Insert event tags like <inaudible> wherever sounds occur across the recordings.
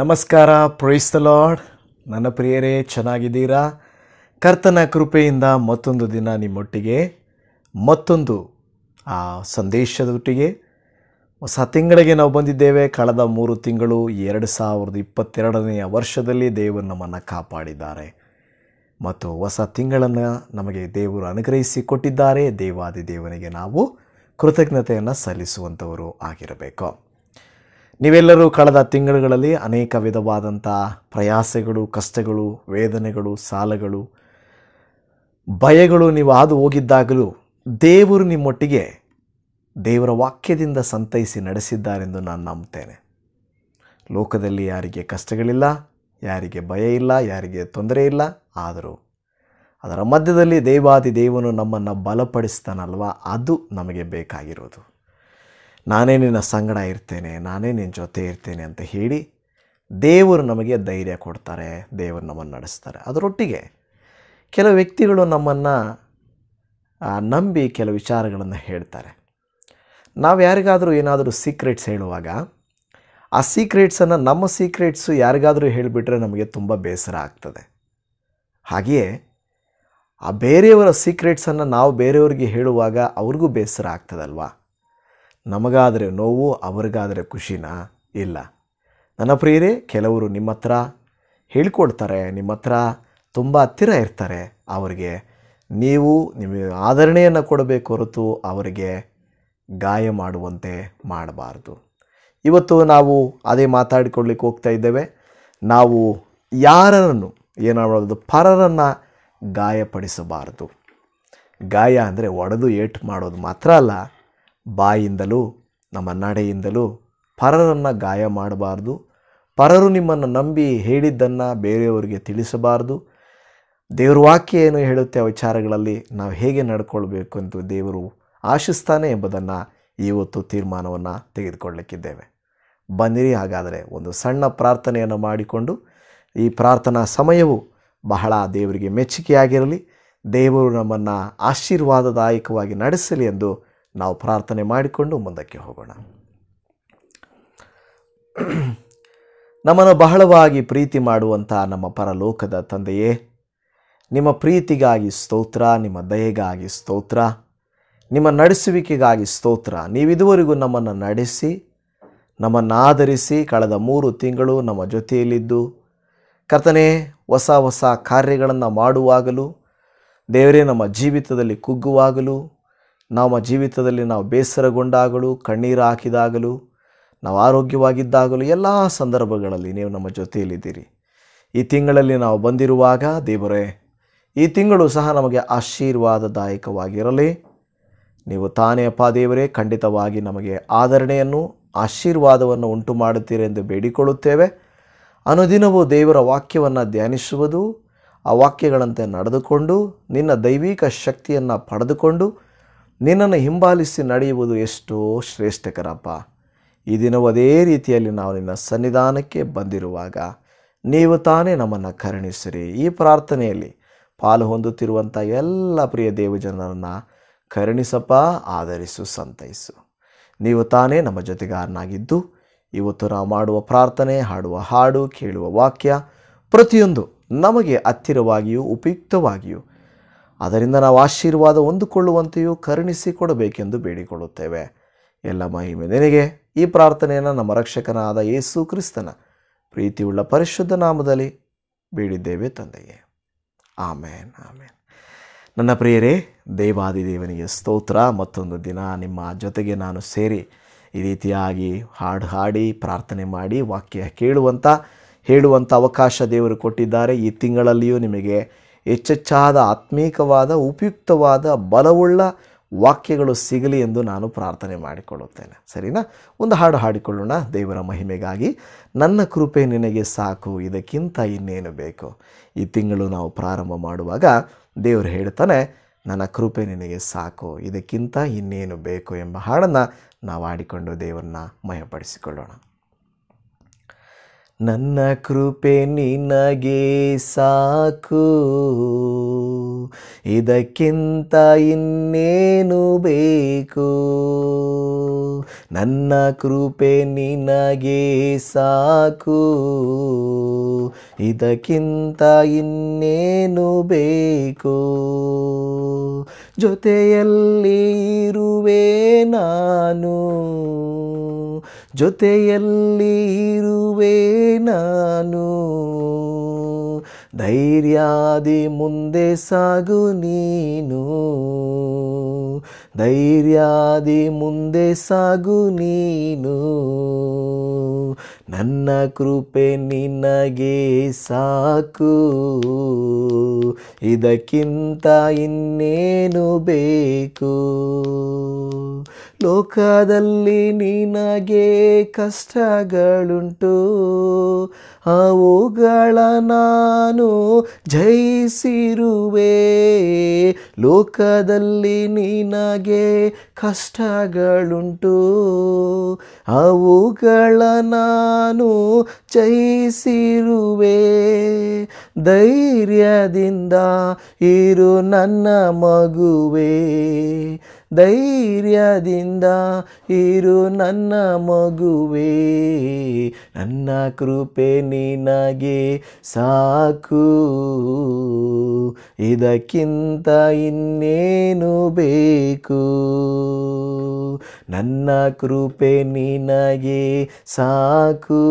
ನಮಸ್ಕಾರ praise the lord ನನ್ನ ಪ್ರಿಯರೇ ಚೆನ್ನಾಗಿದ್ದೀರಾ ಕರ್ತನ ಕೃಪೆಯಿಂದ ಮತ್ತೊಂದು ದಿನ ನಿಮ್ಮೊಟ್ಟಿಗೆ ಮತ್ತೊಂದು ಆ ಸಂದೇಶದೊಟ್ಟಿಗೆ ಹೊಸ ತಿಂಗಳಿಗೆ ನಾವು ಬಂದಿದ್ದೇವೆ ಕಳೆದ ಮೂರು ತಿಂಗಳು ಎರಡು ಸಾವಿರದ ಇಪ್ಪತ್ತೆರಡನೆಯ ವರ್ಷದಲ್ಲಿ ದೇವರು ನಮ್ಮನ್ನು ಕಾಪಾಡಿದ್ದಾರೆ ಮತ್ತು ಹೊಸ ತಿಂಗಳನ್ನು ನಮಗೆ ದೇವರು ಅನುಗ್ರಹಿಸಿ ಕೊಟ್ಟಿದ್ದಾರೆ ದೇವಾದಿ ದೇವನಿಗೆ ನಾವು ಕೃತಜ್ಞತೆಯನ್ನು ಸಲ್ಲಿಸುವಂಥವರು ಆಗಿರಬೇಕು ನೀವೆಲ್ಲರೂ ಕಳೆದ ತಿಂಗಳುಗಳಲ್ಲಿ ಅನೇಕ ವಿಧವಾದಂಥ ಪ್ರಯಾಸಗಳು ಕಷ್ಟಗಳು ವೇದನೆಗಳು ಸಾಲಗಳು ಭಯಗಳು ನೀವು ಹಾದು ಹೋಗಿದ್ದಾಗಲೂ ದೇವರು ನಿಮ್ಮೊಟ್ಟಿಗೆ ದೇವರ ವಾಕ್ಯದಿಂದ ಸಂತೈಸಿ ನಡೆಸಿದ್ದಾರೆಂದು ನಾನು ನಂಬುತ್ತೇನೆ ಲೋಕದಲ್ಲಿ ಯಾರಿಗೆ ಕಷ್ಟಗಳಿಲ್ಲ ಯಾರಿಗೆ ಭಯ ಇಲ್ಲ ಯಾರಿಗೆ ತೊಂದರೆ ಇಲ್ಲ ಆದರೂ ಅದರ ಮಧ್ಯದಲ್ಲಿ ದೇವಾದಿ ದೇವನು ನಮ್ಮನ್ನು ಬಲಪಡಿಸ್ತಾನಲ್ವ ಅದು ನಮಗೆ ಬೇಕಾಗಿರೋದು ನಾನೇ ನಿನ್ನ ಸಂಗಡ ಇರ್ತೇನೆ ನಾನೇ ನಿನ್ನ ಜೊತೆ ಇರ್ತೇನೆ ಅಂತ ಹೇಳಿ ದೇವರು ನಮಗೆ ಧೈರ್ಯ ಕೊಡ್ತಾರೆ ದೇವರು ನಮ್ಮನ್ನು ನಡೆಸ್ತಾರೆ ಅದರೊಟ್ಟಿಗೆ ಕೆಲವು ವ್ಯಕ್ತಿಗಳು ನಮ್ಮನ್ನು ನಂಬಿ ಕೆಲವು ವಿಚಾರಗಳನ್ನು ಹೇಳ್ತಾರೆ ನಾವು ಯಾರಿಗಾದರೂ ಏನಾದರೂ ಸೀಕ್ರೆಟ್ಸ್ ಹೇಳುವಾಗ ಆ ಸೀಕ್ರೆಟ್ಸನ್ನು ನಮ್ಮ ಸೀಕ್ರೆಟ್ಸು ಯಾರಿಗಾದರೂ ಹೇಳಿಬಿಟ್ರೆ ನಮಗೆ ತುಂಬ ಬೇಸರ ಆಗ್ತದೆ ಹಾಗೆಯೇ ಆ ಬೇರೆಯವರ ಸೀಕ್ರೆಟ್ಸನ್ನು ನಾವು ಬೇರೆಯವ್ರಿಗೆ ಹೇಳುವಾಗ ಅವ್ರಿಗೂ ಬೇಸರ ಆಗ್ತದಲ್ವಾ ನಮಗಾದರೆ ನೋವು ಅವರಿಗಾದರೆ ಖುಷಿನ ಇಲ್ಲ ನನ್ನ ಪ್ರಿಯರೇ ಕೆಲವರು ನಿಮ್ಮ ಹತ್ರ ಹೇಳ್ಕೊಡ್ತಾರೆ ನಿಮ್ಮ ಹತ್ರ ತುಂಬ ಹತ್ತಿರ ಇರ್ತಾರೆ ಅವರಿಗೆ ನೀವು ನಿಮಗೆ ಆಧರಣೆಯನ್ನು ಕೊಡಬೇಕು ಹೊರತು ಅವರಿಗೆ ಗಾಯ ಮಾಡುವಂತೆ ಮಾಡಬಾರ್ದು ಇವತ್ತು ನಾವು ಅದೇ ಮಾತಾಡಿಕೊಳ್ಳಿಕ್ಕೆ ಹೋಗ್ತಾ ಇದ್ದೇವೆ ನಾವು ಯಾರನ್ನು ಏನ ಪರರನ್ನು ಗಾಯಪಡಿಸಬಾರ್ದು ಗಾಯ ಅಂದರೆ ಒಡೆದು ಏಟು ಮಾಡೋದು ಮಾತ್ರ ಅಲ್ಲ ಬಾಯಿಂದಲೂ ನಮ್ಮ ನಡೆಯಿಂದಲೂ ಪರರನ್ನು ಗಾಯ ಮಾಡಬಾರ್ದು ಪರರು ನಿಮ್ಮನ್ನು ನಂಬಿ ಹೇಳಿದ್ದನ್ನು ಬೇರೆಯವರಿಗೆ ತಿಳಿಸಬಾರ್ದು ದೇವರು ವಾಕ್ಯ ಏನು ಹೇಳುತ್ತೆ ಆ ವಿಚಾರಗಳಲ್ಲಿ ನಾವು ಹೇಗೆ ನಡ್ಕೊಳ್ಬೇಕು ಎಂದು ದೇವರು ಆಶಿಸ್ತಾನೆ ಎಂಬುದನ್ನು ಇವತ್ತು ತೀರ್ಮಾನವನ್ನು ತೆಗೆದುಕೊಳ್ಳಲಿಕ್ಕಿದ್ದೇವೆ ಬನ್ನಿರಿ ಹಾಗಾದರೆ ಒಂದು ಸಣ್ಣ ಪ್ರಾರ್ಥನೆಯನ್ನು ಮಾಡಿಕೊಂಡು ಈ ಪ್ರಾರ್ಥನಾ ಸಮಯವು ಬಹಳ ದೇವರಿಗೆ ಮೆಚ್ಚುಗೆಯಾಗಿರಲಿ ದೇವರು ನಮ್ಮನ್ನು ಆಶೀರ್ವಾದದಾಯಕವಾಗಿ ನಡೆಸಲಿ ಎಂದು ನಾವು ಪ್ರಾರ್ಥನೆ ಮಾಡಿಕೊಂಡು ಮುಂದಕ್ಕೆ ಹೋಗೋಣ ನಮ್ಮನ್ನು ಬಹಳವಾಗಿ ಪ್ರೀತಿ ಮಾಡುವಂಥ ನಮ್ಮ ಪರಲೋಕದ ತಂದೆಯೇ ನಿಮ್ಮ ಪ್ರೀತಿಗಾಗಿ ಸ್ತೋತ್ರ ನಿಮ್ಮ ದಯೆಗಾಗಿ ಸ್ತೋತ್ರ ನಿಮ್ಮ ನಡೆಸುವಿಕೆಗಾಗಿ ಸ್ತೋತ್ರ ನೀವಿದುವರೆಗೂ ನಮ್ಮನ್ನು ನಡೆಸಿ ನಮ್ಮನ್ನು ಆಧರಿಸಿ ಕಳೆದ ಮೂರು ತಿಂಗಳು ನಮ್ಮ ಜೊತೆಯಲ್ಲಿದ್ದು ಕರ್ತನೇ ಹೊಸ ಹೊಸ ಕಾರ್ಯಗಳನ್ನು ಮಾಡುವಾಗಲೂ ದೇವರೇ ನಮ್ಮ ಜೀವಿತದಲ್ಲಿ ಕುಗ್ಗುವಾಗಲೂ ನಮ್ಮ ಜೀವಿತದಲ್ಲಿ ನಾವು ಬೇಸರಗೊಂಡಾಗಲೂ ಕಣ್ಣೀರು ಹಾಕಿದಾಗಲೂ ನಾವು ಆರೋಗ್ಯವಾಗಿದ್ದಾಗಲೂ ಎಲ್ಲ ಸಂದರ್ಭಗಳಲ್ಲಿ ನೀವು ನಮ್ಮ ಜೊತೆಯಲ್ಲಿದ್ದೀರಿ ಈ ತಿಂಗಳಲ್ಲಿ ನಾವು ಬಂದಿರುವಾಗ ದೇವರೇ ಈ ತಿಂಗಳು ಸಹ ನಮಗೆ ಆಶೀರ್ವಾದದಾಯಕವಾಗಿರಲಿ ನೀವು ತಾನೇ ಅಪ್ಪ ದೇವರೇ ಖಂಡಿತವಾಗಿ ನಮಗೆ ಆಧರಣೆಯನ್ನು ಆಶೀರ್ವಾದವನ್ನು ಉಂಟು ಮಾಡುತ್ತೀರೆಂದು ಬೇಡಿಕೊಳ್ಳುತ್ತೇವೆ ಅನುದಿನವೂ ದೇವರ ವಾಕ್ಯವನ್ನು ಧ್ಯಾನಿಸುವುದು ಆ ವಾಕ್ಯಗಳಂತೆ ನಡೆದುಕೊಂಡು ನಿನ್ನ ದೈವಿಕ ಶಕ್ತಿಯನ್ನು ಪಡೆದುಕೊಂಡು ನಿನ್ನನ್ನು ಹಿಂಬಾಲಿಸಿ ನಡೆಯುವುದು ಎಷ್ಟೋ ಶ್ರೇಷ್ಠಕರಪ್ಪ ಈ ದಿನವೂ ಅದೇ ರೀತಿಯಲ್ಲಿ ನಾವು ನಿನ್ನ ಸನ್ನಿಧಾನಕ್ಕೆ ಬಂದಿರುವಾಗ ನೀವು ತಾನೇ ನಮ್ಮನ್ನು ಕರುಣಿಸಿರಿ ಈ ಪ್ರಾರ್ಥನೆಯಲ್ಲಿ ಪಾಲು ಹೊಂದುತ್ತಿರುವಂಥ ಎಲ್ಲ ಪ್ರಿಯ ದೇವಜನರನ್ನು ಕರುಣಿಸಪ್ಪ ಆಧರಿಸು ಸಂತೈಸು ನೀವು ತಾನೇ ನಮ್ಮ ಜೊತೆಗಾರನಾಗಿದ್ದು ಇವತ್ತು ನಾವು ಮಾಡುವ ಪ್ರಾರ್ಥನೆ ಹಾಡುವ ಹಾಡು ಕೇಳುವ ವಾಕ್ಯ ಪ್ರತಿಯೊಂದು ನಮಗೆ ಹತ್ತಿರವಾಗಿಯೂ ಉಪಯುಕ್ತವಾಗಿಯೂ ಅದರಿಂದ ನಾವು ಆಶೀರ್ವಾದ ಹೊಂದಿಕೊಳ್ಳುವಂತೆಯೂ ಕರುಣಿಸಿ ಕೊಡಬೇಕೆಂದು ಬೇಡಿಕೊಳ್ಳುತ್ತೇವೆ ಎಲ್ಲ ಮಹಿಮೆ ನಿನಗೆ ಈ ಪ್ರಾರ್ಥನೆಯನ್ನು ನಮ್ಮ ರಕ್ಷಕನಾದ ಯೇಸು ಕ್ರಿಸ್ತನ ಪ್ರೀತಿಯುಳ್ಳ ಪರಿಶುದ್ಧ ನಾಮದಲ್ಲಿ ಬೇಡಿದ್ದೇವೆ ತಂದೆಯೇ ಆಮೇನ್ ಆಮೇನ್ ನನ್ನ ಪ್ರಿಯರೇ ದೇವಾದಿದೇವನಿಗೆ ಸ್ತೋತ್ರ ಮತ್ತೊಂದು ದಿನ ನಿಮ್ಮ ಜೊತೆಗೆ ನಾನು ಸೇರಿ ಈ ರೀತಿಯಾಗಿ ಹಾಡು ಹಾಡಿ ಪ್ರಾರ್ಥನೆ ಮಾಡಿ ವಾಕ್ಯ ಕೇಳುವಂಥ ಹೇಳುವಂಥ ಅವಕಾಶ ದೇವರು ಕೊಟ್ಟಿದ್ದಾರೆ ಈ ತಿಂಗಳಲ್ಲಿಯೂ ನಿಮಗೆ ಹೆಚ್ಚೆಚ್ಚಾದ ಆತ್ಮೀಕವಾದ ಉಪಯುಕ್ತವಾದ ಬಲವುಳ್ಳ ವಾಕ್ಯಗಳು ಸಿಗಲಿ ಎಂದು ನಾನು ಪ್ರಾರ್ಥನೆ ಮಾಡಿಕೊಳ್ಳುತ್ತೇನೆ ಸರಿನಾ ಒಂದು ಹಾಡು ಹಾಡಿಕೊಳ್ಳೋಣ ದೇವರ ಮಹಿಮೆಗಾಗಿ ನನ್ನ ಕೃಪೆ ನಿನಗೆ ಸಾಕು ಇದಕ್ಕಿಂತ ಇನ್ನೇನು ಬೇಕು ಈ ತಿಂಗಳು ನಾವು ಪ್ರಾರಂಭ ಮಾಡುವಾಗ ದೇವರು ಹೇಳ್ತಾನೆ ನನ್ನ ಕೃಪೆ ನಿನಗೆ ಸಾಕು ಇದಕ್ಕಿಂತ ಇನ್ನೇನು ಬೇಕು ಎಂಬ ಹಾಡನ್ನು ನಾವು ಆಡಿಕೊಂಡು ದೇವರನ್ನ ಮಯಪಡಿಸಿಕೊಳ್ಳೋಣ ನನ್ನ ಕೃಪೆ ನಿನಗೆ ಸಾಕು ಇದಕ್ಕಿಂತ ಇನ್ನೇನು ಬೇಕು ನನ್ನ ಕೃಪೆ ನಿನಗೆ ಸಾಕು ಇದಕ್ಕಿಂತ ಇನ್ನೇನು ಬೇಕು ಜೊತೆಯಲ್ಲಿ ಇರುವೆ ನಾನು ಜೊತೆಯಲ್ಲಿ ಇರುವೆ ನಾನು ಧೈರ್ಯಾದಿ ಮುಂದೆ ಸಾಗು ನೀನು ಧೈರ್ಯಾದಿ ಮುಂದೆ ಸಾಗು ನೀನು ನನ್ನ ಕೃಪೆ ನಿನಗೆ ಸಾಕು ಇದಕ್ಕಿಂತ ಇನ್ನೇನು ಬೇಕು ಲೋಕದಲ್ಲಿ ನಿನಗೆ ಕಷ್ಟಗಳುಂಟು ಅವುಗಳ ನಾನು ಜಯಿಸಿರುವೆ ಲೋಕದಲ್ಲಿ ನಿನಗೆ ಕಷ್ಟಗಳುಂಟು ಅವುಗಳ ನಾನು ನಾನು ಚೈಸಿರುವೆ ಧೈರ್ಯದಿಂದ ಇರು ನನ್ನ ಮಗುವೇ ಧೈರ್ಯದಿಂದ ಇರು ನನ್ನ ಮಗುವೇ ನನ್ನ ಕೃಪೆ ನಿನಗೆ ಸಾಕು ಇದಕ್ಕಿಂತ ಇನ್ನೇನು ಬೇಕು ನನ್ನ ಕೃಪೆ ನಿನಗೆ ಸಾಕು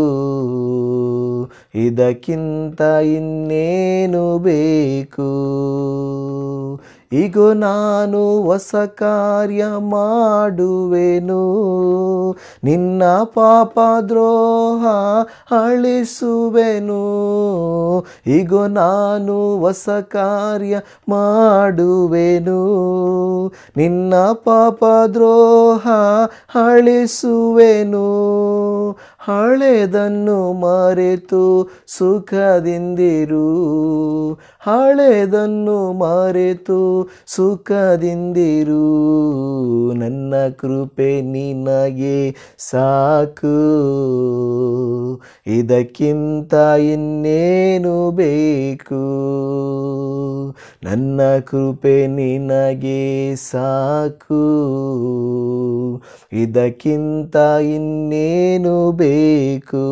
ಇದಕ್ಕಿಂತ ಇನ್ನೇನು ಬೇಕು ಈಗ ನಾನು ಹೊಸ ಕಾರ್ಯ ಮಾಡುವೆನು ನಿನ್ನ ಪಾಪ ದ್ರೋಹ ಅಳಿಸುವೆನು ಈಗ ನಾನು ಹೊಸ ಕಾರ್ಯ ಮಾಡುವೆನು ನಿನ್ನ ಪಾಪ ದ್ರೋಹ ಅಳಿಸುವೆನು ಹಳೆದನ್ನು ಮಾರೆತು ಸುಖದಿಂದಿರು ಹಳೆದನ್ನು ಮಾರೆತು ಸುಖದಿಂದಿರು ನನ್ನ ಕೃಪೆ ನಿನಗೆ ಸಾಕು ಇದಕ್ಕಿಂತ ಇನ್ನೇನು ಬೇಕು ನನ್ನ ಕೃಪೆ ನಿನಗೆ ಸಾಕು ಇದಕ್ಕಿಂತ ಇನ್ನೇನು ಬೇಕು ಬೇಕು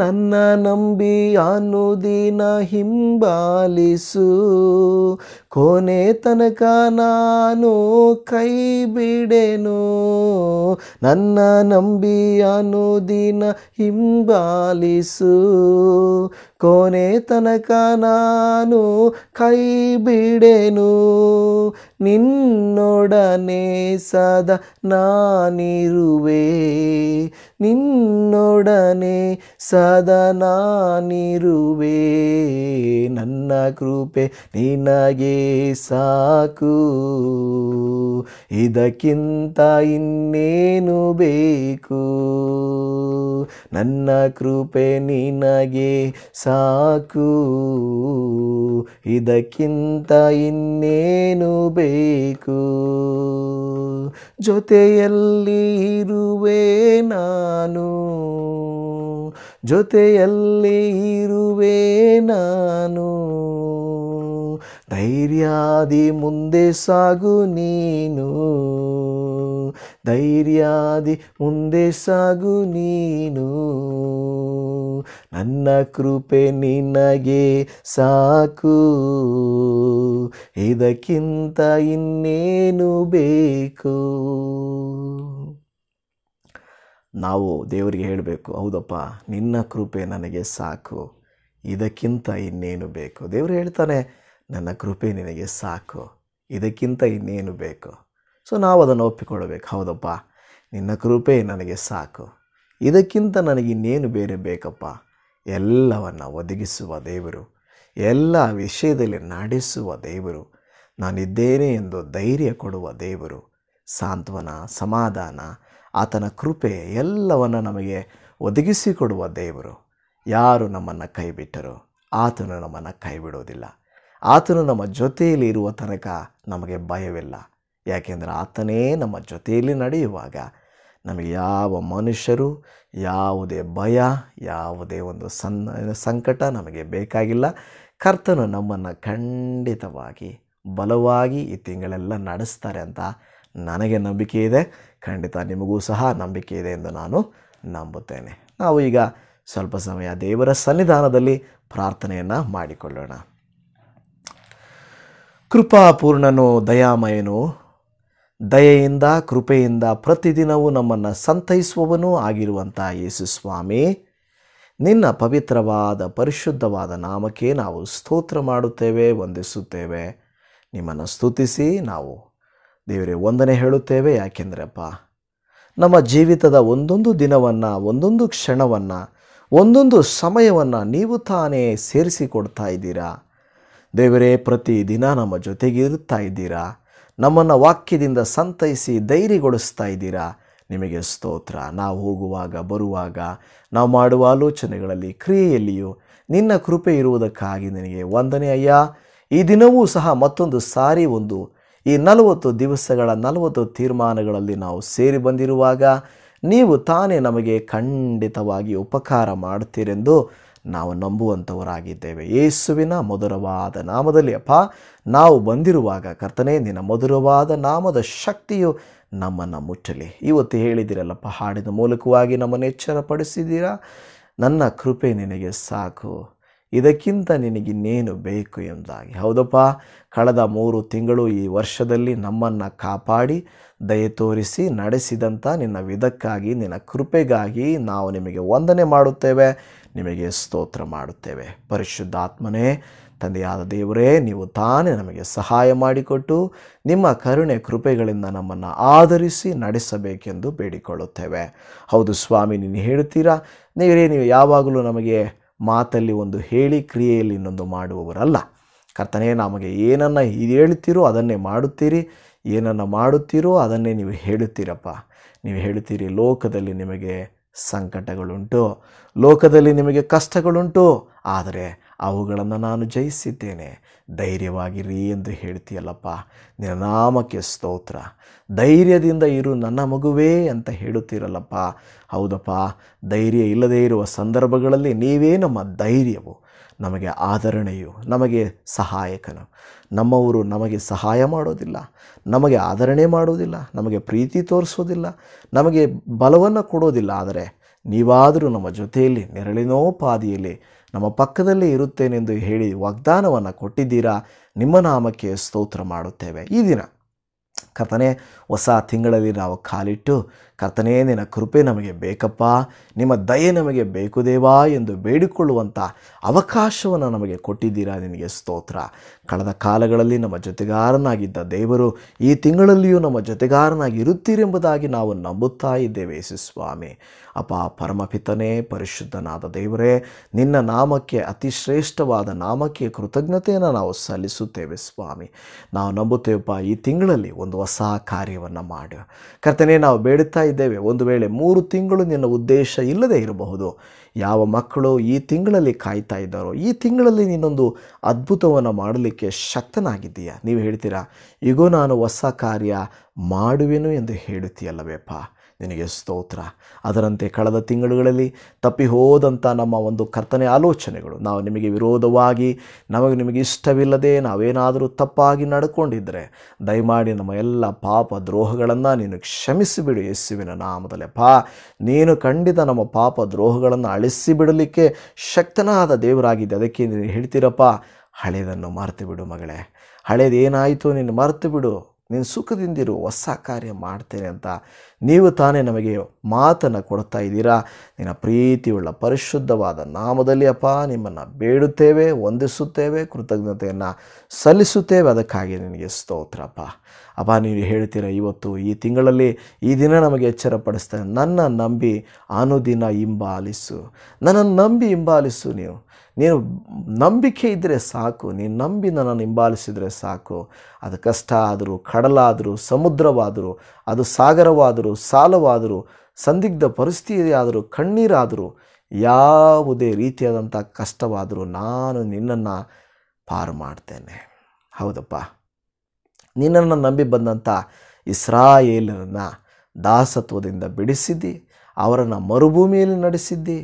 ನನ್ನ ನಂಬಿ ಅನುದಿನ ಹಿಂಬಾಲಿಸು ಕೊನೆ ತನಕ ನಾನು ಕೈ ಬಿಡೆನು ನನ್ನ ನಂಬಿ ಅನುದಿನ ಹಿಂಬಾಲಿಸು ಕೊನೆ ತನಕ ನಾನು ಕೈ ಬಿಡೆನು ನಿನ್ನೊಡನೆ ಸದಾ ನಾನಿರುವೆ ನಿನ್ನೊಡನೆ ಸದಾ ನನ್ನ ಕೃಪೆ ನಿನಗೆ ಸಾಕು ಇದಕ್ಕಿಂತ ಇನ್ನೇನು ಬೇಕು ನನ್ನ ಕೃಪೆ ನಿನಗೆ ಸಾಕು ಇದಕ್ಕಿಂತ ಇನ್ನೇನು ಬೇಕು ಜೊತೆಯಲ್ಲಿ ಇರುವೆ ನಾ ನಾನು ಜೊತೆಯಲ್ಲಿ ಇರುವೆ ನಾನು ಧೈರ್ಯಾದಿ ಮುಂದೆ ಸಾಗು ನೀನು ಧೈರ್ಯಾದಿ ಮುಂದೆ ಸಾಗು ನೀನು ನನ್ನ ಕೃಪೆ ನಿನಗೆ ಸಾಕು ಇದಕ್ಕಿಂತ ಇನ್ನೇನು ಬೇಕು ನಾವು ದೇವರಿಗೆ ಹೇಳಬೇಕು ಹೌದಪ್ಪ ನಿನ್ನ ಕೃಪೆ ನನಗೆ ಸಾಕು ಇದಕ್ಕಿಂತ ಇನ್ನೇನು ಬೇಕು ದೇವರು ಹೇಳ್ತಾನೆ ನನ್ನ ಕೃಪೆ ನಿನಗೆ ಸಾಕು ಇದಕ್ಕಿಂತ ಇನ್ನೇನು ಬೇಕು ಸೊ ನಾವು ಅದನ್ನು ಒಪ್ಪಿಕೊಳ್ಳಬೇಕು ಹೌದಪ್ಪ ನಿನ್ನ ಕೃಪೆ ನನಗೆ ಸಾಕು ಇದಕ್ಕಿಂತ ನನಗೆ ಇನ್ನೇನು ಬೇರೆ ಬೇಕಪ್ಪ ಎಲ್ಲವನ್ನು ಒದಗಿಸುವ ದೇವರು ಎಲ್ಲ ವಿಷಯದಲ್ಲಿ ನಡೆಸುವ ದೇವರು ನಾನಿದ್ದೇನೆ ಎಂದು ಧೈರ್ಯ ಕೊಡುವ ದೇವರು ಸಾಂತ್ವನ ಸಮಾಧಾನ ಆತನ ಕೃಪೆ ಎಲ್ಲವನ್ನು ನಮಗೆ ಒದಗಿಸಿಕೊಡುವ ದೇವರು ಯಾರು ನಮ್ಮನ್ನು ಕೈಬಿಟ್ಟರು ಆತನು ನಮ್ಮನ್ನು ಕೈ ಬಿಡೋದಿಲ್ಲ ಆತನು ನಮ್ಮ ಜೊತೆಯಲ್ಲಿ ಇರುವ ತನಕ ನಮಗೆ ಭಯವಿಲ್ಲ ಯಾಕೆಂದರೆ ಆತನೇ ನಮ್ಮ ಜೊತೆಯಲ್ಲಿ ನಡೆಯುವಾಗ ನಮಗೆ ಯಾವ ಮನುಷ್ಯರು ಯಾವುದೇ ಭಯ ಯಾವುದೇ ಒಂದು ಸಣ್ಣ ಸಂಕಟ ನಮಗೆ ಬೇಕಾಗಿಲ್ಲ ಕರ್ತನು ನಮ್ಮನ್ನು ಖಂಡಿತವಾಗಿ ಬಲವಾಗಿ ಈ ತಿಂಗಳೆಲ್ಲ ನಡೆಸ್ತಾರೆ ಅಂತ ನನಗೆ ನಂಬಿಕೆ ಇದೆ ಖಂಡಿತ ನಿಮಗೂ ಸಹ ನಂಬಿಕೆ ಇದೆ ಎಂದು ನಾನು ನಂಬುತ್ತೇನೆ ನಾವು ಈಗ ಸ್ವಲ್ಪ ಸಮಯ ದೇವರ ಸನ್ನಿಧಾನದಲ್ಲಿ ಪ್ರಾರ್ಥನೆಯನ್ನು ಮಾಡಿಕೊಳ್ಳೋಣ ಕೃಪಾಪೂರ್ಣನು ದಯಾಮಯನು ದಯೆಯಿಂದ ಕೃಪೆಯಿಂದ ಪ್ರತಿದಿನವೂ ನಮ್ಮನ್ನು ಸಂತೈಸುವವನೂ ಆಗಿರುವಂಥ ಯೇಸು ಸ್ವಾಮಿ ನಿನ್ನ ಪವಿತ್ರವಾದ ಪರಿಶುದ್ಧವಾದ ನಾಮಕ್ಕೆ ನಾವು ಸ್ತೋತ್ರ ಮಾಡುತ್ತೇವೆ ವಂದಿಸುತ್ತೇವೆ ನಿಮ್ಮನ್ನು ಸ್ತುತಿಸಿ ನಾವು ದೇವರೇ ವಂದನೆ ಹೇಳುತ್ತೇವೆ ಯಾಕೆಂದ್ರಪ್ಪ ನಮ್ಮ ಜೀವಿತದ ಒಂದೊಂದು ದಿನವನ್ನು ಒಂದೊಂದು ಕ್ಷಣವನ್ನು ಒಂದೊಂದು ಸಮಯವನ್ನು ನೀವು ತಾನೇ ಸೇರಿಸಿಕೊಡ್ತಾ ಇದ್ದೀರಾ ದೇವರೇ ಪ್ರತಿ ದಿನ ನಮ್ಮ ಜೊತೆಗಿರುತ್ತಾ ಇದ್ದೀರಾ ನಮ್ಮನ್ನು ವಾಕ್ಯದಿಂದ ಸಂತೈಸಿ ಧೈರ್ಯಗೊಳಿಸ್ತಾ ಇದ್ದೀರಾ ನಿಮಗೆ ಸ್ತೋತ್ರ ನಾವು ಹೋಗುವಾಗ ಬರುವಾಗ ನಾವು ಮಾಡುವ ಆಲೋಚನೆಗಳಲ್ಲಿ ಕ್ರಿಯೆಯಲ್ಲಿಯೂ ನಿನ್ನ ಕೃಪೆ ಇರುವುದಕ್ಕಾಗಿ ನಿನಗೆ ವಂದನೆ ಅಯ್ಯ ಈ ದಿನವೂ ಸಹ ಮತ್ತೊಂದು ಸಾರಿ ಒಂದು ಈ ನಲವತ್ತು ದಿವಸಗಳ ನಲವತ್ತು ತೀರ್ಮಾನಗಳಲ್ಲಿ ನಾವು ಸೇರಿ ಬಂದಿರುವಾಗ ನೀವು ತಾನೇ ನಮಗೆ ಖಂಡಿತವಾಗಿ ಉಪಕಾರ ಮಾಡುತ್ತೀರೆಂದು ನಾವು ನಂಬುವಂಥವರಾಗಿದ್ದೇವೆ ಯೇಸುವಿನ ಮಧುರವಾದ ನಾಮದಲ್ಲಿ ಅಪ್ಪ ನಾವು ಬಂದಿರುವಾಗ ಕರ್ತನೆ ನಿನ್ನ ಮಧುರವಾದ ನಾಮದ ಶಕ್ತಿಯು ನಮ್ಮನ್ನು ಮುಟ್ಟಲಿ ಇವತ್ತು ಹೇಳಿದಿರಲ್ಲಪ್ಪ ಹಾಡಿನ ಮೂಲಕವಾಗಿ ನಮ್ಮನ್ನು ಎಚ್ಚರಪಡಿಸಿದ್ದೀರಾ ನನ್ನ ಕೃಪೆ ನಿನಗೆ ಸಾಕು ಇದಕ್ಕಿಂತ ನಿನಗಿನ್ನೇನು ಬೇಕು ಎಂದಾಗಿ ಹೌದಪ್ಪ ಕಳೆದ ಮೂರು ತಿಂಗಳು ಈ ವರ್ಷದಲ್ಲಿ ನಮ್ಮನ್ನು ಕಾಪಾಡಿ ದಯ ತೋರಿಸಿ ನಡೆಸಿದಂಥ ನಿನ್ನ ವಿಧಕ್ಕಾಗಿ ನಿನ್ನ ಕೃಪೆಗಾಗಿ ನಾವು ನಿಮಗೆ ವಂದನೆ ಮಾಡುತ್ತೇವೆ ನಿಮಗೆ ಸ್ತೋತ್ರ ಮಾಡುತ್ತೇವೆ ಪರಿಶುದ್ಧಾತ್ಮನೇ ತಂದೆಯಾದ ದೇವರೇ ನೀವು ತಾನೇ ನಮಗೆ ಸಹಾಯ ಮಾಡಿಕೊಟ್ಟು ನಿಮ್ಮ ಕರುಣೆ ಕೃಪೆಗಳಿಂದ ನಮ್ಮನ್ನು ಆಧರಿಸಿ ನಡೆಸಬೇಕೆಂದು ಬೇಡಿಕೊಳ್ಳುತ್ತೇವೆ ಹೌದು ಸ್ವಾಮಿ ನೀನು ಹೇಳುತ್ತೀರಾ ನೀವೇ ನೀವು ಯಾವಾಗಲೂ ನಮಗೆ ಮಾತಲ್ಲಿ ಒಂದು ಹೇಳಿ ಕ್ರಿಯೆಯಲ್ಲಿ ಇನ್ನೊಂದು ಮಾಡುವವರಲ್ಲ ಕರ್ತನೇ ನಮಗೆ ಏನನ್ನು ಹೇಳುತ್ತೀರೋ ಅದನ್ನೇ ಮಾಡುತ್ತೀರಿ ಏನನ್ನು ಮಾಡುತ್ತೀರೋ ಅದನ್ನೇ ನೀವು ಹೇಳುತ್ತೀರಪ್ಪ ನೀವು ಹೇಳುತ್ತೀರಿ ಲೋಕದಲ್ಲಿ ನಿಮಗೆ ಸಂಕಟಗಳುಂಟು ಲೋಕದಲ್ಲಿ ನಿಮಗೆ ಕಷ್ಟಗಳುಂಟು ಆದರೆ ಅವುಗಳನ್ನು ನಾನು ಜಯಿಸಿದ್ದೇನೆ ಧೈರ್ಯವಾಗಿರಿ ಎಂದು ಹೇಳ್ತೀಯಲ್ಲಪ್ಪ ನಿರ್ನಾಮಕ್ಕೆ ಸ್ತೋತ್ರ ಧೈರ್ಯದಿಂದ ಇರು ನನ್ನ ಮಗುವೇ ಅಂತ ಹೇಳುತ್ತೀರಲ್ಲಪ್ಪ ಹೌದಪ್ಪ ಧೈರ್ಯ ಇಲ್ಲದೇ ಇರುವ ಸಂದರ್ಭಗಳಲ್ಲಿ ನೀವೇ ನಮ್ಮ ಧೈರ್ಯವು ನಮಗೆ ಆಧರಣೆಯು ನಮಗೆ ಸಹಾಯಕನು ನಮ್ಮವರು ನಮಗೆ ಸಹಾಯ ಮಾಡೋದಿಲ್ಲ ನಮಗೆ ಆಧರಣೆ ಮಾಡೋದಿಲ್ಲ ನಮಗೆ ಪ್ರೀತಿ ತೋರಿಸೋದಿಲ್ಲ ನಮಗೆ ಬಲವನ್ನು ಕೊಡೋದಿಲ್ಲ ಆದರೆ ನೀವಾದರೂ ನಮ್ಮ ಜೊತೆಯಲ್ಲಿ ನೆರಳಿನೋಪಾದಿಯಲ್ಲಿ ನಮ್ಮ ಪಕ್ಕದಲ್ಲೇ ಇರುತ್ತೇನೆಂದು ಹೇಳಿ ವಾಗ್ದಾನವನ್ನು ಕೊಟ್ಟಿದ್ದೀರಾ ನಿಮ್ಮ ನಾಮಕ್ಕೆ ಸ್ತೋತ್ರ ಮಾಡುತ್ತೇವೆ ಈ ದಿನ ಕರ್ತನೆ ಹೊಸ ತಿಂಗಳಲ್ಲಿ ನಾವು ಕಾಲಿಟ್ಟು ಕರ್ತನೇ ನಿನ್ನ ಕೃಪೆ ನಮಗೆ ಬೇಕಪ್ಪ ನಿಮ್ಮ ದಯೆ ನಮಗೆ ಬೇಕು ದೇವಾ ಎಂದು ಬೇಡಿಕೊಳ್ಳುವಂಥ ಅವಕಾಶವನ್ನು ನಮಗೆ ಕೊಟ್ಟಿದ್ದೀರಾ ನಿನಗೆ ಸ್ತೋತ್ರ ಕಳೆದ ಕಾಲಗಳಲ್ಲಿ ನಮ್ಮ ಜೊತೆಗಾರನಾಗಿದ್ದ ದೇವರು ಈ ತಿಂಗಳಲ್ಲಿಯೂ ನಮ್ಮ ಜೊತೆಗಾರನಾಗಿ ಇರುತ್ತೀರೆಂಬುದಾಗಿ ನಾವು ನಂಬುತ್ತಾ ಇದ್ದೇವೆ ಸ್ವಾಮಿ ಅಪ ಪರಮಪಿತನೇ ಪರಿಶುದ್ಧನಾದ ದೇವರೇ ನಿನ್ನ ನಾಮಕ್ಕೆ ಅತಿ ಶ್ರೇಷ್ಠವಾದ ನಾಮಕ್ಕೆ ಕೃತಜ್ಞತೆಯನ್ನು ನಾವು ಸಲ್ಲಿಸುತ್ತೇವೆ ಸ್ವಾಮಿ ನಾವು ನಂಬುತ್ತೇವಪ್ಪ ಈ ತಿಂಗಳಲ್ಲಿ ಒಂದು ಹೊಸ ಕಾರ್ಯವನ್ನು ಮಾಡು ಕರ್ತನೇ ನಾವು ಬೇಡುತ್ತಾ ಇದ್ದೇವೆ ಒಂದು ವೇಳೆ ಮೂರು ತಿಂಗಳು ನಿನ್ನ ಉದ್ದೇಶ ಇಲ್ಲದೆ ಇರಬಹುದು ಯಾವ ಮಕ್ಕಳು ಈ ತಿಂಗಳಲ್ಲಿ ಕಾಯ್ತಾ ಇದ್ದಾರೋ ಈ ತಿಂಗಳಲ್ಲಿ ನೀನೊಂದು ಅದ್ಭುತವನ್ನು ಮಾಡಲಿಕ್ಕೆ ಶಕ್ತನಾಗಿದ್ದೀಯಾ ನೀವು ಹೇಳ್ತೀರಾ ಈಗೋ ನಾನು ಹೊಸ ಕಾರ್ಯ ಮಾಡುವೆನು ಎಂದು ಹೇಳುತ್ತೀಯಲ್ಲವೇಪ್ಪ ನಿನಗೆ ಸ್ತೋತ್ರ ಅದರಂತೆ ಕಳೆದ ತಿಂಗಳುಗಳಲ್ಲಿ ತಪ್ಪಿ ಹೋದಂಥ ನಮ್ಮ ಒಂದು ಕರ್ತನೆ ಆಲೋಚನೆಗಳು ನಾವು ನಿಮಗೆ ವಿರೋಧವಾಗಿ ನಮಗೆ ನಿಮಗೆ ಇಷ್ಟವಿಲ್ಲದೆ ನಾವೇನಾದರೂ ತಪ್ಪಾಗಿ ನಡ್ಕೊಂಡಿದ್ದರೆ ದಯಮಾಡಿ ನಮ್ಮ ಎಲ್ಲ ಪಾಪ ದ್ರೋಹಗಳನ್ನು ನೀನು ಕ್ಷಮಿಸಿಬಿಡು ಯೇಸುವಿನ ನಾಮದಲ್ಲಿ ಪಾ ನೀನು ಖಂಡಿತ ನಮ್ಮ ಪಾಪ ದ್ರೋಹಗಳನ್ನು ಅಳಿಸಿಬಿಡಲಿಕ್ಕೆ ಶಕ್ತನಾದ ದೇವರಾಗಿದ್ದೆ ಅದಕ್ಕೆ ನೀನು ಹೇಳ್ತೀರಪ್ಪ ಹಳೆಯದನ್ನು ಮರೆತು ಬಿಡು ಮಗಳೇ ಹಳೇದೇನಾಯಿತು ನೀನು ಮರೆತು ಬಿಡು ನೀನು ಸುಖದಿಂದಿರು ಹೊಸ ಕಾರ್ಯ ಮಾಡ್ತೇನೆ ಅಂತ ನೀವು ತಾನೇ ನಮಗೆ ಮಾತನ್ನು ಕೊಡ್ತಾ ಇದ್ದೀರಾ ನಿನ್ನ ಪ್ರೀತಿಯುಳ್ಳ ಪರಿಶುದ್ಧವಾದ ನಾಮದಲ್ಲಿ ಅಪ್ಪ ನಿಮ್ಮನ್ನು ಬೇಡುತ್ತೇವೆ ವಂದಿಸುತ್ತೇವೆ ಕೃತಜ್ಞತೆಯನ್ನು ಸಲ್ಲಿಸುತ್ತೇವೆ ಅದಕ್ಕಾಗಿ ನಿನಗೆ ಸ್ತೋತ್ರಪ್ಪ ಅಪ್ಪ ನೀವು ಹೇಳ್ತೀರ ಇವತ್ತು ಈ ತಿಂಗಳಲ್ಲಿ ಈ ದಿನ ನಮಗೆ ಎಚ್ಚರಪಡಿಸ್ತಾರೆ ನನ್ನ ನಂಬಿ ಅನುದಿನ ಹಿಂಬಾಲಿಸು ನನ್ನನ್ನು ನಂಬಿ ಹಿಂಬಾಲಿಸು ನೀವು ನೀನು ನಂಬಿಕೆ ಇದ್ದರೆ ಸಾಕು ನೀನು ನಂಬಿ ನನ್ನನ್ನು ಹಿಂಬಾಲಿಸಿದರೆ ಸಾಕು ಅದು ಕಷ್ಟ ಆದರೂ ಕಡಲಾದರೂ ಸಮುದ್ರವಾದರೂ ಅದು ಸಾಗರವಾದರೂ ಸಾಲವಾದರೂ ಸಂದಿಗ್ಧ ಪರಿಸ್ಥಿತಿಯಾದರೂ ಕಣ್ಣೀರಾದರೂ ಯಾವುದೇ ರೀತಿಯಾದಂಥ ಕಷ್ಟವಾದರೂ ನಾನು ನಿನ್ನನ್ನು ಪಾರು ಮಾಡ್ತೇನೆ ಹೌದಪ್ಪ ನಿನ್ನನ್ನು ನಂಬಿ ಬಂದಂಥ ಇಸ್ರಾಯೇಲರನ್ನು ದಾಸತ್ವದಿಂದ ಬಿಡಿಸಿದ್ದಿ ಅವರನ್ನು ಮರುಭೂಮಿಯಲ್ಲಿ ನಡೆಸಿದ್ದಿ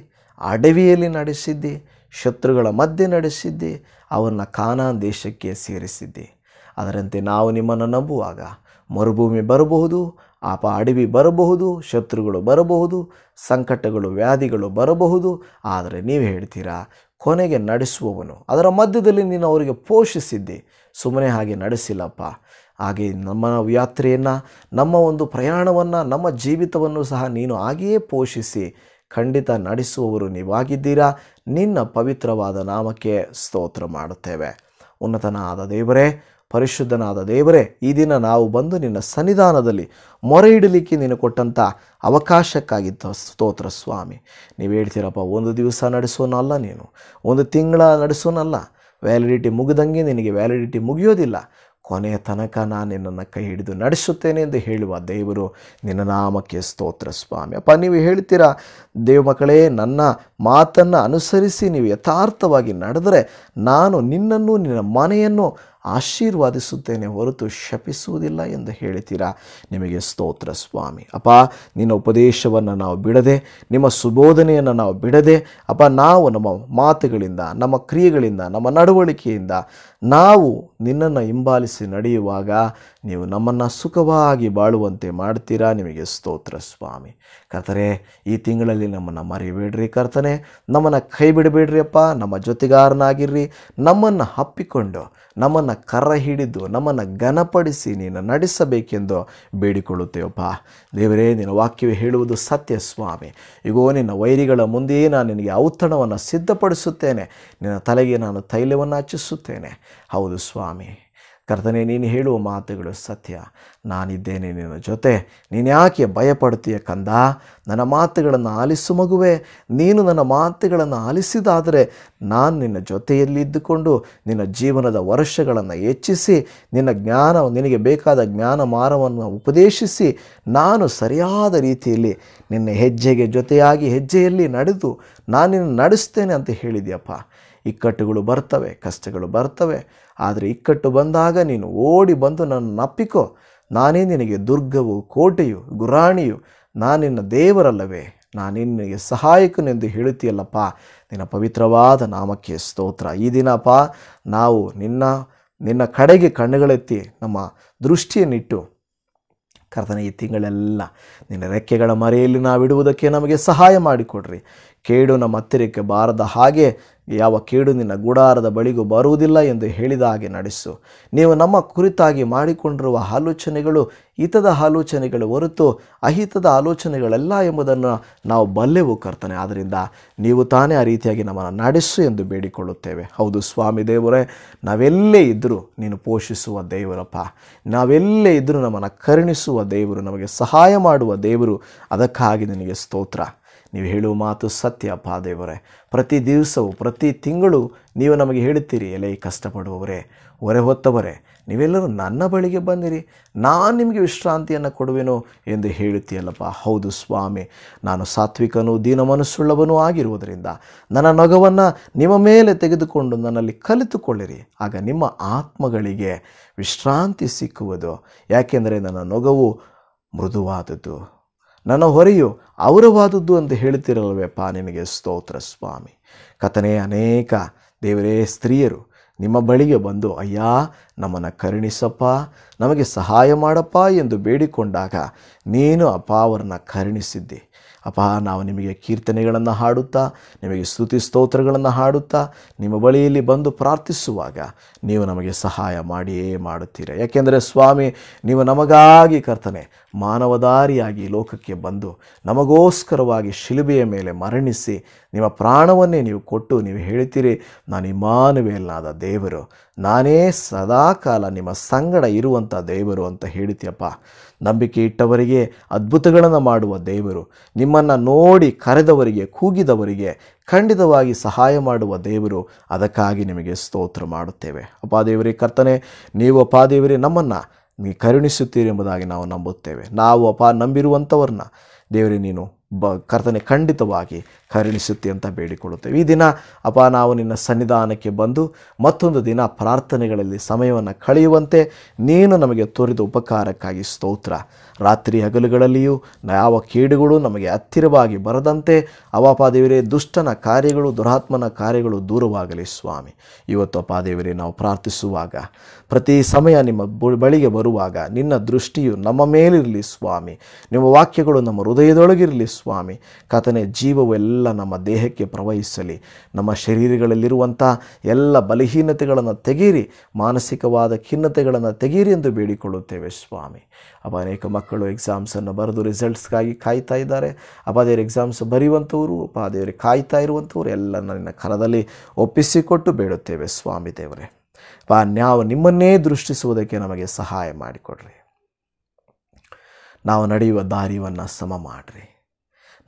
ಅಡವಿಯಲ್ಲಿ ನಡೆಸಿದ್ದಿ ಶತ್ರುಗಳ ಮಧ್ಯೆ ನಡೆಸಿದ್ದೆ ಅವನ್ನು ಕಾನಾನ್ ದೇಶಕ್ಕೆ ಸೇರಿಸಿದ್ದೆ ಅದರಂತೆ ನಾವು ನಿಮ್ಮನ್ನು ನಂಬುವಾಗ ಮರುಭೂಮಿ ಬರಬಹುದು ಆಪ ಅಡವಿ ಬರಬಹುದು ಶತ್ರುಗಳು ಬರಬಹುದು ಸಂಕಟಗಳು ವ್ಯಾಧಿಗಳು ಬರಬಹುದು ಆದರೆ ನೀವು ಹೇಳ್ತೀರಾ ಕೊನೆಗೆ ನಡೆಸುವವನು ಅದರ ಮಧ್ಯದಲ್ಲಿ ನೀನು ಅವರಿಗೆ ಪೋಷಿಸಿದ್ದೆ ಸುಮ್ಮನೆ ಹಾಗೆ ನಡೆಸಿಲ್ಲಪ್ಪ ಹಾಗೆ ನಮ್ಮ ಯಾತ್ರೆಯನ್ನು ನಮ್ಮ ಒಂದು ಪ್ರಯಾಣವನ್ನು ನಮ್ಮ ಜೀವಿತವನ್ನು ಸಹ ನೀನು ಹಾಗೆಯೇ ಪೋಷಿಸಿ ಖಂಡಿತ ನಡೆಸುವವರು ನೀವಾಗಿದ್ದೀರಾ ನಿನ್ನ ಪವಿತ್ರವಾದ ನಾಮಕ್ಕೆ ಸ್ತೋತ್ರ ಮಾಡುತ್ತೇವೆ ಉನ್ನತನಾದ ದೇವರೇ ಪರಿಶುದ್ಧನಾದ ದೇವರೇ ಈ ದಿನ ನಾವು ಬಂದು ನಿನ್ನ ಸನ್ನಿಧಾನದಲ್ಲಿ ಮೊರೆ ಇಡಲಿಕ್ಕೆ ನೀನು ಕೊಟ್ಟಂಥ ಅವಕಾಶಕ್ಕಾಗಿದ್ದ ಸ್ತೋತ್ರ ಸ್ವಾಮಿ ನೀವು ಹೇಳ್ತೀರಪ್ಪ ಒಂದು ದಿವಸ ನಡೆಸೋನಲ್ಲ ನೀನು ಒಂದು ತಿಂಗಳ ನಡೆಸೋನಲ್ಲ ವ್ಯಾಲಿಡಿಟಿ ಮುಗಿದಂಗೆ ನಿನಗೆ ವ್ಯಾಲಿಡಿಟಿ ಮುಗಿಯೋದಿಲ್ಲ ಕೊನೆಯ ತನಕ ನಾನು ನಿನ್ನನ್ನು ಕೈ ಹಿಡಿದು ನಡೆಸುತ್ತೇನೆ ಎಂದು ಹೇಳುವ ದೇವರು ನಿನ್ನ ನಾಮಕ್ಕೆ ಸ್ತೋತ್ರ ಸ್ವಾಮಿ ಅಪ್ಪ ನೀವು ಹೇಳ್ತೀರಾ ದೇವ ಮಕ್ಕಳೇ ನನ್ನ ಮಾತನ್ನು ಅನುಸರಿಸಿ ನೀವು ಯಥಾರ್ಥವಾಗಿ ನಡೆದರೆ ನಾನು ನಿನ್ನನ್ನು ನಿನ್ನ ಮನೆಯನ್ನು ಆಶೀರ್ವಾದಿಸುತ್ತೇನೆ ಹೊರತು ಶಪಿಸುವುದಿಲ್ಲ ಎಂದು ಹೇಳ್ತೀರಾ ನಿಮಗೆ ಸ್ತೋತ್ರ ಸ್ವಾಮಿ ಅಪ್ಪ ನಿನ್ನ ಉಪದೇಶವನ್ನು ನಾವು ಬಿಡದೆ ನಿಮ್ಮ ಸುಬೋಧನೆಯನ್ನು ನಾವು ಬಿಡದೆ ಅಪ್ಪ ನಾವು ನಮ್ಮ ಮಾತುಗಳಿಂದ ನಮ್ಮ ಕ್ರಿಯೆಗಳಿಂದ ನಮ್ಮ ನಡವಳಿಕೆಯಿಂದ ನಾವು ನಿನ್ನನ್ನು ಹಿಂಬಾಲಿಸಿ ನಡೆಯುವಾಗ ನೀವು ನಮ್ಮನ್ನು ಸುಖವಾಗಿ ಬಾಳುವಂತೆ ಮಾಡ್ತೀರಾ ನಿಮಗೆ ಸ್ತೋತ್ರ ಸ್ವಾಮಿ ಕರ್ತರೆ ಈ ತಿಂಗಳಲ್ಲಿ ನಮ್ಮನ್ನು ಮರಿಬೇಡ್ರಿ ಕರ್ತನೆ ನಮ್ಮನ್ನು ಕೈ ಬಿಡಬೇಡ್ರಿ ಅಪ್ಪ ನಮ್ಮ ಜೊತೆಗಾರನಾಗಿರ್ರಿ ನಮ್ಮನ್ನು ಹಪ್ಪಿಕೊಂಡು ನಮ್ಮನ್ನು ಕರ ಹಿಡಿದು ನಮ್ಮನ್ನು ಘನಪಡಿಸಿ ನೀನು ನಡೆಸಬೇಕೆಂದು ಬೇಡಿಕೊಳ್ಳುತ್ತೇವಪ್ಪ ದೇವರೇ ನಿನ್ನ ವಾಕ್ಯವೇ ಹೇಳುವುದು ಸತ್ಯ ಸ್ವಾಮಿ ಈಗೋ ನಿನ್ನ ವೈರಿಗಳ ಮುಂದೆಯೇ ನಾನು ನಿನಗೆ ಔತಣವನ್ನು ಸಿದ್ಧಪಡಿಸುತ್ತೇನೆ ನಿನ್ನ ತಲೆಗೆ ನಾನು ತೈಲವನ್ನು ಹಚ್ಚಿಸುತ್ತೇನೆ ಹೌದು ಸ್ವಾಮಿ ಕರ್ತನೆ ನೀನು ಹೇಳುವ ಮಾತುಗಳು ಸತ್ಯ ನಾನಿದ್ದೇನೆ ನಿನ್ನ ಜೊತೆ ನೀನು ಯಾಕೆ ಭಯಪಡ್ತೀಯ ಕಂದ ನನ್ನ ಮಾತುಗಳನ್ನು ಆಲಿಸು ಮಗುವೆ ನೀನು ನನ್ನ ಮಾತುಗಳನ್ನು ಆಲಿಸಿದಾದರೆ ನಾನು ನಿನ್ನ ಜೊತೆಯಲ್ಲಿ ಇದ್ದುಕೊಂಡು ನಿನ್ನ ಜೀವನದ ವರ್ಷಗಳನ್ನು ಹೆಚ್ಚಿಸಿ ನಿನ್ನ ಜ್ಞಾನ ನಿನಗೆ ಬೇಕಾದ ಜ್ಞಾನ ಮಾರವನ್ನು ಉಪದೇಶಿಸಿ ನಾನು ಸರಿಯಾದ ರೀತಿಯಲ್ಲಿ ನಿನ್ನ ಹೆಜ್ಜೆಗೆ ಜೊತೆಯಾಗಿ ಹೆಜ್ಜೆಯಲ್ಲಿ ನಡೆದು ನಾನು ನಿನ್ನ ನಡೆಸ್ತೇನೆ ಅಂತ ಹೇಳಿದ್ಯಪ್ಪ ಇಕ್ಕಟ್ಟುಗಳು ಬರ್ತವೆ ಕಷ್ಟಗಳು ಬರ್ತವೆ ಆದರೆ ಇಕ್ಕಟ್ಟು ಬಂದಾಗ ನೀನು ಓಡಿ ಬಂದು ನನ್ನ ನಪ್ಪಿಕೋ ನಾನೇ ನಿನಗೆ ದುರ್ಗವು ಕೋಟೆಯು ಗುರಾಣಿಯು ನಾನಿನ್ನ ದೇವರಲ್ಲವೇ ನಿನಗೆ ಸಹಾಯಕನೆಂದು ಹೇಳುತ್ತೀಯಲ್ಲಪ್ಪ ನಿನ್ನ ಪವಿತ್ರವಾದ ನಾಮಕ್ಕೆ ಸ್ತೋತ್ರ ಈ ದಿನಪ್ಪ ನಾವು ನಿನ್ನ ನಿನ್ನ ಕಡೆಗೆ ಕಣ್ಣುಗಳೆತ್ತಿ ನಮ್ಮ ದೃಷ್ಟಿಯನ್ನಿಟ್ಟು ಕರ್ತನ ಈ ತಿಂಗಳೆಲ್ಲ ನಿನ್ನ ರೆಕ್ಕೆಗಳ ಮರೆಯಲ್ಲಿ ನಾವು ಇಡುವುದಕ್ಕೆ ನಮಗೆ ಸಹಾಯ ಮಾಡಿಕೊಡ್ರಿ ಕೇಡು ನಮ್ಮ ಹತ್ತಿರಕ್ಕೆ ಬಾರದ ಹಾಗೆ ಯಾವ ಕೇಡು ನಿನ್ನ ಗುಡಾರದ ಬಳಿಗೂ ಬರುವುದಿಲ್ಲ ಎಂದು ಹೇಳಿದ ಹಾಗೆ ನಡೆಸು ನೀವು ನಮ್ಮ ಕುರಿತಾಗಿ ಮಾಡಿಕೊಂಡಿರುವ ಆಲೋಚನೆಗಳು ಹಿತದ ಆಲೋಚನೆಗಳು ಹೊರತು ಅಹಿತದ ಆಲೋಚನೆಗಳೆಲ್ಲ ಎಂಬುದನ್ನು ನಾವು ಬಲ್ಲೆವು ಕರ್ತನೆ ಆದ್ದರಿಂದ ನೀವು ತಾನೇ ಆ ರೀತಿಯಾಗಿ ನಮ್ಮನ್ನು ನಡೆಸು ಎಂದು ಬೇಡಿಕೊಳ್ಳುತ್ತೇವೆ ಹೌದು ಸ್ವಾಮಿ ದೇವರೇ ನಾವೆಲ್ಲೇ ಇದ್ದರೂ ನೀನು ಪೋಷಿಸುವ ದೇವರಪ್ಪ ನಾವೆಲ್ಲೇ ಇದ್ದರೂ ನಮ್ಮನ್ನು ಕರುಣಿಸುವ ದೇವರು ನಮಗೆ ಸಹಾಯ ಮಾಡುವ ದೇವರು ಅದಕ್ಕಾಗಿ ನಿನಗೆ ಸ್ತೋತ್ರ ನೀವು ಹೇಳುವ ಮಾತು ಸತ್ಯ ಪಾದೇವರೇ ಪ್ರತಿ ದಿವಸವೂ ಪ್ರತಿ ತಿಂಗಳು ನೀವು ನಮಗೆ ಹೇಳುತ್ತೀರಿ ಎಲೆ ಕಷ್ಟಪಡುವವರೇ ಹೊರೆ ಹೊತ್ತವರೇ ನೀವೆಲ್ಲರೂ ನನ್ನ ಬಳಿಗೆ ಬಂದಿರಿ ನಾನು ನಿಮಗೆ ವಿಶ್ರಾಂತಿಯನ್ನು ಕೊಡುವೆನು ಎಂದು ಹೇಳುತ್ತೀಯಲ್ಲಪ್ಪ ಹೌದು ಸ್ವಾಮಿ ನಾನು ಸಾತ್ವಿಕನೂ ದೀನ ಮನಸ್ಸುಳ್ಳವನೂ ಆಗಿರುವುದರಿಂದ ನನ್ನ ನೊಗವನ್ನು ನಿಮ್ಮ ಮೇಲೆ ತೆಗೆದುಕೊಂಡು ನನ್ನಲ್ಲಿ ಕಲಿತುಕೊಳ್ಳಿರಿ ಆಗ ನಿಮ್ಮ ಆತ್ಮಗಳಿಗೆ ವಿಶ್ರಾಂತಿ ಸಿಕ್ಕುವುದು ಯಾಕೆಂದರೆ ನನ್ನ ನೊಗವು ಮೃದುವಾದದ್ದು ನನ್ನ ಹೊರೆಯು ಅವರವಾದದ್ದು ಅಂತ ಪಾ ನಿಮಗೆ ಸ್ತೋತ್ರ ಸ್ವಾಮಿ ಕಥನೆ ಅನೇಕ ದೇವರೇ ಸ್ತ್ರೀಯರು ನಿಮ್ಮ ಬಳಿಗೆ ಬಂದು ಅಯ್ಯ ನಮ್ಮನ್ನು ಕರುಣಿಸಪ್ಪ ನಮಗೆ ಸಹಾಯ ಮಾಡಪ್ಪ ಎಂದು ಬೇಡಿಕೊಂಡಾಗ ನೀನು ಅಪ್ಪ ಅವರನ್ನು ಕರುಣಿಸಿದ್ದೆ ಅಪ್ಪ ನಾವು ನಿಮಗೆ ಕೀರ್ತನೆಗಳನ್ನು ಹಾಡುತ್ತಾ ನಿಮಗೆ ಸ್ತುತಿ ಸ್ತೋತ್ರಗಳನ್ನು ಹಾಡುತ್ತಾ ನಿಮ್ಮ ಬಳಿಯಲ್ಲಿ ಬಂದು ಪ್ರಾರ್ಥಿಸುವಾಗ ನೀವು ನಮಗೆ ಸಹಾಯ ಮಾಡಿಯೇ ಮಾಡುತ್ತೀರ ಯಾಕೆಂದರೆ ಸ್ವಾಮಿ ನೀವು ನಮಗಾಗಿ ಕರ್ತನೆ ಮಾನವದಾರಿಯಾಗಿ ಲೋಕಕ್ಕೆ ಬಂದು ನಮಗೋಸ್ಕರವಾಗಿ ಶಿಲುಬೆಯ ಮೇಲೆ ಮರಣಿಸಿ ನಿಮ್ಮ ಪ್ರಾಣವನ್ನೇ ನೀವು ಕೊಟ್ಟು ನೀವು ಹೇಳ್ತೀರಿ ನಾನು ಇಮಾನುವೇಲ್ನಾದ ದೇವರು ನಾನೇ ಸದಾಕಾಲ ನಿಮ್ಮ ಸಂಗಡ ಇರುವಂಥ ದೇವರು ಅಂತ ಹೇಳ್ತೀಯಪ್ಪ ನಂಬಿಕೆ ಇಟ್ಟವರಿಗೆ ಅದ್ಭುತಗಳನ್ನು ಮಾಡುವ ದೇವರು ನಿಮ್ಮನ್ನು ನೋಡಿ ಕರೆದವರಿಗೆ ಕೂಗಿದವರಿಗೆ ಖಂಡಿತವಾಗಿ ಸಹಾಯ ಮಾಡುವ ದೇವರು ಅದಕ್ಕಾಗಿ ನಿಮಗೆ ಸ್ತೋತ್ರ ಮಾಡುತ್ತೇವೆ ಅಪ್ಪ ಕರ್ತನೆ ನೀವು ಅಪ್ಪ ದೇವರೇ ನಮ್ಮನ್ನು ನೀ ಕರುಣಿಸುತ್ತೀರಿ ಎಂಬುದಾಗಿ ನಾವು ನಂಬುತ್ತೇವೆ ನಾವು ಅಪ ನಂಬಿರುವಂಥವ್ರನ್ನ ದೇವರೇ ನೀನು ಬ ಕರ್ತನೆ ಖಂಡಿತವಾಗಿ ಕರುಣಿಸುತ್ತೆ ಅಂತ ಬೇಡಿಕೊಳ್ಳುತ್ತೇವೆ ಈ ದಿನ ಅಪ್ಪ ನಾವು ನಿನ್ನ ಸನ್ನಿಧಾನಕ್ಕೆ ಬಂದು ಮತ್ತೊಂದು ದಿನ ಪ್ರಾರ್ಥನೆಗಳಲ್ಲಿ ಸಮಯವನ್ನು ಕಳೆಯುವಂತೆ ನೀನು ನಮಗೆ ತೋರಿದ ಉಪಕಾರಕ್ಕಾಗಿ ಸ್ತೋತ್ರ ರಾತ್ರಿ ಹಗಲುಗಳಲ್ಲಿಯೂ ಯಾವ ಕೇಡುಗಳು ನಮಗೆ ಹತ್ತಿರವಾಗಿ ಬರದಂತೆ ಅವಾಪಾದೇವರೇ ದುಷ್ಟನ ಕಾರ್ಯಗಳು ದುರಾತ್ಮನ ಕಾರ್ಯಗಳು ದೂರವಾಗಲಿ ಸ್ವಾಮಿ ಇವತ್ತು ಅಪಾದೇವರೇ ನಾವು ಪ್ರಾರ್ಥಿಸುವಾಗ ಪ್ರತಿ ಸಮಯ ನಿಮ್ಮ ಬಳಿಗೆ ಬರುವಾಗ ನಿನ್ನ ದೃಷ್ಟಿಯು ನಮ್ಮ ಮೇಲಿರಲಿ ಸ್ವಾಮಿ ನಿಮ್ಮ ವಾಕ್ಯಗಳು ನಮ್ಮ ಹೃದಯದೊಳಗಿರಲಿ ಸ್ವಾಮಿ ಕಥನೆ ಜೀವವೆಲ್ಲ ಎಲ್ಲ ನಮ್ಮ ದೇಹಕ್ಕೆ ಪ್ರವಹಿಸಲಿ ನಮ್ಮ ಶರೀರಗಳಲ್ಲಿರುವಂಥ ಎಲ್ಲ ಬಲಹೀನತೆಗಳನ್ನು ತೆಗೀರಿ ಮಾನಸಿಕವಾದ ಖಿನ್ನತೆಗಳನ್ನು ತೆಗೀರಿ ಎಂದು ಬೇಡಿಕೊಳ್ಳುತ್ತೇವೆ ಸ್ವಾಮಿ ಅಪ್ಪ ಅನೇಕ ಮಕ್ಕಳು ಎಕ್ಸಾಮ್ಸನ್ನು ಬರೆದು ರಿಸಲ್ಟ್ಸ್ಗಾಗಿ ಕಾಯ್ತಾ ಇದ್ದಾರೆ ಅಬ್ಬ ದೇವರ ಎಕ್ಸಾಮ್ಸ್ ಬರೆಯುವಂಥವರು ಅಪ್ಪ ದೇವರಿಗೆ ಕಾಯ್ತಾ ಇರುವಂಥವ್ರು ಎಲ್ಲ ನನ್ನ ಕರದಲ್ಲಿ ಒಪ್ಪಿಸಿಕೊಟ್ಟು ಬೇಡುತ್ತೇವೆ ಸ್ವಾಮಿ ದೇವರೇ ಪಾ ನಾವು ನಿಮ್ಮನ್ನೇ ದೃಷ್ಟಿಸುವುದಕ್ಕೆ ನಮಗೆ ಸಹಾಯ ಮಾಡಿಕೊಡ್ರಿ ನಾವು ನಡೆಯುವ ದಾರಿಯನ್ನು ಸಮ ಮಾಡಿರಿ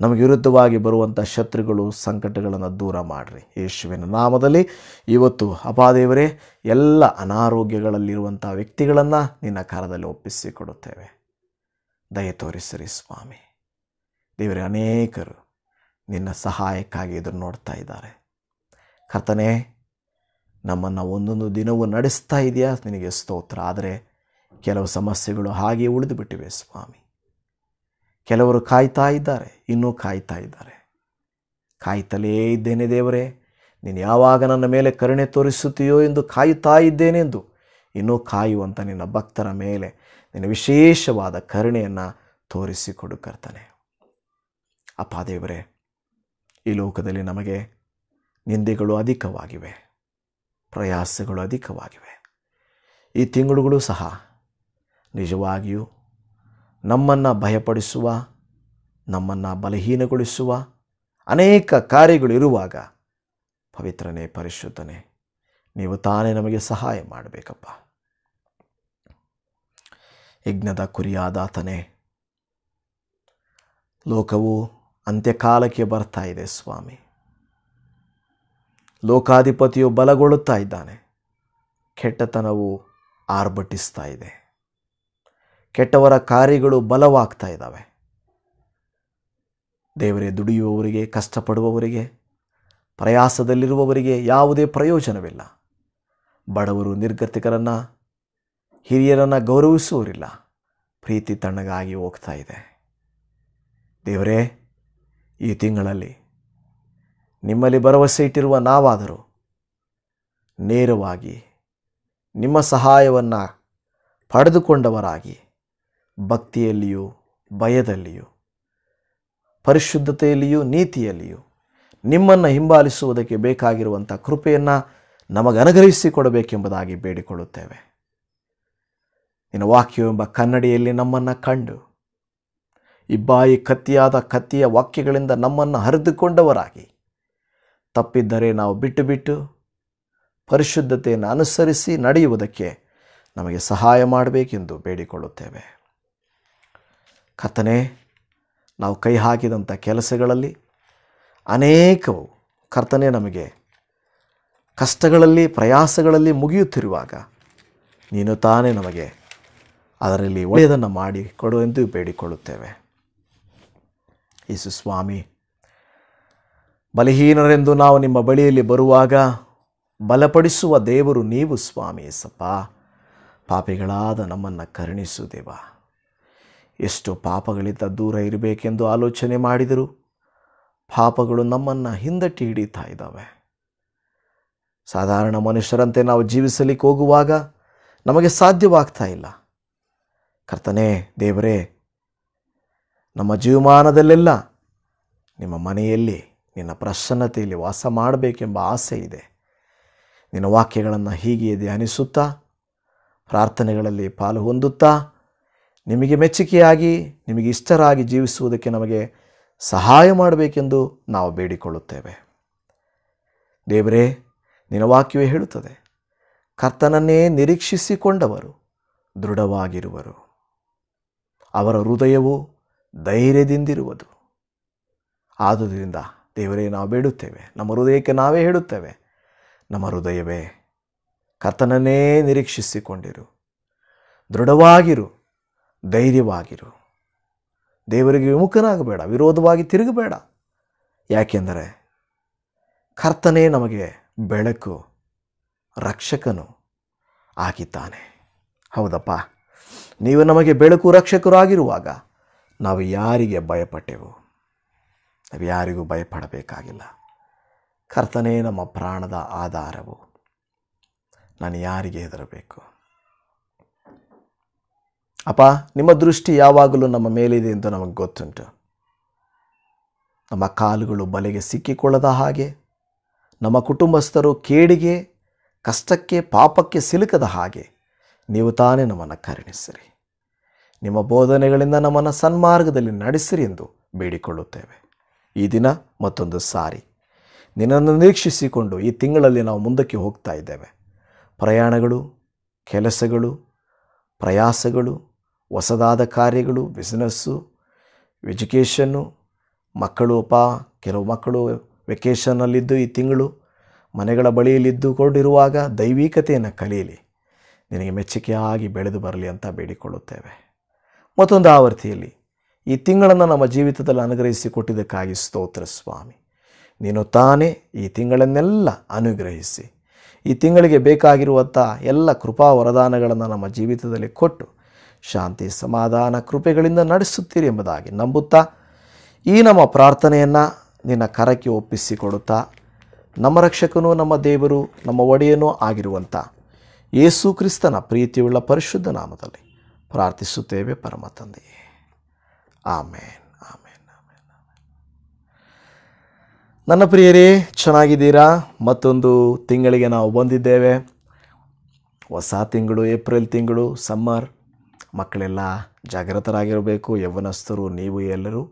ನಮಗೆ ವಿರುದ್ಧವಾಗಿ ಬರುವಂಥ ಶತ್ರುಗಳು ಸಂಕಟಗಳನ್ನು ದೂರ ಮಾಡಿರಿ ಯೇಶುವಿನ ನಾಮದಲ್ಲಿ ಇವತ್ತು ಅಪಾದೇವರೇ ಎಲ್ಲ ಅನಾರೋಗ್ಯಗಳಲ್ಲಿರುವಂಥ ವ್ಯಕ್ತಿಗಳನ್ನು ನಿನ್ನ ಕಾಲದಲ್ಲಿ ಒಪ್ಪಿಸಿಕೊಡುತ್ತೇವೆ ದಯ ತೋರಿಸಿರಿ ಸ್ವಾಮಿ ದೇವರೇ ಅನೇಕರು ನಿನ್ನ ಸಹಾಯಕ್ಕಾಗಿ ಎದುರು ನೋಡ್ತಾ ಇದ್ದಾರೆ ಕರ್ತನೇ ನಮ್ಮನ್ನು ಒಂದೊಂದು ದಿನವೂ ನಡೆಸ್ತಾ ಇದೆಯಾ ನಿನಗೆ ಸ್ತೋತ್ರ ಆದರೆ ಕೆಲವು ಸಮಸ್ಯೆಗಳು ಹಾಗೆ ಉಳಿದುಬಿಟ್ಟಿವೆ ಸ್ವಾಮಿ ಕೆಲವರು ಕಾಯ್ತಾ ಇದ್ದಾರೆ ಇನ್ನೂ ಕಾಯ್ತಾ ಇದ್ದಾರೆ ಕಾಯ್ತಲೇ ಇದ್ದೇನೆ ದೇವರೇ ನೀನು ಯಾವಾಗ ನನ್ನ ಮೇಲೆ ಕರುಣೆ ತೋರಿಸುತ್ತೀಯೋ ಎಂದು ಕಾಯುತ್ತಾ ಇದ್ದೇನೆಂದು ಇನ್ನೂ ಕಾಯುವಂಥ ನಿನ್ನ ಭಕ್ತರ ಮೇಲೆ ನಿನ್ನ ವಿಶೇಷವಾದ ಕರುಣೆಯನ್ನು ತೋರಿಸಿಕೊಡು ಕರ್ತಾನೆ ಅಪ್ಪ ದೇವರೇ ಈ ಲೋಕದಲ್ಲಿ ನಮಗೆ ನಿಂದೆಗಳು ಅಧಿಕವಾಗಿವೆ ಪ್ರಯಾಸಗಳು ಅಧಿಕವಾಗಿವೆ ಈ ತಿಂಗಳುಗಳು ಸಹ ನಿಜವಾಗಿಯೂ ನಮ್ಮನ್ನು ಭಯಪಡಿಸುವ ನಮ್ಮನ್ನು ಬಲಹೀನಗೊಳಿಸುವ ಅನೇಕ ಕಾರ್ಯಗಳು ಇರುವಾಗ ಪವಿತ್ರನೇ ಪರಿಶುದ್ಧನೇ ನೀವು ತಾನೇ ನಮಗೆ ಸಹಾಯ ಮಾಡಬೇಕಪ್ಪ ಯಜ್ಞದ ಕುರಿಯಾದಾತನೇ ಲೋಕವು ಅಂತ್ಯಕಾಲಕ್ಕೆ ಬರ್ತಾ ಇದೆ ಸ್ವಾಮಿ ಲೋಕಾಧಿಪತಿಯು ಬಲಗೊಳ್ಳುತ್ತಾ ಇದ್ದಾನೆ ಕೆಟ್ಟತನವು ಆರ್ಭಟಿಸ್ತಾ ಇದೆ ಕೆಟ್ಟವರ ಕಾರ್ಯಗಳು ಬಲವಾಗ್ತಾ ಇದ್ದಾವೆ ದೇವರೇ ದುಡಿಯುವವರಿಗೆ ಕಷ್ಟಪಡುವವರಿಗೆ ಪ್ರಯಾಸದಲ್ಲಿರುವವರಿಗೆ ಯಾವುದೇ ಪ್ರಯೋಜನವಿಲ್ಲ ಬಡವರು ನಿರ್ಗತಿಕರನ್ನು ಹಿರಿಯರನ್ನು ಗೌರವಿಸುವವರಿಲ್ಲ ಪ್ರೀತಿ ತಣ್ಣಗಾಗಿ ಹೋಗ್ತಾ ಇದೆ ದೇವರೇ ಈ ತಿಂಗಳಲ್ಲಿ ನಿಮ್ಮಲ್ಲಿ ಭರವಸೆ ಇಟ್ಟಿರುವ ನಾವಾದರೂ ನೇರವಾಗಿ ನಿಮ್ಮ ಸಹಾಯವನ್ನು ಪಡೆದುಕೊಂಡವರಾಗಿ ಭಕ್ತಿಯಲ್ಲಿಯೂ ಭಯದಲ್ಲಿಯೂ ಪರಿಶುದ್ಧತೆಯಲ್ಲಿಯೂ ನೀತಿಯಲ್ಲಿಯೂ ನಿಮ್ಮನ್ನು ಹಿಂಬಾಲಿಸುವುದಕ್ಕೆ ಬೇಕಾಗಿರುವಂಥ ಕೃಪೆಯನ್ನು ನಮಗನುಗ್ರಹಿಸಿಕೊಡಬೇಕೆಂಬುದಾಗಿ ಬೇಡಿಕೊಳ್ಳುತ್ತೇವೆ ಇನ್ನು ವಾಕ್ಯವೆಂಬ ಕನ್ನಡಿಯಲ್ಲಿ ನಮ್ಮನ್ನು ಕಂಡು ಇಬ್ಬಾಯಿ ಕತ್ತಿಯಾದ ಕತ್ತಿಯ ವಾಕ್ಯಗಳಿಂದ ನಮ್ಮನ್ನು ಹರಿದುಕೊಂಡವರಾಗಿ ತಪ್ಪಿದ್ದರೆ ನಾವು ಬಿಟ್ಟು ಬಿಟ್ಟು ಪರಿಶುದ್ಧತೆಯನ್ನು ಅನುಸರಿಸಿ ನಡೆಯುವುದಕ್ಕೆ ನಮಗೆ ಸಹಾಯ ಮಾಡಬೇಕೆಂದು ಬೇಡಿಕೊಳ್ಳುತ್ತೇವೆ ಕರ್ತನೇ ನಾವು ಕೈ ಹಾಕಿದಂಥ ಕೆಲಸಗಳಲ್ಲಿ ಅನೇಕವು ಕರ್ತನೆ ನಮಗೆ ಕಷ್ಟಗಳಲ್ಲಿ ಪ್ರಯಾಸಗಳಲ್ಲಿ ಮುಗಿಯುತ್ತಿರುವಾಗ ನೀನು ತಾನೇ ನಮಗೆ ಅದರಲ್ಲಿ ಒಳ್ಳೆಯದನ್ನು ಮಾಡಿಕೊಡು ಎಂದು ಬೇಡಿಕೊಳ್ಳುತ್ತೇವೆ ಯೇಸು ಸ್ವಾಮಿ ಬಲಹೀನರೆಂದು ನಾವು ನಿಮ್ಮ ಬಳಿಯಲ್ಲಿ ಬರುವಾಗ ಬಲಪಡಿಸುವ ದೇವರು ನೀವು ಸ್ವಾಮಿ ಸಪ್ಪ ಪಾಪಿಗಳಾದ ನಮ್ಮನ್ನು ಕರುಣಿಸು ದೇವ ಎಷ್ಟು ಪಾಪಗಳಿಂದ ದೂರ ಇರಬೇಕೆಂದು ಆಲೋಚನೆ ಮಾಡಿದರು ಪಾಪಗಳು ನಮ್ಮನ್ನು ಹಿಂದಟ್ಟಿ ಹಿಡಿತಾ ಇದ್ದಾವೆ ಸಾಧಾರಣ ಮನುಷ್ಯರಂತೆ ನಾವು ಜೀವಿಸಲಿಕ್ಕೆ ಹೋಗುವಾಗ ನಮಗೆ ಸಾಧ್ಯವಾಗ್ತಾ ಇಲ್ಲ ಕರ್ತನೇ ದೇವರೇ ನಮ್ಮ ಜೀವಮಾನದಲ್ಲೆಲ್ಲ ನಿಮ್ಮ ಮನೆಯಲ್ಲಿ ನಿನ್ನ ಪ್ರಸನ್ನತೆಯಲ್ಲಿ ವಾಸ ಮಾಡಬೇಕೆಂಬ ಆಸೆ ಇದೆ ನಿನ್ನ ವಾಕ್ಯಗಳನ್ನು ಹೀಗೆ ಧ್ಯಾನಿಸುತ್ತಾ ಪ್ರಾರ್ಥನೆಗಳಲ್ಲಿ ಪಾಲು ಹೊಂದುತ್ತಾ ನಿಮಗೆ ಮೆಚ್ಚುಗೆಯಾಗಿ ನಿಮಗೆ ಇಷ್ಟರಾಗಿ ಜೀವಿಸುವುದಕ್ಕೆ ನಮಗೆ ಸಹಾಯ ಮಾಡಬೇಕೆಂದು ನಾವು ಬೇಡಿಕೊಳ್ಳುತ್ತೇವೆ ದೇವರೇ ನಿನ್ನ ವಾಕ್ಯವೇ ಹೇಳುತ್ತದೆ ಕರ್ತನನ್ನೇ ನಿರೀಕ್ಷಿಸಿಕೊಂಡವರು ದೃಢವಾಗಿರುವರು ಅವರ ಹೃದಯವು ಧೈರ್ಯದಿಂದಿರುವುದು ಆದುದರಿಂದ ದೇವರೇ ನಾವು ಬೇಡುತ್ತೇವೆ ನಮ್ಮ ಹೃದಯಕ್ಕೆ ನಾವೇ ಹೇಳುತ್ತೇವೆ ನಮ್ಮ ಹೃದಯವೇ ಕರ್ತನನ್ನೇ ನಿರೀಕ್ಷಿಸಿಕೊಂಡಿರು ದೃಢವಾಗಿರು ಧೈರ್ಯವಾಗಿರು ದೇವರಿಗೆ ವಿಮುಖನಾಗಬೇಡ ವಿರೋಧವಾಗಿ ತಿರುಗಬೇಡ ಯಾಕೆಂದರೆ ಕರ್ತನೇ ನಮಗೆ ಬೆಳಕು ರಕ್ಷಕನು ಆಗಿದ್ದಾನೆ ಹೌದಪ್ಪ ನೀವು ನಮಗೆ ಬೆಳಕು ರಕ್ಷಕರು ಆಗಿರುವಾಗ ನಾವು ಯಾರಿಗೆ ಭಯಪಟ್ಟೆವು ನಾವು ಯಾರಿಗೂ ಭಯಪಡಬೇಕಾಗಿಲ್ಲ ಕರ್ತನೇ ನಮ್ಮ ಪ್ರಾಣದ ಆಧಾರವು ನಾನು ಯಾರಿಗೆ ಹೆದರಬೇಕು ಅಪ್ಪ ನಿಮ್ಮ ದೃಷ್ಟಿ ಯಾವಾಗಲೂ ನಮ್ಮ ಮೇಲಿದೆ ಎಂದು ನಮಗೆ ಗೊತ್ತುಂಟು ನಮ್ಮ ಕಾಲುಗಳು ಬಲೆಗೆ ಸಿಕ್ಕಿಕೊಳ್ಳದ ಹಾಗೆ ನಮ್ಮ ಕುಟುಂಬಸ್ಥರು ಕೇಡಿಗೆ ಕಷ್ಟಕ್ಕೆ ಪಾಪಕ್ಕೆ ಸಿಲುಕದ ಹಾಗೆ ನೀವು ತಾನೇ ನಮ್ಮನ್ನು ಕರುಣಿಸಿರಿ ನಿಮ್ಮ ಬೋಧನೆಗಳಿಂದ ನಮ್ಮನ್ನು ಸನ್ಮಾರ್ಗದಲ್ಲಿ ನಡೆಸಿರಿ ಎಂದು ಬೇಡಿಕೊಳ್ಳುತ್ತೇವೆ ಈ ದಿನ ಮತ್ತೊಂದು ಸಾರಿ ನಿನ್ನನ್ನು ನಿರೀಕ್ಷಿಸಿಕೊಂಡು ಈ ತಿಂಗಳಲ್ಲಿ ನಾವು ಮುಂದಕ್ಕೆ ಹೋಗ್ತಾ ಇದ್ದೇವೆ ಪ್ರಯಾಣಗಳು ಕೆಲಸಗಳು ಪ್ರಯಾಸಗಳು ಹೊಸದಾದ ಕಾರ್ಯಗಳು ಬಿಸ್ನೆಸ್ಸು ಎಜುಕೇಷನ್ನು ಮಕ್ಕಳು ಪ ಕೆಲವು ಮಕ್ಕಳು ವೆಕೇಷನ್ನಲ್ಲಿದ್ದು ಈ ತಿಂಗಳು ಮನೆಗಳ ಬಳಿಯಲ್ಲಿದ್ದುಕೊಂಡಿರುವಾಗ ದೈವಿಕತೆಯನ್ನು ಕಲಿಯಲಿ ನಿನಗೆ ಮೆಚ್ಚುಗೆಯಾಗಿ ಬೆಳೆದು ಬರಲಿ ಅಂತ ಬೇಡಿಕೊಳ್ಳುತ್ತೇವೆ ಮತ್ತೊಂದು ಆವರ್ತಿಯಲ್ಲಿ ಈ ತಿಂಗಳನ್ನು ನಮ್ಮ ಜೀವಿತದಲ್ಲಿ ಅನುಗ್ರಹಿಸಿ ಕೊಟ್ಟಿದ್ದಕ್ಕಾಗಿ ಸ್ತೋತ್ರ ಸ್ವಾಮಿ ನೀನು ತಾನೇ ಈ ತಿಂಗಳನ್ನೆಲ್ಲ ಅನುಗ್ರಹಿಸಿ ಈ ತಿಂಗಳಿಗೆ ಬೇಕಾಗಿರುವಂಥ ಎಲ್ಲ ಕೃಪಾ ವರದಾನಗಳನ್ನು ನಮ್ಮ ಜೀವಿತದಲ್ಲಿ ಕೊಟ್ಟು ಶಾಂತಿ ಸಮಾಧಾನ ಕೃಪೆಗಳಿಂದ ನಡೆಸುತ್ತೀರಿ ಎಂಬುದಾಗಿ ನಂಬುತ್ತಾ ಈ ನಮ್ಮ ಪ್ರಾರ್ಥನೆಯನ್ನು ನಿನ್ನ ಕರಕ್ಕೆ ಒಪ್ಪಿಸಿಕೊಡುತ್ತಾ ನಮ್ಮ ರಕ್ಷಕನೂ ನಮ್ಮ ದೇವರು ನಮ್ಮ ಒಡೆಯನೂ ಆಗಿರುವಂಥ ಯೇಸು ಕ್ರಿಸ್ತನ ಪ್ರೀತಿಯುಳ್ಳ ಪರಿಶುದ್ಧ ನಾಮದಲ್ಲಿ ಪ್ರಾರ್ಥಿಸುತ್ತೇವೆ ಪರಮ ತಂದೆಯೇ ಆಮೇನ್ ಆಮೇನ್ ಆಮೇನ್ ನನ್ನ ಪ್ರಿಯರೇ ಚೆನ್ನಾಗಿದ್ದೀರಾ ಮತ್ತೊಂದು ತಿಂಗಳಿಗೆ ನಾವು ಬಂದಿದ್ದೇವೆ ಹೊಸ ತಿಂಗಳು ಏಪ್ರಿಲ್ ತಿಂಗಳು ಸಮ್ಮರ್ ಮಕ್ಕಳೆಲ್ಲ ಜಾಗೃತರಾಗಿರಬೇಕು ಯೌವನಸ್ಥರು ನೀವು ಎಲ್ಲರೂ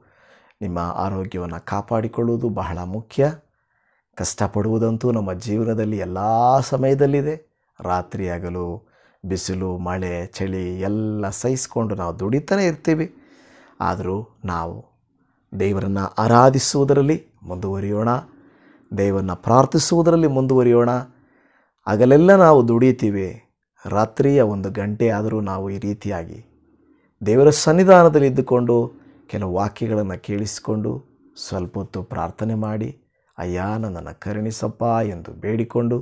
ನಿಮ್ಮ ಆರೋಗ್ಯವನ್ನು ಕಾಪಾಡಿಕೊಳ್ಳುವುದು ಬಹಳ ಮುಖ್ಯ ಕಷ್ಟಪಡುವುದಂತೂ ನಮ್ಮ ಜೀವನದಲ್ಲಿ ಎಲ್ಲ ಸಮಯದಲ್ಲಿದೆ ರಾತ್ರಿಯಾಗಲು ಬಿಸಿಲು ಮಳೆ ಚಳಿ ಎಲ್ಲ ಸಹಿಸಿಕೊಂಡು ನಾವು ದುಡಿತಾನೆ ಇರ್ತೀವಿ ಆದರೂ ನಾವು ದೇವರನ್ನು ಆರಾಧಿಸುವುದರಲ್ಲಿ ಮುಂದುವರಿಯೋಣ ದೇವರನ್ನು ಪ್ರಾರ್ಥಿಸುವುದರಲ್ಲಿ ಮುಂದುವರಿಯೋಣ ಆಗಲೆಲ್ಲ ನಾವು ದುಡಿತೀವಿ ರಾತ್ರಿಯ ಒಂದು ಗಂಟೆ ಆದರೂ ನಾವು ಈ ರೀತಿಯಾಗಿ ದೇವರ ಸನ್ನಿಧಾನದಲ್ಲಿ ಇದ್ದುಕೊಂಡು ಕೆಲವು ವಾಕ್ಯಗಳನ್ನು ಕೇಳಿಸಿಕೊಂಡು ಸ್ವಲ್ಪ ಹೊತ್ತು ಪ್ರಾರ್ಥನೆ ಮಾಡಿ ಅಯ್ಯ ನನ್ನನ್ನು ಕರುಣಿಸಪ್ಪ ಎಂದು ಬೇಡಿಕೊಂಡು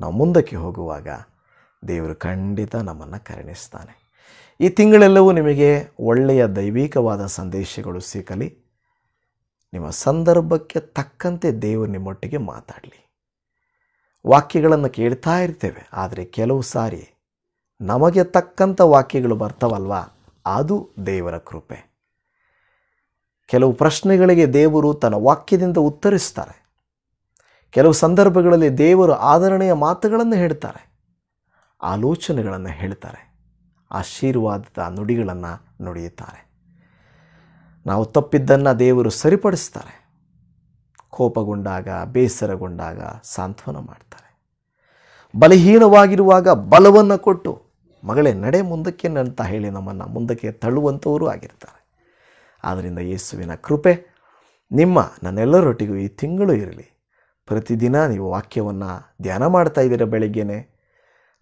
ನಾವು ಮುಂದಕ್ಕೆ ಹೋಗುವಾಗ ದೇವರು ಖಂಡಿತ ನಮ್ಮನ್ನು ಕರುಣಿಸ್ತಾನೆ ಈ ತಿಂಗಳೆಲ್ಲವೂ ನಿಮಗೆ ಒಳ್ಳೆಯ ದೈವಿಕವಾದ ಸಂದೇಶಗಳು ಸಿಗಲಿ ನಿಮ್ಮ ಸಂದರ್ಭಕ್ಕೆ ತಕ್ಕಂತೆ ದೇವರು ನಿಮ್ಮೊಟ್ಟಿಗೆ ಮಾತಾಡಲಿ ವಾಕ್ಯಗಳನ್ನು ಕೇಳ್ತಾ ಇರ್ತೇವೆ ಆದರೆ ಕೆಲವು ಸಾರಿ ನಮಗೆ ತಕ್ಕಂಥ ವಾಕ್ಯಗಳು ಬರ್ತವಲ್ವ ಅದು ದೇವರ ಕೃಪೆ ಕೆಲವು ಪ್ರಶ್ನೆಗಳಿಗೆ ದೇವರು ತನ್ನ ವಾಕ್ಯದಿಂದ ಉತ್ತರಿಸ್ತಾರೆ ಕೆಲವು ಸಂದರ್ಭಗಳಲ್ಲಿ ದೇವರು ಆಧರಣೆಯ ಮಾತುಗಳನ್ನು ಹೇಳ್ತಾರೆ ಆಲೋಚನೆಗಳನ್ನು ಹೇಳ್ತಾರೆ ಆಶೀರ್ವಾದದ ನುಡಿಗಳನ್ನು ನುಡಿಯುತ್ತಾರೆ ನಾವು ತಪ್ಪಿದ್ದನ್ನು ದೇವರು ಸರಿಪಡಿಸ್ತಾರೆ ಕೋಪಗೊಂಡಾಗ ಬೇಸರಗೊಂಡಾಗ ಸಾಂತ್ವನ ಮಾಡ್ತಾರೆ ಬಲಹೀನವಾಗಿರುವಾಗ ಬಲವನ್ನು ಕೊಟ್ಟು ಮಗಳೇ ನಡೆ ಮುಂದಕ್ಕೆ ಅಂತ ಹೇಳಿ ನಮ್ಮನ್ನು ಮುಂದಕ್ಕೆ ತಳ್ಳುವಂಥವರು ಆಗಿರ್ತಾರೆ ಆದ್ದರಿಂದ ಯೇಸುವಿನ ಕೃಪೆ ನಿಮ್ಮ ನನ್ನೆಲ್ಲರೊಟ್ಟಿಗೂ ಈ ತಿಂಗಳು ಇರಲಿ ಪ್ರತಿದಿನ ನೀವು ವಾಕ್ಯವನ್ನು ಧ್ಯಾನ ಮಾಡ್ತಾ ಇದ್ದೀರಾ ಬೆಳಗ್ಗೆನೆ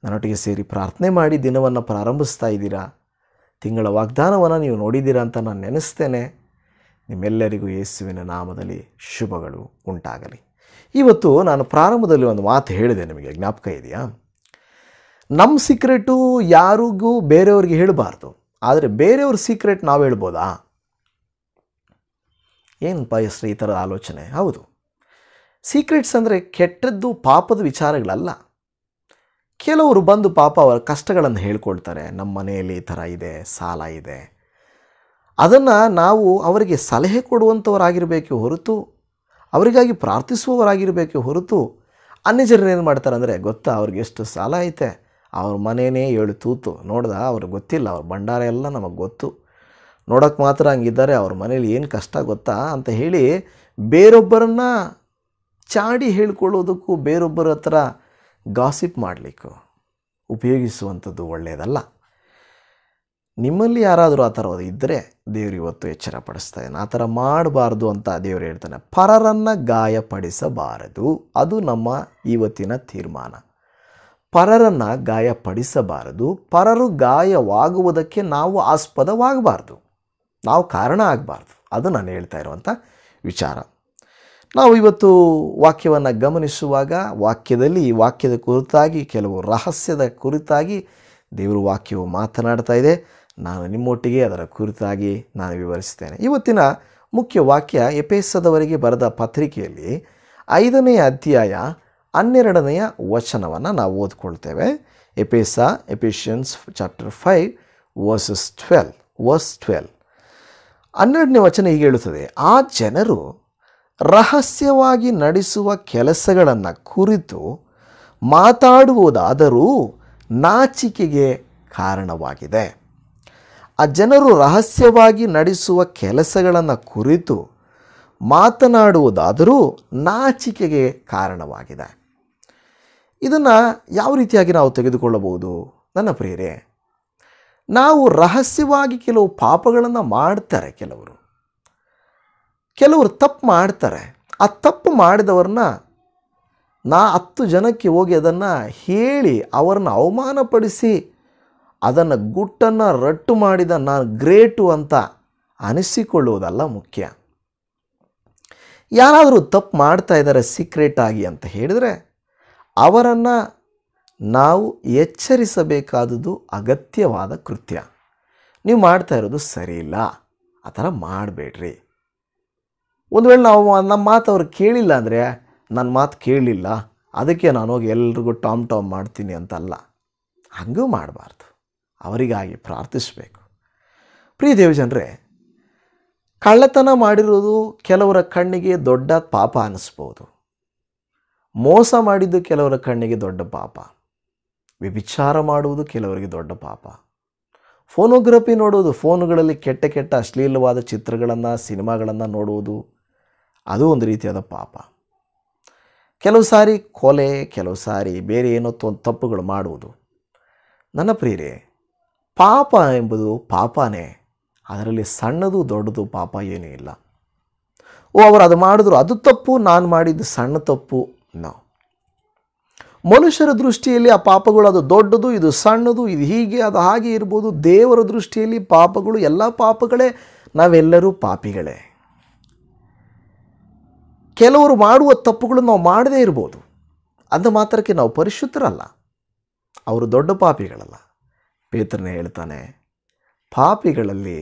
ನನ್ನೊಟ್ಟಿಗೆ ಸೇರಿ ಪ್ರಾರ್ಥನೆ ಮಾಡಿ ದಿನವನ್ನು ಪ್ರಾರಂಭಿಸ್ತಾ ಇದ್ದೀರಾ ತಿಂಗಳ ವಾಗ್ದಾನವನ್ನು ನೀವು ನೋಡಿದ್ದೀರಾ ಅಂತ ನಾನು ನೆನೆಸ್ತೇನೆ ನಿಮ್ಮೆಲ್ಲರಿಗೂ ಯೇಸುವಿನ ನಾಮದಲ್ಲಿ ಶುಭಗಳು ಉಂಟಾಗಲಿ ಇವತ್ತು ನಾನು ಪ್ರಾರಂಭದಲ್ಲಿ ಒಂದು ಮಾತು ಹೇಳಿದೆ ನಿಮಗೆ ಜ್ಞಾಪಕ ಇದೆಯಾ ನಮ್ಮ ಸೀಕ್ರೆಟು ಯಾರಿಗೂ ಬೇರೆಯವ್ರಿಗೆ ಹೇಳಬಾರ್ದು ಆದರೆ ಬೇರೆಯವ್ರ ಸೀಕ್ರೆಟ್ ನಾವು ಹೇಳ್ಬೋದಾ ಏನಪ್ಪ ಹೆಸ್ರು ಈ ಥರದ ಆಲೋಚನೆ ಹೌದು ಸೀಕ್ರೆಟ್ಸ್ ಅಂದರೆ ಕೆಟ್ಟದ್ದು ಪಾಪದ ವಿಚಾರಗಳಲ್ಲ ಕೆಲವರು ಬಂದು ಪಾಪ ಅವರ ಕಷ್ಟಗಳನ್ನು ಹೇಳ್ಕೊಳ್ತಾರೆ ನಮ್ಮ ಮನೆಯಲ್ಲಿ ಈ ಥರ ಇದೆ ಸಾಲ ಇದೆ ಅದನ್ನು ನಾವು ಅವರಿಗೆ ಸಲಹೆ ಕೊಡುವಂಥವರಾಗಿರಬೇಕು ಹೊರತು ಅವರಿಗಾಗಿ ಪ್ರಾರ್ಥಿಸುವವರಾಗಿರಬೇಕು ಹೊರತು ಜನರು ಏನು ಮಾಡ್ತಾರೆ ಅಂದರೆ ಗೊತ್ತಾ ಅವ್ರಿಗೆ ಎಷ್ಟು ಸಾಲ ಐತೆ ಅವ್ರ ಮನೆಯೇ ಏಳು ತೂತು ನೋಡ್ದ ಅವ್ರಿಗೆ ಗೊತ್ತಿಲ್ಲ ಅವ್ರ ಭಂಡಾರ ಎಲ್ಲ ನಮಗೆ ಗೊತ್ತು ನೋಡೋಕ್ಕೆ ಮಾತ್ರ ಹಂಗಿದ್ದಾರೆ ಅವ್ರ ಮನೇಲಿ ಏನು ಕಷ್ಟ ಗೊತ್ತಾ ಅಂತ ಹೇಳಿ ಬೇರೊಬ್ಬರನ್ನ ಚಾಡಿ ಹೇಳ್ಕೊಳ್ಳೋದಕ್ಕೂ ಬೇರೊಬ್ಬರ ಹತ್ರ ಗಾಸಿಪ್ ಮಾಡಲಿಕ್ಕೂ ಉಪಯೋಗಿಸುವಂಥದ್ದು ಒಳ್ಳೆಯದಲ್ಲ ನಿಮ್ಮಲ್ಲಿ ಯಾರಾದರೂ ಆ ಥರ ಇದ್ದರೆ ದೇವರು ಇವತ್ತು ಎಚ್ಚರ ಇದ್ದಾನೆ ಆ ಥರ ಮಾಡಬಾರ್ದು ಅಂತ ದೇವರು ಹೇಳ್ತಾನೆ ಪರರನ್ನು ಗಾಯಪಡಿಸಬಾರದು ಅದು ನಮ್ಮ ಇವತ್ತಿನ ತೀರ್ಮಾನ ಪರರನ್ನು ಗಾಯಪಡಿಸಬಾರದು ಪರರು ಗಾಯವಾಗುವುದಕ್ಕೆ ನಾವು ಆಸ್ಪದವಾಗಬಾರ್ದು ನಾವು ಕಾರಣ ಆಗಬಾರ್ದು ಅದು ನಾನು ಹೇಳ್ತಾ ಇರುವಂಥ ವಿಚಾರ ನಾವು ಇವತ್ತು ವಾಕ್ಯವನ್ನು ಗಮನಿಸುವಾಗ ವಾಕ್ಯದಲ್ಲಿ ಈ ವಾಕ್ಯದ ಕುರಿತಾಗಿ ಕೆಲವು ರಹಸ್ಯದ ಕುರಿತಾಗಿ ದೇವರು ವಾಕ್ಯವು ಮಾತನಾಡ್ತಾ ಇದೆ ನಾನು ನಿಮ್ಮೊಟ್ಟಿಗೆ ಅದರ ಕುರಿತಾಗಿ ನಾನು ವಿವರಿಸ್ತೇನೆ ಇವತ್ತಿನ ಮುಖ್ಯ ವಾಕ್ಯ ಎಪೇಸದವರಿಗೆ ಬರೆದ ಪತ್ರಿಕೆಯಲ್ಲಿ ಐದನೇ ಅಧ್ಯಾಯ ಹನ್ನೆರಡನೆಯ ವಚನವನ್ನು ನಾವು ಓದ್ಕೊಳ್ತೇವೆ ಎಪಿಸ Ephesians chapter five verses twelve verse twelve ಹನ್ನೆರಡನೇ ವಚನ ಹೀಗೆ ಹೇಳುತ್ತದೆ ಆ ಜನರು ರಹಸ್ಯವಾಗಿ ನಡೆಸುವ ಕೆಲಸಗಳನ್ನು ಕುರಿತು ಮಾತಾಡುವುದಾದರೂ ನಾಚಿಕೆಗೆ ಕಾರಣವಾಗಿದೆ ಆ ಜನರು ರಹಸ್ಯವಾಗಿ ನಡೆಸುವ ಕೆಲಸಗಳನ್ನು ಕುರಿತು ಮಾತನಾಡುವುದಾದರೂ ನಾಚಿಕೆಗೆ ಕಾರಣವಾಗಿದೆ ಇದನ್ನು ಯಾವ ರೀತಿಯಾಗಿ ನಾವು ತೆಗೆದುಕೊಳ್ಳಬಹುದು ನನ್ನ ಪ್ರಿಯರೇ ನಾವು ರಹಸ್ಯವಾಗಿ ಕೆಲವು ಪಾಪಗಳನ್ನು ಮಾಡ್ತಾರೆ ಕೆಲವರು ಕೆಲವರು ತಪ್ಪು ಮಾಡ್ತಾರೆ ಆ ತಪ್ಪು ಮಾಡಿದವ್ರನ್ನ ನಾ ಹತ್ತು ಜನಕ್ಕೆ ಹೋಗಿ ಅದನ್ನು ಹೇಳಿ ಅವರನ್ನು ಅವಮಾನಪಡಿಸಿ ಅದನ್ನು ಗುಟ್ಟನ್ನು ರಟ್ಟು ಮಾಡಿದ ನಾನು ಗ್ರೇಟು ಅಂತ ಅನಿಸಿಕೊಳ್ಳುವುದಲ್ಲ ಮುಖ್ಯ ಯಾರಾದರೂ ತಪ್ಪು ಮಾಡ್ತಾ ಇದ್ದಾರೆ ಸೀಕ್ರೆಟ್ ಆಗಿ ಅಂತ ಹೇಳಿದರೆ ಅವರನ್ನು ನಾವು ಎಚ್ಚರಿಸಬೇಕಾದದ್ದು ಅಗತ್ಯವಾದ ಕೃತ್ಯ ನೀವು ಮಾಡ್ತಾ ಇರೋದು ಸರಿಯಿಲ್ಲ ಆ ಥರ ಮಾಡಬೇಡ್ರಿ ಒಂದು ವೇಳೆ ನಾವು ನಮ್ಮ ಮಾತು ಅವ್ರು ಕೇಳಿಲ್ಲ ಅಂದರೆ ನನ್ನ ಮಾತು ಕೇಳಲಿಲ್ಲ ಅದಕ್ಕೆ ನಾನು ಹೋಗಿ ಎಲ್ರಿಗೂ ಟಾಮ್ ಟಾಮ್ ಮಾಡ್ತೀನಿ ಅಂತಲ್ಲ ಹಂಗೂ ಮಾಡಬಾರ್ದು ಅವರಿಗಾಗಿ ಪ್ರಾರ್ಥಿಸಬೇಕು ಪ್ರಿಯ ದೇವಜನರೇ ಕಳ್ಳತನ ಮಾಡಿರೋದು ಕೆಲವರ ಕಣ್ಣಿಗೆ ದೊಡ್ಡ ಪಾಪ ಅನ್ನಿಸ್ಬೋದು ಮೋಸ ಮಾಡಿದ್ದು ಕೆಲವರ ಕಣ್ಣಿಗೆ ದೊಡ್ಡ ಪಾಪ ವಿಭಿಚಾರ ಮಾಡುವುದು ಕೆಲವರಿಗೆ ದೊಡ್ಡ ಪಾಪ ಫೋನೋಗ್ರಫಿ ನೋಡುವುದು ಫೋನುಗಳಲ್ಲಿ ಕೆಟ್ಟ ಕೆಟ್ಟ ಅಶ್ಲೀಲವಾದ ಚಿತ್ರಗಳನ್ನು ಸಿನಿಮಾಗಳನ್ನು ನೋಡುವುದು ಅದು ಒಂದು ರೀತಿಯಾದ ಪಾಪ ಕೆಲವು ಸಾರಿ ಕೊಲೆ ಕೆಲವು ಸಾರಿ ಬೇರೆ ಏನೋ ತೊ ತಪ್ಪುಗಳು ಮಾಡುವುದು ನನ್ನ ಪ್ರಿಯರೇ ಪಾಪ ಎಂಬುದು ಪಾಪನೇ ಅದರಲ್ಲಿ ಸಣ್ಣದು ದೊಡ್ಡದು ಪಾಪ ಏನೂ ಇಲ್ಲ ಓ ಅವರು ಅದು ಮಾಡಿದ್ರು ಅದು ತಪ್ಪು ನಾನು ಮಾಡಿದ್ದು ಸಣ್ಣ ತಪ್ಪು ನಾವು ಮನುಷ್ಯರ ದೃಷ್ಟಿಯಲ್ಲಿ ಆ ಪಾಪಗಳು ಅದು ದೊಡ್ಡದು ಇದು ಸಣ್ಣದು ಇದು ಹೀಗೆ ಅದು ಹಾಗೆ ಇರ್ಬೋದು ದೇವರ ದೃಷ್ಟಿಯಲ್ಲಿ ಪಾಪಗಳು ಎಲ್ಲ ಪಾಪಗಳೇ ನಾವೆಲ್ಲರೂ ಪಾಪಿಗಳೇ ಕೆಲವರು ಮಾಡುವ ತಪ್ಪುಗಳು ನಾವು ಮಾಡದೇ ಇರ್ಬೋದು ಅಂದ ಮಾತ್ರಕ್ಕೆ ನಾವು ಪರಿಶುದ್ಧರಲ್ಲ ಅವರು ದೊಡ್ಡ ಪಾಪಿಗಳಲ್ಲ ಪೇತ್ರನೇ ಹೇಳ್ತಾನೆ ಪಾಪಿಗಳಲ್ಲಿ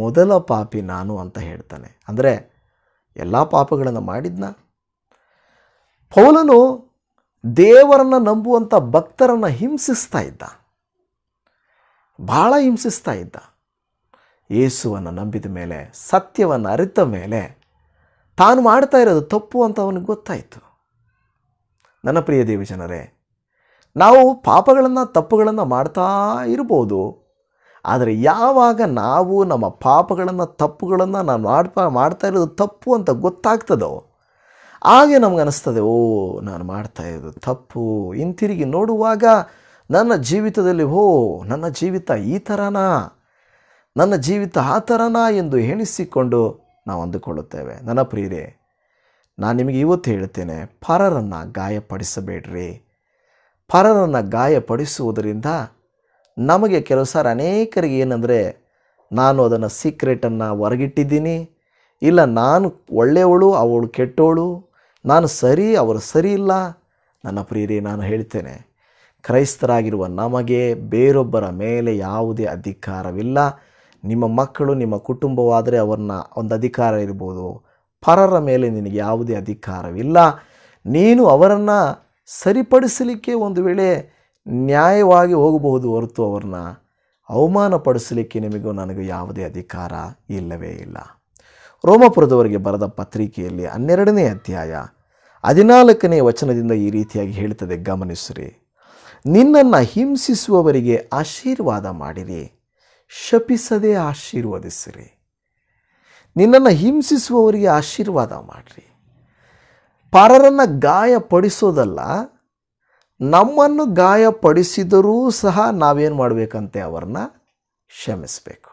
ಮೊದಲ ಪಾಪಿ ನಾನು ಅಂತ ಹೇಳ್ತಾನೆ ಅಂದರೆ ಎಲ್ಲ ಪಾಪಗಳನ್ನು ಮಾಡಿದ್ನ ಪೌಲನು ದೇವರನ್ನು ನಂಬುವಂಥ ಭಕ್ತರನ್ನು ಹಿಂಸಿಸ್ತಾ ಇದ್ದ ಭಾಳ ಹಿಂಸಿಸ್ತಾ ಇದ್ದ ಯೇಸುವನ್ನು ನಂಬಿದ ಮೇಲೆ ಸತ್ಯವನ್ನು ಅರಿತ ಮೇಲೆ ತಾನು ಮಾಡ್ತಾ ಇರೋದು ತಪ್ಪು ಅಂತ ಅವನಿಗೆ ಗೊತ್ತಾಯಿತು ನನ್ನ ಪ್ರಿಯ ದೇವಿ ಜನರೇ ನಾವು ಪಾಪಗಳನ್ನು ತಪ್ಪುಗಳನ್ನು ಮಾಡ್ತಾ ಇರ್ಬೋದು ಆದರೆ ಯಾವಾಗ ನಾವು ನಮ್ಮ ಪಾಪಗಳನ್ನು ತಪ್ಪುಗಳನ್ನು ನಾನು ಮಾಡ್ತಾ ಇರೋದು ತಪ್ಪು ಅಂತ ಗೊತ್ತಾಗ್ತದೋ ಹಾಗೆ ನಮಗನಿಸ್ತದೆ ಓ ನಾನು ಮಾಡ್ತಾ ಇರೋದು ತಪ್ಪು ಹಿಂತಿರುಗಿ ನೋಡುವಾಗ ನನ್ನ ಜೀವಿತದಲ್ಲಿ ಓ ನನ್ನ ಜೀವಿತ ಈ ಥರನಾ ನನ್ನ ಜೀವಿತ ಆ ಥರನಾ ಎಂದು ಎಣಿಸಿಕೊಂಡು ನಾವು ಅಂದುಕೊಳ್ಳುತ್ತೇವೆ ನನ್ನ ಪ್ರಿಯರೇ ನಾನು ನಿಮಗೆ ಇವತ್ತು ಹೇಳ್ತೇನೆ ಪರರನ್ನು ಗಾಯಪಡಿಸಬೇಡ್ರಿ ಪರರನ್ನು ಗಾಯಪಡಿಸುವುದರಿಂದ ನಮಗೆ ಕೆಲವು ಸಾರಿ ಅನೇಕರಿಗೆ ಏನಂದರೆ ನಾನು ಅದನ್ನು ಸೀಕ್ರೆಟನ್ನು ಹೊರಗಿಟ್ಟಿದ್ದೀನಿ ಇಲ್ಲ ನಾನು ಒಳ್ಳೆಯವಳು ಅವಳು ಕೆಟ್ಟವಳು ನಾನು ಸರಿ ಅವರು ಸರಿ ಇಲ್ಲ ನನ್ನ ಪ್ರೀರಿ ನಾನು ಹೇಳ್ತೇನೆ ಕ್ರೈಸ್ತರಾಗಿರುವ ನಮಗೆ ಬೇರೊಬ್ಬರ ಮೇಲೆ ಯಾವುದೇ ಅಧಿಕಾರವಿಲ್ಲ ನಿಮ್ಮ ಮಕ್ಕಳು ನಿಮ್ಮ ಕುಟುಂಬವಾದರೆ ಅವರನ್ನ ಒಂದು ಅಧಿಕಾರ ಇರ್ಬೋದು ಪರರ ಮೇಲೆ ನಿನಗೆ ಯಾವುದೇ ಅಧಿಕಾರವಿಲ್ಲ ನೀನು ಅವರನ್ನು ಸರಿಪಡಿಸಲಿಕ್ಕೆ ಒಂದು ವೇಳೆ ನ್ಯಾಯವಾಗಿ ಹೋಗಬಹುದು ಹೊರತು ಅವ್ರನ್ನ ಅವಮಾನಪಡಿಸಲಿಕ್ಕೆ ನಿಮಗೂ ನನಗೂ ಯಾವುದೇ ಅಧಿಕಾರ ಇಲ್ಲವೇ ಇಲ್ಲ ರೋಮಪುರದವರಿಗೆ ಬರೆದ ಪತ್ರಿಕೆಯಲ್ಲಿ ಹನ್ನೆರಡನೇ ಅಧ್ಯಾಯ ಹದಿನಾಲ್ಕನೇ ವಚನದಿಂದ ಈ ರೀತಿಯಾಗಿ ಹೇಳ್ತದೆ ಗಮನಿಸಿರಿ ನಿನ್ನನ್ನು ಹಿಂಸಿಸುವವರಿಗೆ ಆಶೀರ್ವಾದ ಮಾಡಿರಿ ಶಪಿಸದೆ ಆಶೀರ್ವದಿಸಿರಿ ನಿನ್ನನ್ನು ಹಿಂಸಿಸುವವರಿಗೆ ಆಶೀರ್ವಾದ ಮಾಡಿರಿ ಪರರನ್ನು ಗಾಯಪಡಿಸೋದಲ್ಲ ನಮ್ಮನ್ನು ಗಾಯಪಡಿಸಿದರೂ ಸಹ ನಾವೇನು ಮಾಡಬೇಕಂತೆ ಅವ್ರನ್ನ ಕ್ಷಮಿಸಬೇಕು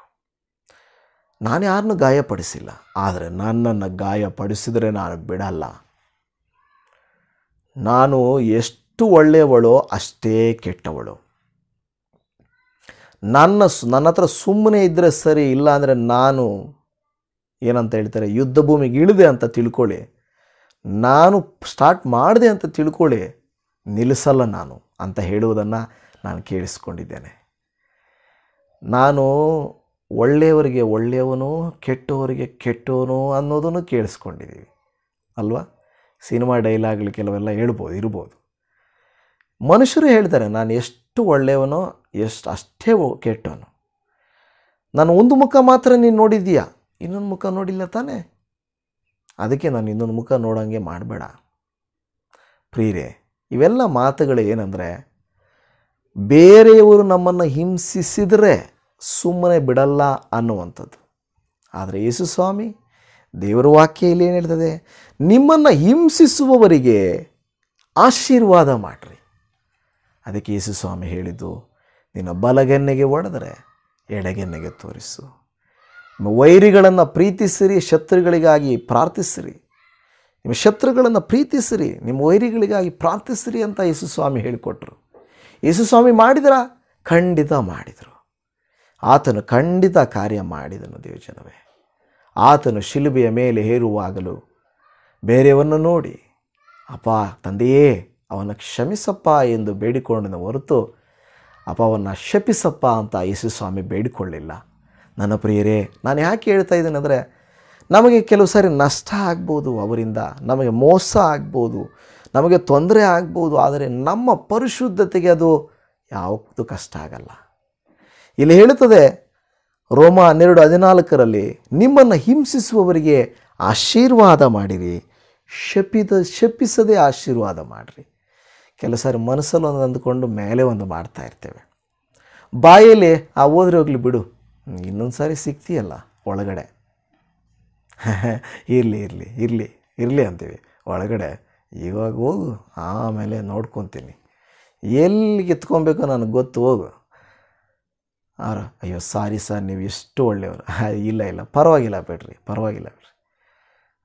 ನಾನು ಯಾರನ್ನು ಗಾಯಪಡಿಸಿಲ್ಲ ಆದರೆ ನನ್ನನ್ನು ಗಾಯಪಡಿಸಿದರೆ ನಾನು ಬಿಡಲ್ಲ ನಾನು ಎಷ್ಟು ಒಳ್ಳೆಯವಳೋ ಅಷ್ಟೇ ಕೆಟ್ಟವಳು ನನ್ನ ನನ್ನ ಹತ್ರ ಸುಮ್ಮನೆ ಇದ್ದರೆ ಸರಿ ಇಲ್ಲ ನಾನು ಏನಂತ ಹೇಳ್ತಾರೆ ಯುದ್ಧ ಭೂಮಿಗೆ ಇಳಿದೆ ಅಂತ ತಿಳ್ಕೊಳ್ಳಿ ನಾನು ಸ್ಟಾರ್ಟ್ ಮಾಡಿದೆ ಅಂತ ತಿಳ್ಕೊಳ್ಳಿ ನಿಲ್ಲಿಸಲ್ಲ ನಾನು ಅಂತ ಹೇಳುವುದನ್ನು ನಾನು ಕೇಳಿಸ್ಕೊಂಡಿದ್ದೇನೆ ನಾನು ಒಳ್ಳೆಯವರಿಗೆ ಒಳ್ಳೆಯವನು ಕೆಟ್ಟವರಿಗೆ ಕೆಟ್ಟವನು ಅನ್ನೋದನ್ನು ಕೇಳಿಸ್ಕೊಂಡಿದ್ದೀವಿ ಅಲ್ವಾ ಸಿನಿಮಾ ಡೈಲಾಗ್ಲಿ ಕೆಲವೆಲ್ಲ ಹೇಳ್ಬೋದು ಇರ್ಬೋದು ಮನುಷ್ಯರು ಹೇಳ್ತಾರೆ ನಾನು ಎಷ್ಟು ಒಳ್ಳೆಯವನೋ ಎಷ್ಟು ಅಷ್ಟೇ ಕೆಟ್ಟವನು ನಾನು ಒಂದು ಮುಖ ಮಾತ್ರ ನೀನು ನೋಡಿದ್ದೀಯಾ ಇನ್ನೊಂದು ಮುಖ ನೋಡಿಲ್ಲ ತಾನೇ ಅದಕ್ಕೆ ನಾನು ಇನ್ನೊಂದು ಮುಖ ನೋಡೋಂಗೆ ಮಾಡಬೇಡ ಪ್ರಿಯರೇ ಇವೆಲ್ಲ ಮಾತುಗಳು ಏನಂದರೆ ಬೇರೆಯವರು ನಮ್ಮನ್ನು ಹಿಂಸಿಸಿದರೆ ಸುಮ್ಮನೆ ಬಿಡಲ್ಲ ಅನ್ನುವಂಥದ್ದು ಆದರೆ ಯೇಸು ಸ್ವಾಮಿ ದೇವರ ವಾಕ್ಯ ಇಲ್ಲಿ ಏನು ಹೇಳ್ತದೆ ನಿಮ್ಮನ್ನು ಹಿಂಸಿಸುವವರಿಗೆ ಆಶೀರ್ವಾದ ಮಾಡಿರಿ ಅದಕ್ಕೆ ಯೇಸು ಸ್ವಾಮಿ ಹೇಳಿದ್ದು ನಿನ್ನ ಬಲಗೆನ್ನೆಗೆ ಒಡೆದರೆ ಎಡಗೆನ್ನೆಗೆ ತೋರಿಸು ನಿಮ್ಮ ವೈರಿಗಳನ್ನು ಪ್ರೀತಿಸಿರಿ ಶತ್ರುಗಳಿಗಾಗಿ ಪ್ರಾರ್ಥಿಸಿರಿ ನಿಮ್ಮ ಶತ್ರುಗಳನ್ನು ಪ್ರೀತಿಸಿರಿ ನಿಮ್ಮ ವೈರಿಗಳಿಗಾಗಿ ಪ್ರಾರ್ಥಿಸಿರಿ ಅಂತ ಯೇಸು ಸ್ವಾಮಿ ಹೇಳಿಕೊಟ್ರು ಯೇಸು ಸ್ವಾಮಿ ಮಾಡಿದ್ರ ಖಂಡಿತ ಮಾಡಿದರು ಆತನು ಖಂಡಿತ ಕಾರ್ಯ ಮಾಡಿದನು ದೇವಜನವೇ ಆತನು ಶಿಲುಬೆಯ ಮೇಲೆ ಹೇರುವಾಗಲೂ ಬೇರೆಯವನ್ನು ನೋಡಿ ಅಪ್ಪ ತಂದೆಯೇ ಅವನ ಕ್ಷಮಿಸಪ್ಪ ಎಂದು ಬೇಡಿಕೊಂಡನ ಹೊರತು ಅಪ್ಪ ಅವನ್ನು ಶಪಿಸಪ್ಪ ಅಂತ ಯೇಸು ಸ್ವಾಮಿ ಬೇಡಿಕೊಳ್ಳಿಲ್ಲ ನನ್ನ ಪ್ರಿಯರೇ ನಾನು ಯಾಕೆ ಹೇಳ್ತಾ ಇದ್ದೇನೆ ಅಂದರೆ ನಮಗೆ ಕೆಲವು ಸಾರಿ ನಷ್ಟ ಆಗ್ಬೋದು ಅವರಿಂದ ನಮಗೆ ಮೋಸ ಆಗ್ಬೋದು ನಮಗೆ ತೊಂದರೆ ಆಗ್ಬೋದು ಆದರೆ ನಮ್ಮ ಪರಿಶುದ್ಧತೆಗೆ ಅದು ಯಾವುದು ಕಷ್ಟ ಆಗಲ್ಲ ಇಲ್ಲಿ ಹೇಳುತ್ತದೆ ರೋಮ ಹನ್ನೆರಡು ಹದಿನಾಲ್ಕರಲ್ಲಿ ನಿಮ್ಮನ್ನು ಹಿಂಸಿಸುವವರಿಗೆ ಆಶೀರ್ವಾದ ಮಾಡಿರಿ ಶಪಿದ ಶಪಿಸದೆ ಆಶೀರ್ವಾದ ಮಾಡಿರಿ ಕೆಲವು ಸಾರಿ ಮನಸ್ಸಲ್ಲಿ ಒಂದು ಮೇಲೆ ಒಂದು ಮಾಡ್ತಾ ಇರ್ತೇವೆ ಬಾಯಲ್ಲಿ ಆ ಹೋದ್ರೆ ಹೋಗ್ಲಿ ಬಿಡು ಇನ್ನೊಂದು ಸಾರಿ ಸಿಗ್ತೀಯಲ್ಲ ಒಳಗಡೆ <laughs> ಇರಲಿ ಇರಲಿ ಇರಲಿ ಇರಲಿ ಅಂತೀವಿ ಒಳಗಡೆ ಇವಾಗ ಹೋಗು ಆಮೇಲೆ ನೋಡ್ಕೊತೀನಿ ಎಲ್ಲಿ ಎತ್ಕೊಬೇಕು ನನಗೆ ಗೊತ್ತು ಹೋಗು ಆರ ಅಯ್ಯೋ ಸಾರಿ ಸರ್ ನೀವು ಎಷ್ಟು ಒಳ್ಳೆಯವರು <laughs> ಇಲ್ಲ ಇಲ್ಲ ಪರವಾಗಿಲ್ಲ ಬೇಡ್ರಿ ಪರವಾಗಿಲ್ಲ ಬಿಡ್ರಿ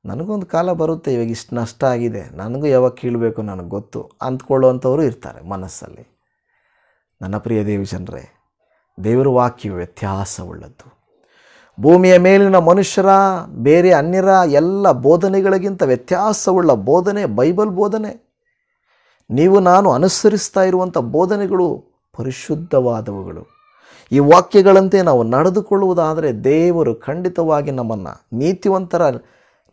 ನನಗೊಂದು ಕಾಲ ಬರುತ್ತೆ ಇವಾಗ ಇಷ್ಟು ನಷ್ಟ ಆಗಿದೆ ನನಗೂ ಯಾವಾಗ ಕೀಳಬೇಕು ನನಗೆ ಗೊತ್ತು ಅಂದ್ಕೊಳ್ಳುವಂಥವರು ಇರ್ತಾರೆ ಮನಸ್ಸಲ್ಲಿ ನನ್ನ ಪ್ರಿಯ ದೇವಿ ಜನರೇ ದೇವರ ವಾಕ್ಯವು ವ್ಯತ್ಯಾಸವುಳ್ಳದ್ದು ಭೂಮಿಯ ಮೇಲಿನ ಮನುಷ್ಯರ ಬೇರೆ ಅನ್ಯರ ಎಲ್ಲ ಬೋಧನೆಗಳಿಗಿಂತ ವ್ಯತ್ಯಾಸವುಳ್ಳ ಬೋಧನೆ ಬೈಬಲ್ ಬೋಧನೆ ನೀವು ನಾನು ಅನುಸರಿಸ್ತಾ ಇರುವಂಥ ಬೋಧನೆಗಳು ಪರಿಶುದ್ಧವಾದವುಗಳು ಈ ವಾಕ್ಯಗಳಂತೆ ನಾವು ನಡೆದುಕೊಳ್ಳುವುದಾದರೆ ದೇವರು ಖಂಡಿತವಾಗಿ ನಮ್ಮನ್ನು ನೀತಿವಂತರ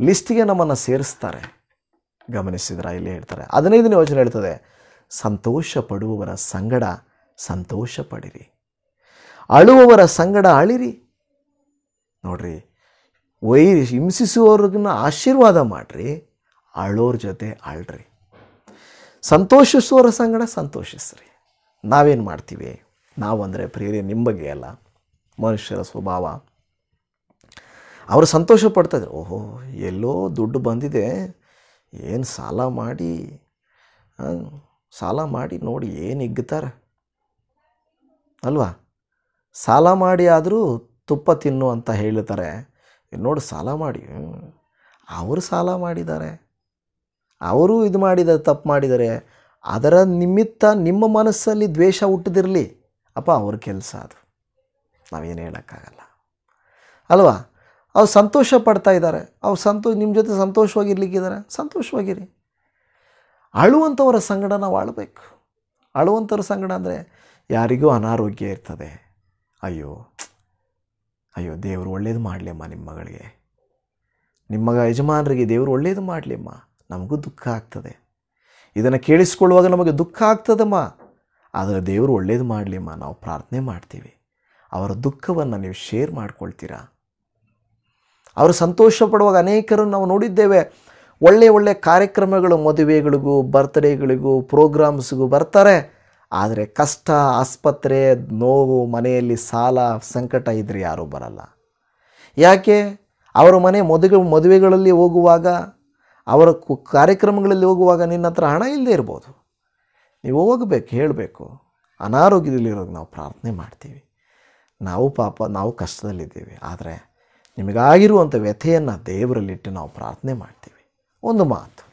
ಲಿಸ್ಟಿಗೆ ನಮ್ಮನ್ನು ಸೇರಿಸ್ತಾರೆ ಗಮನಿಸಿದ್ರೆ ಇಲ್ಲಿ ಹೇಳ್ತಾರೆ ಹದಿನೈದನೇ ಯೋಚನೆ ಹೇಳ್ತದೆ ಸಂತೋಷ ಪಡುವವರ ಸಂಗಡ ಸಂತೋಷ ಪಡಿರಿ ಅಳುವವರ ಸಂಗಡ ಅಳಿರಿ ನೋಡ್ರಿ ವೈ ಹಿಂಸಿಸುವವ್ರಿಗನ್ನ ಆಶೀರ್ವಾದ ಮಾಡಿರಿ ಅಳೋರ ಜೊತೆ ಅಳ್ರಿ ಸಂತೋಷಿಸುವವರ ಸಂಗಡ ಸಂತೋಷಿಸ್ರಿ ನಾವೇನು ಮಾಡ್ತೀವಿ ನಾವು ಅಂದರೆ ಪ್ರಿಯರಿ ನಿಮ್ಮ ಬಗ್ಗೆ ಅಲ್ಲ ಮನುಷ್ಯರ ಸ್ವಭಾವ ಅವರು ಸಂತೋಷ ಪಡ್ತಾಯಿದ್ರು ಓಹೋ ಎಲ್ಲೋ ದುಡ್ಡು ಬಂದಿದೆ ಏನು ಸಾಲ ಮಾಡಿ ಸಾಲ ಮಾಡಿ ನೋಡಿ ಏನು ಇಗ್ತಾರೆ ಅಲ್ವಾ ಸಾಲ ಮಾಡಿ ಆದರೂ ತುಪ್ಪ ತಿನ್ನು ಅಂತ ಹೇಳ್ತಾರೆ ನೋಡಿ ಸಾಲ ಮಾಡಿ ಅವರು ಸಾಲ ಮಾಡಿದ್ದಾರೆ ಅವರು ಇದು ಮಾಡಿದ ತಪ್ಪು ಮಾಡಿದ್ದಾರೆ ಅದರ ನಿಮಿತ್ತ ನಿಮ್ಮ ಮನಸ್ಸಲ್ಲಿ ದ್ವೇಷ ಹುಟ್ಟದಿರಲಿ ಅಪ್ಪ ಅವ್ರ ಕೆಲಸ ಅದು ನಾವೇನು ಹೇಳೋಕ್ಕಾಗಲ್ಲ ಅಲ್ವಾ ಅವ್ರು ಸಂತೋಷ ಪಡ್ತಾ ಇದ್ದಾರೆ ಅವ್ರು ಸಂತೋಷ ನಿಮ್ಮ ಜೊತೆ ಸಂತೋಷವಾಗಿರ್ಲಿಕ್ಕಿದ್ದಾರೆ ಸಂತೋಷವಾಗಿರಿ ಅಳುವಂಥವರ ಸಂಗಡ ನಾವು ಆಳಬೇಕು ಅಳುವಂಥವ್ರ ಸಂಗಡ ಅಂದರೆ ಯಾರಿಗೂ ಅನಾರೋಗ್ಯ ಇರ್ತದೆ ಅಯ್ಯೋ ಅಯ್ಯೋ ದೇವರು ಒಳ್ಳೇದು ಮಾಡಲಿಮ್ಮ ನಿಮ್ಮ ಮಗಳಿಗೆ ನಿಮ್ಮ ಮಗ ಯಜಮಾನರಿಗೆ ದೇವರು ಒಳ್ಳೇದು ಮಾಡಲಿಮ್ಮ ನಮಗೂ ದುಃಖ ಆಗ್ತದೆ ಇದನ್ನು ಕೇಳಿಸ್ಕೊಳ್ಳುವಾಗ ನಮಗೆ ದುಃಖ ಆಗ್ತದಮ್ಮ ಆದರೆ ದೇವರು ಒಳ್ಳೇದು ಮಾಡಲಿಮ್ಮ ನಾವು ಪ್ರಾರ್ಥನೆ ಮಾಡ್ತೀವಿ ಅವರ ದುಃಖವನ್ನು ನೀವು ಶೇರ್ ಮಾಡ್ಕೊಳ್ತೀರಾ ಅವರು ಸಂತೋಷ ಪಡುವಾಗ ಅನೇಕರನ್ನು ನಾವು ನೋಡಿದ್ದೇವೆ ಒಳ್ಳೆಯ ಒಳ್ಳೆಯ ಕಾರ್ಯಕ್ರಮಗಳು ಮದುವೆಗಳಿಗೂ ಬರ್ತ್ಡೇಗಳಿಗೂ ಪ್ರೋಗ್ರಾಮ್ಸ್ಗೂ ಬರ್ತಾರೆ ಆದರೆ ಕಷ್ಟ ಆಸ್ಪತ್ರೆ ನೋವು ಮನೆಯಲ್ಲಿ ಸಾಲ ಸಂಕಟ ಇದ್ದರೆ ಯಾರೂ ಬರಲ್ಲ ಯಾಕೆ ಅವರ ಮನೆ ಮದುವೆ ಮದುವೆಗಳಲ್ಲಿ ಹೋಗುವಾಗ ಅವರ ಕಾರ್ಯಕ್ರಮಗಳಲ್ಲಿ ಹೋಗುವಾಗ ನಿನ್ನ ಹತ್ರ ಹಣ ಇಲ್ಲದೆ ಇರ್ಬೋದು ನೀವು ಹೋಗ್ಬೇಕು ಹೇಳಬೇಕು ಅನಾರೋಗ್ಯದಲ್ಲಿರೋದು ನಾವು ಪ್ರಾರ್ಥನೆ ಮಾಡ್ತೀವಿ ನಾವು ಪಾಪ ನಾವು ಕಷ್ಟದಲ್ಲಿದ್ದೀವಿ ಆದರೆ ನಿಮಗಾಗಿರುವಂಥ ವ್ಯಥೆಯನ್ನು ದೇವರಲ್ಲಿಟ್ಟು ನಾವು ಪ್ರಾರ್ಥನೆ ಮಾಡ್ತೀವಿ ಒಂದು ಮಾತು